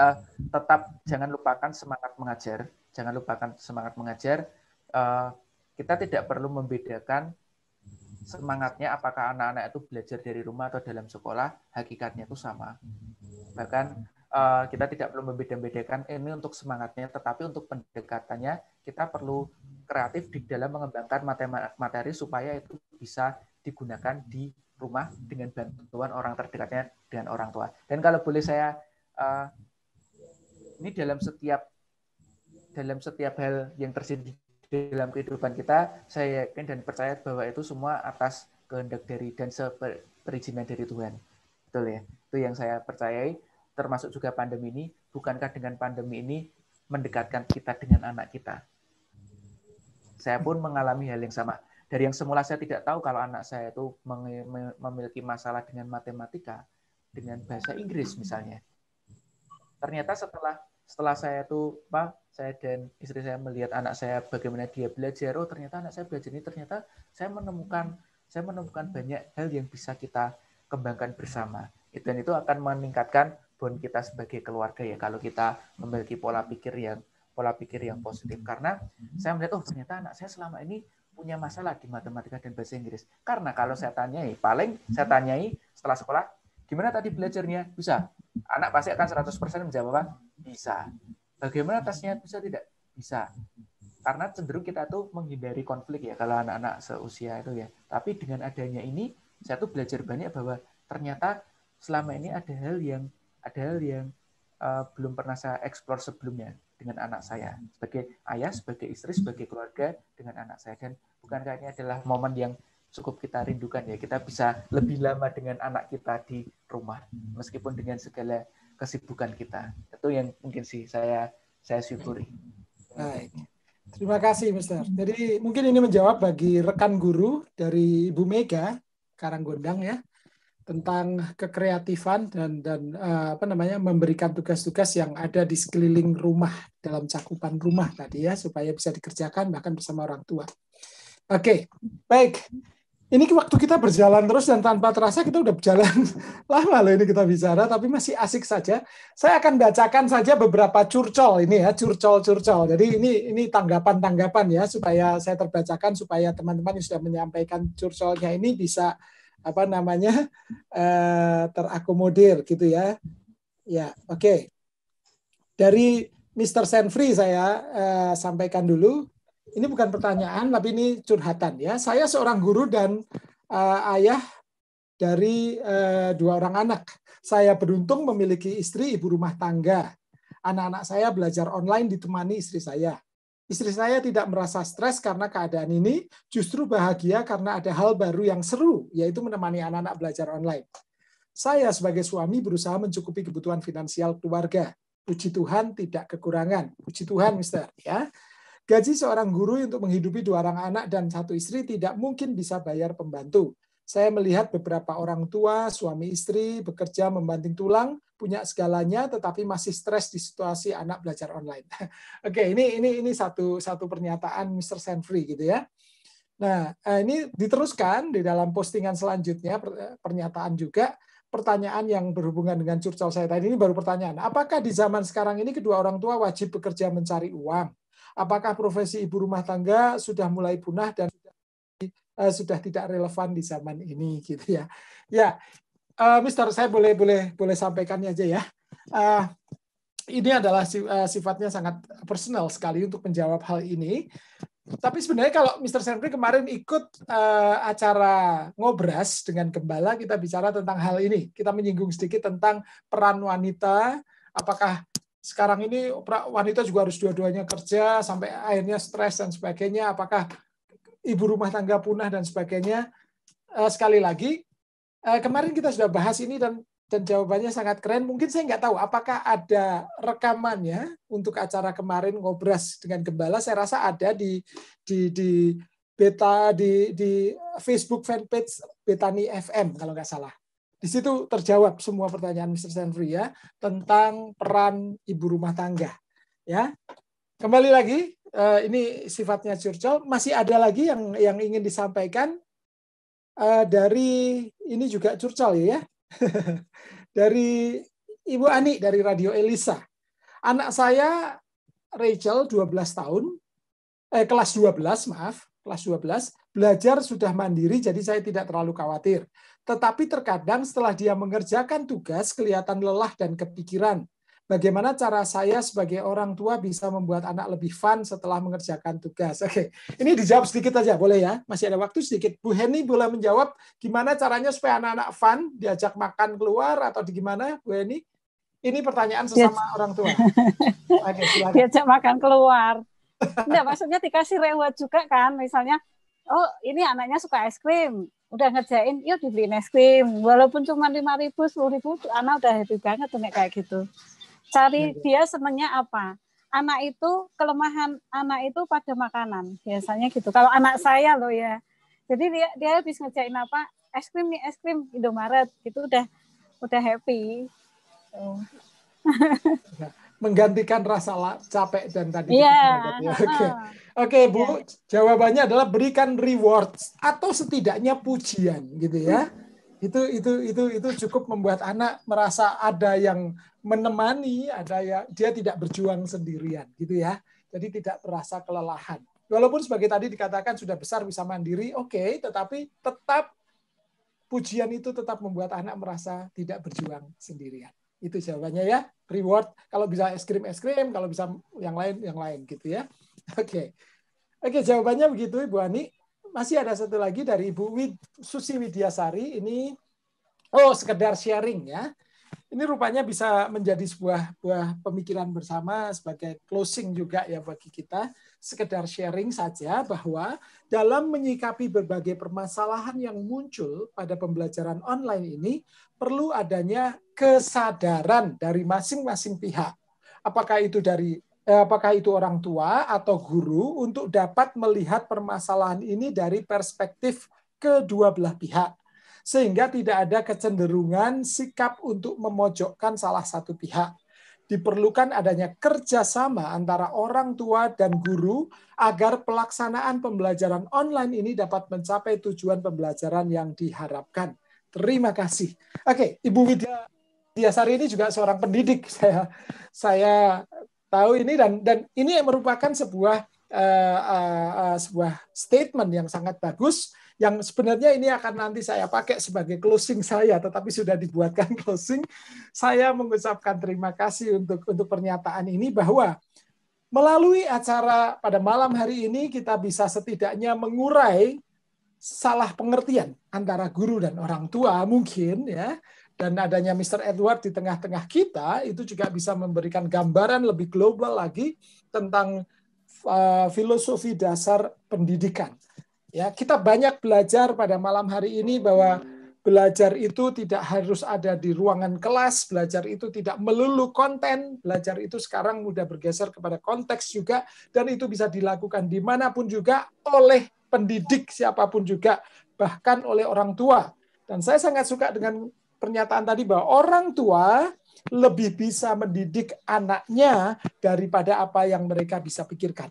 uh, tetap jangan lupakan semangat mengajar. Jangan lupakan semangat mengajar. Uh, kita tidak perlu membedakan semangatnya apakah anak-anak itu belajar dari rumah atau dalam sekolah. Hakikatnya itu sama. Bahkan eh, kita tidak perlu membeda-bedakan ini untuk semangatnya, tetapi untuk pendekatannya kita perlu kreatif di dalam mengembangkan materi supaya itu bisa digunakan di rumah dengan bantuan orang terdekatnya dan orang tua. Dan kalau boleh saya ini dalam setiap dalam setiap hal yang terjadi dalam kehidupan kita, saya yakin dan percaya bahwa itu semua atas kehendak dari dan perizinan dari Tuhan. Betul ya? Itu yang saya percayai, termasuk juga pandemi ini. Bukankah dengan pandemi ini mendekatkan kita dengan anak kita? Saya pun mengalami hal yang sama. Dari yang semula saya tidak tahu kalau anak saya itu memiliki masalah dengan matematika, dengan bahasa Inggris misalnya ternyata setelah setelah saya tuh apa saya dan istri saya melihat anak saya bagaimana dia belajar oh ternyata anak saya belajar ini ternyata saya menemukan saya menemukan banyak hal yang bisa kita kembangkan bersama itu dan itu akan meningkatkan bond kita sebagai keluarga ya kalau kita memiliki pola pikir yang pola pikir yang positif karena saya melihat oh ternyata anak saya selama ini punya masalah di matematika dan bahasa Inggris karena kalau saya tanyai paling saya tanyai setelah sekolah gimana tadi belajarnya bisa anak pasti akan 100% menjawab apa? Bisa. Bagaimana tesnya bisa tidak? Bisa. Karena cenderung kita tuh menghindari konflik ya kalau anak-anak seusia itu ya. Tapi dengan adanya ini saya tuh belajar banyak bahwa ternyata selama ini ada hal yang ada hal yang uh, belum pernah saya eksplor sebelumnya dengan anak saya sebagai ayah, sebagai istri, sebagai keluarga dengan anak saya dan bukan ini adalah momen yang cukup kita rindukan ya kita bisa lebih lama dengan anak kita di rumah meskipun dengan segala kesibukan kita itu yang mungkin sih saya saya syukuri baik terima kasih Mister jadi mungkin ini menjawab bagi rekan guru dari Ibu Mega Karanggondang ya tentang kekreatifan dan dan eh, apa namanya memberikan tugas-tugas yang ada di sekeliling rumah dalam cakupan rumah tadi ya supaya bisa dikerjakan bahkan bersama orang tua. Oke, okay. baik ini waktu kita berjalan terus dan tanpa terasa kita udah berjalan lama loh ini kita bicara tapi masih asik saja. Saya akan bacakan saja beberapa curcol ini ya, curcol-curcol. Jadi ini ini tanggapan-tanggapan ya supaya saya terbacakan supaya teman-teman yang sudah menyampaikan curcolnya ini bisa apa namanya eh, terakomodir gitu ya. Ya, oke. Okay. Dari Mr. Senfri saya eh, sampaikan dulu ini bukan pertanyaan tapi ini curhatan ya. Saya seorang guru dan uh, ayah dari uh, dua orang anak. Saya beruntung memiliki istri ibu rumah tangga. Anak-anak saya belajar online ditemani istri saya. Istri saya tidak merasa stres karena keadaan ini, justru bahagia karena ada hal baru yang seru, yaitu menemani anak-anak belajar online. Saya sebagai suami berusaha mencukupi kebutuhan finansial keluarga. Puji Tuhan tidak kekurangan. Puji Tuhan, Mister. Ya, Gaji seorang guru untuk menghidupi dua orang anak dan satu istri tidak mungkin bisa bayar pembantu. Saya melihat beberapa orang tua, suami istri, bekerja membanting tulang, punya segalanya, tetapi masih stres di situasi anak belajar online. Oke, ini ini ini satu satu pernyataan Mr. Senfri gitu ya. Nah, eh, ini diteruskan di dalam postingan selanjutnya eh, pernyataan juga pertanyaan yang berhubungan dengan curcol saya tadi ini baru pertanyaan. Apakah di zaman sekarang ini kedua orang tua wajib bekerja mencari uang? apakah profesi ibu rumah tangga sudah mulai punah dan sudah eh, tidak relevan di zaman ini gitu ya. Ya, uh, Mister saya boleh boleh boleh sampaikan aja ya. Uh, ini adalah sifatnya sangat personal sekali untuk menjawab hal ini. Tapi sebenarnya kalau Mr. Sempri kemarin ikut uh, acara ngobras dengan gembala, kita bicara tentang hal ini. Kita menyinggung sedikit tentang peran wanita, apakah sekarang ini wanita juga harus dua-duanya kerja sampai akhirnya stres dan sebagainya. Apakah ibu rumah tangga punah dan sebagainya? Eh, sekali lagi, eh, kemarin kita sudah bahas ini dan dan jawabannya sangat keren. Mungkin saya nggak tahu apakah ada rekamannya untuk acara kemarin ngobras dengan gembala. Saya rasa ada di di di beta di di Facebook fanpage Betani FM kalau nggak salah. Di situ terjawab semua pertanyaan Mr. Santri ya tentang peran ibu rumah tangga. Ya, kembali lagi eh, ini sifatnya curcol. Masih ada lagi yang yang ingin disampaikan eh, dari ini juga curcol ya. ya. dari Ibu Ani dari Radio Elisa. Anak saya Rachel 12 tahun, eh, kelas 12 maaf, kelas 12, belajar sudah mandiri jadi saya tidak terlalu khawatir. Tetapi terkadang setelah dia mengerjakan tugas kelihatan lelah dan kepikiran. Bagaimana cara saya sebagai orang tua bisa membuat anak lebih fun setelah mengerjakan tugas? Oke, ini dijawab sedikit aja, boleh ya? Masih ada waktu sedikit. Bu Heni boleh menjawab gimana caranya supaya anak-anak fun diajak makan keluar atau di gimana, Bu Heni? Ini pertanyaan sesama Diaj orang tua. Oke, Diajak makan keluar Enggak, maksudnya dikasih reward juga kan. Misalnya, oh ini anaknya suka es krim. Udah ngerjain, yuk dibeliin es krim. Walaupun cuma lima ribu, sepuluh ribu, anak udah happy banget tuh kayak gitu. Cari iya, iya. dia senengnya apa? Anak itu, kelemahan anak itu pada makanan. Biasanya gitu. Kalau anak saya loh ya. Jadi dia, dia habis ngerjain apa, es krim nih, es krim Indomaret. Itu udah udah happy. Oh. menggantikan rasa capek dan tadi. Iya. Yeah. Oke, okay. okay, Bu, yeah. jawabannya adalah berikan rewards atau setidaknya pujian gitu ya. Itu itu itu itu cukup membuat anak merasa ada yang menemani, ada ya dia tidak berjuang sendirian gitu ya. Jadi tidak merasa kelelahan. Walaupun sebagai tadi dikatakan sudah besar bisa mandiri, oke, okay, tetapi tetap pujian itu tetap membuat anak merasa tidak berjuang sendirian. Itu jawabannya ya. Reward kalau bisa es krim es krim, kalau bisa yang lain yang lain gitu ya. Oke. Okay. Oke, okay, jawabannya begitu Ibu Ani. Masih ada satu lagi dari Ibu Wid, Susi Widiasari ini oh sekedar sharing ya. Ini rupanya bisa menjadi sebuah buah pemikiran bersama sebagai closing juga ya bagi kita sekedar sharing saja bahwa dalam menyikapi berbagai permasalahan yang muncul pada pembelajaran online ini perlu adanya kesadaran dari masing-masing pihak. Apakah itu dari eh, apakah itu orang tua atau guru untuk dapat melihat permasalahan ini dari perspektif kedua belah pihak sehingga tidak ada kecenderungan sikap untuk memojokkan salah satu pihak diperlukan adanya kerjasama antara orang tua dan guru agar pelaksanaan pembelajaran online ini dapat mencapai tujuan pembelajaran yang diharapkan. Terima kasih. Oke, Ibu Widya Diasari ini juga seorang pendidik. Saya saya tahu ini dan dan ini merupakan sebuah uh, uh, uh, sebuah statement yang sangat bagus yang sebenarnya ini akan nanti saya pakai sebagai closing saya, tetapi sudah dibuatkan closing. Saya mengucapkan terima kasih untuk untuk pernyataan ini bahwa melalui acara pada malam hari ini kita bisa setidaknya mengurai salah pengertian antara guru dan orang tua mungkin ya dan adanya Mr. Edward di tengah-tengah kita itu juga bisa memberikan gambaran lebih global lagi tentang uh, filosofi dasar pendidikan Ya, kita banyak belajar pada malam hari ini bahwa belajar itu tidak harus ada di ruangan kelas, belajar itu tidak melulu konten, belajar itu sekarang mudah bergeser kepada konteks juga dan itu bisa dilakukan dimanapun juga oleh pendidik siapapun juga, bahkan oleh orang tua. Dan saya sangat suka dengan pernyataan tadi bahwa orang tua lebih bisa mendidik anaknya daripada apa yang mereka bisa pikirkan.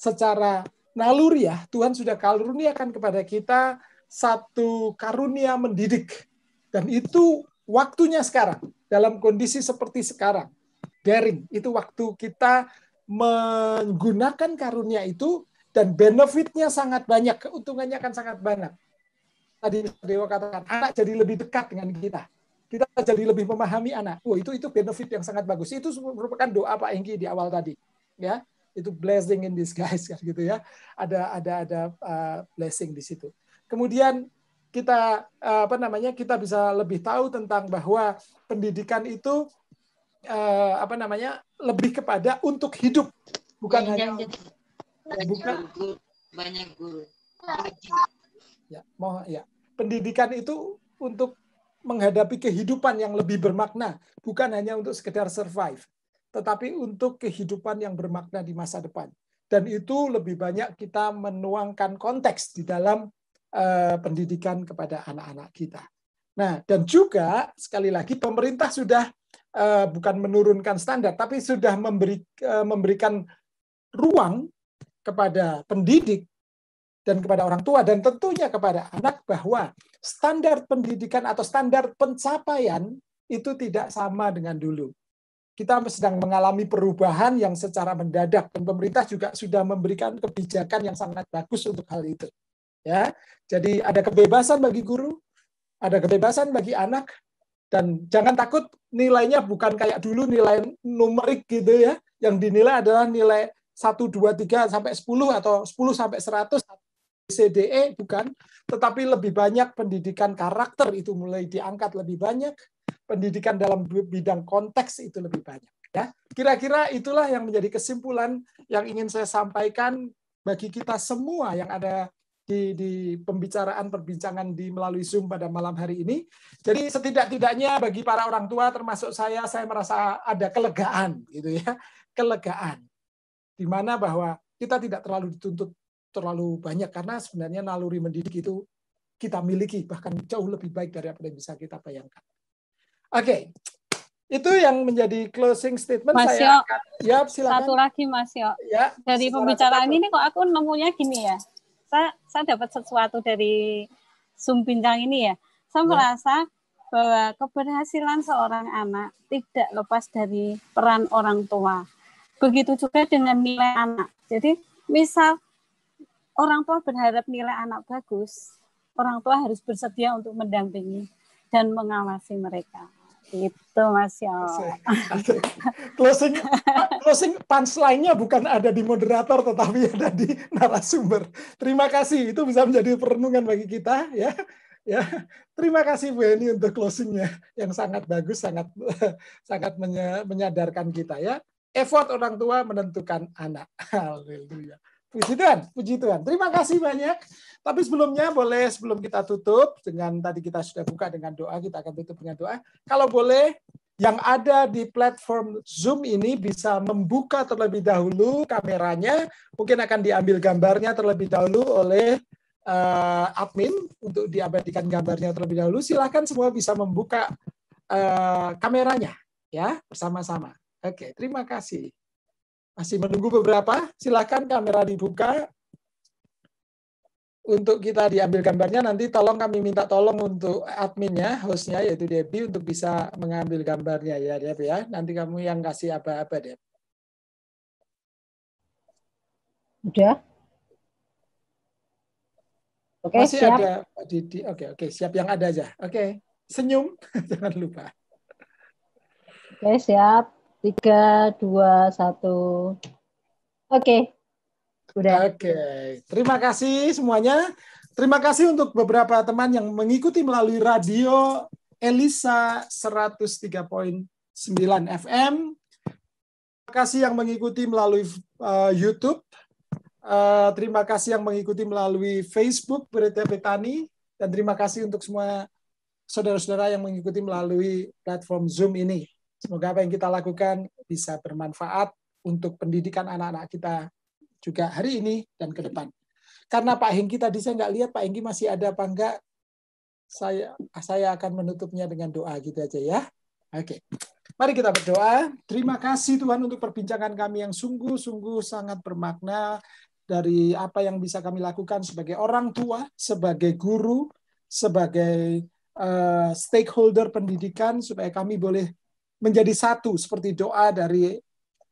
Secara naluri ya Tuhan sudah karuniakan kepada kita satu karunia mendidik dan itu waktunya sekarang dalam kondisi seperti sekarang daring itu waktu kita menggunakan karunia itu dan benefitnya sangat banyak keuntungannya akan sangat banyak tadi Dewa katakan anak jadi lebih dekat dengan kita kita jadi lebih memahami anak. Oh, itu itu benefit yang sangat bagus. Itu merupakan doa Pak Enggi di awal tadi. Ya, itu blessing in disguise kan gitu ya. Ada ada ada uh, blessing di situ. Kemudian kita uh, apa namanya kita bisa lebih tahu tentang bahwa pendidikan itu uh, apa namanya lebih kepada untuk hidup bukan iya, hanya iya. Iya, bukan banyak guru. Ya, mohon ya. Pendidikan itu untuk menghadapi kehidupan yang lebih bermakna, bukan hanya untuk sekedar survive tetapi untuk kehidupan yang bermakna di masa depan. Dan itu lebih banyak kita menuangkan konteks di dalam uh, pendidikan kepada anak-anak kita. Nah, dan juga sekali lagi pemerintah sudah uh, bukan menurunkan standar, tapi sudah memberi, uh, memberikan ruang kepada pendidik dan kepada orang tua dan tentunya kepada anak bahwa standar pendidikan atau standar pencapaian itu tidak sama dengan dulu kita sedang mengalami perubahan yang secara mendadak dan pemerintah juga sudah memberikan kebijakan yang sangat bagus untuk hal itu. Ya. Jadi ada kebebasan bagi guru, ada kebebasan bagi anak dan jangan takut nilainya bukan kayak dulu nilai numerik gitu ya. Yang dinilai adalah nilai 1 2 3 sampai 10 atau 10 sampai 100 CDE bukan, tetapi lebih banyak pendidikan karakter itu mulai diangkat lebih banyak pendidikan dalam bidang konteks itu lebih banyak. Ya, kira-kira itulah yang menjadi kesimpulan yang ingin saya sampaikan bagi kita semua yang ada di, di pembicaraan perbincangan di melalui Zoom pada malam hari ini. Jadi setidak-tidaknya bagi para orang tua termasuk saya saya merasa ada kelegaan gitu ya, kelegaan. Di mana bahwa kita tidak terlalu dituntut terlalu banyak karena sebenarnya naluri mendidik itu kita miliki bahkan jauh lebih baik dari apa yang bisa kita bayangkan. Oke, okay. itu yang menjadi closing statement Mas saya. Yo, ya, Satu lagi Mas Yo. Ya, dari pembicaraan ini kok aku nemunya gini ya. Saya saya dapat sesuatu dari Zoom bincang ini ya. Saya ya. merasa bahwa keberhasilan seorang anak tidak lepas dari peran orang tua. Begitu juga dengan nilai anak. Jadi misal orang tua berharap nilai anak bagus, orang tua harus bersedia untuk mendampingi dan mengawasi mereka. Itu Mas Yo. Ya closing closing punchline-nya bukan ada di moderator tetapi ada di narasumber. Terima kasih. Itu bisa menjadi perenungan bagi kita ya. Ya, terima kasih Bu Eni untuk closingnya yang sangat bagus, sangat sangat menyadarkan kita ya. Effort orang tua menentukan anak. Haleluya. Puji Tuhan, puji Tuhan. Terima kasih banyak. Tapi sebelumnya boleh sebelum kita tutup dengan tadi kita sudah buka dengan doa, kita akan tutup dengan doa. Kalau boleh yang ada di platform Zoom ini bisa membuka terlebih dahulu kameranya, mungkin akan diambil gambarnya terlebih dahulu oleh uh, admin untuk diabadikan gambarnya terlebih dahulu. Silahkan semua bisa membuka uh, kameranya ya bersama-sama. Oke, terima kasih. Masih menunggu beberapa. Silakan kamera dibuka untuk kita diambil gambarnya nanti tolong kami minta tolong untuk adminnya hostnya yaitu Debbie untuk bisa mengambil gambarnya ya Deb ya nanti kamu yang kasih apa-apa Deb udah oke masih siap. ada Pak Didi. oke oke siap yang ada aja oke senyum jangan lupa oke siap Tiga, dua, satu. Oke. Udah. Oke. Okay. Terima kasih semuanya. Terima kasih untuk beberapa teman yang mengikuti melalui radio Elisa 103.9 FM. Terima kasih yang mengikuti melalui uh, YouTube. Uh, terima kasih yang mengikuti melalui Facebook Berita Petani. Dan terima kasih untuk semua saudara-saudara yang mengikuti melalui platform Zoom ini. Semoga apa yang kita lakukan bisa bermanfaat untuk pendidikan anak-anak kita juga hari ini dan ke depan. Karena Pak Hengki tadi saya nggak lihat Pak Hengki masih ada apa enggak. Saya saya akan menutupnya dengan doa gitu aja ya. Oke. Mari kita berdoa. Terima kasih Tuhan untuk perbincangan kami yang sungguh-sungguh sangat bermakna dari apa yang bisa kami lakukan sebagai orang tua, sebagai guru, sebagai uh, stakeholder pendidikan supaya kami boleh menjadi satu seperti doa dari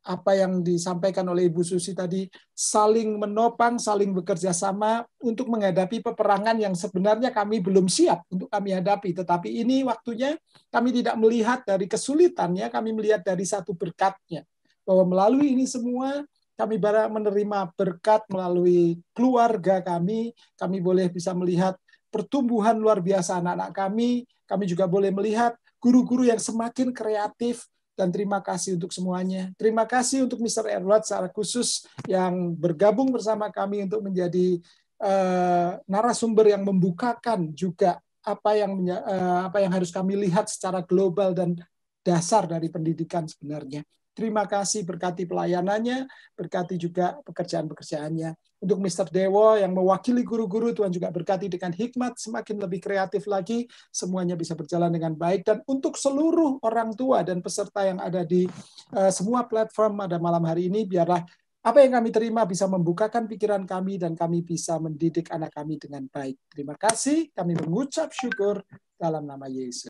apa yang disampaikan oleh Ibu Susi tadi saling menopang, saling bekerja sama untuk menghadapi peperangan yang sebenarnya kami belum siap untuk kami hadapi. Tetapi ini waktunya kami tidak melihat dari kesulitannya, kami melihat dari satu berkatnya. Bahwa melalui ini semua kami bara menerima berkat melalui keluarga kami, kami boleh bisa melihat pertumbuhan luar biasa anak-anak kami, kami juga boleh melihat guru-guru yang semakin kreatif, dan terima kasih untuk semuanya. Terima kasih untuk Mr. Edward secara khusus yang bergabung bersama kami untuk menjadi uh, narasumber yang membukakan juga apa yang uh, apa yang harus kami lihat secara global dan dasar dari pendidikan sebenarnya. Terima kasih berkati pelayanannya, berkati juga pekerjaan-pekerjaannya. Untuk Mr. Dewo yang mewakili guru-guru, Tuhan juga berkati dengan hikmat, semakin lebih kreatif lagi, semuanya bisa berjalan dengan baik. Dan untuk seluruh orang tua dan peserta yang ada di uh, semua platform pada malam hari ini, biarlah apa yang kami terima bisa membukakan pikiran kami dan kami bisa mendidik anak kami dengan baik. Terima kasih, kami mengucap syukur dalam nama Yesus.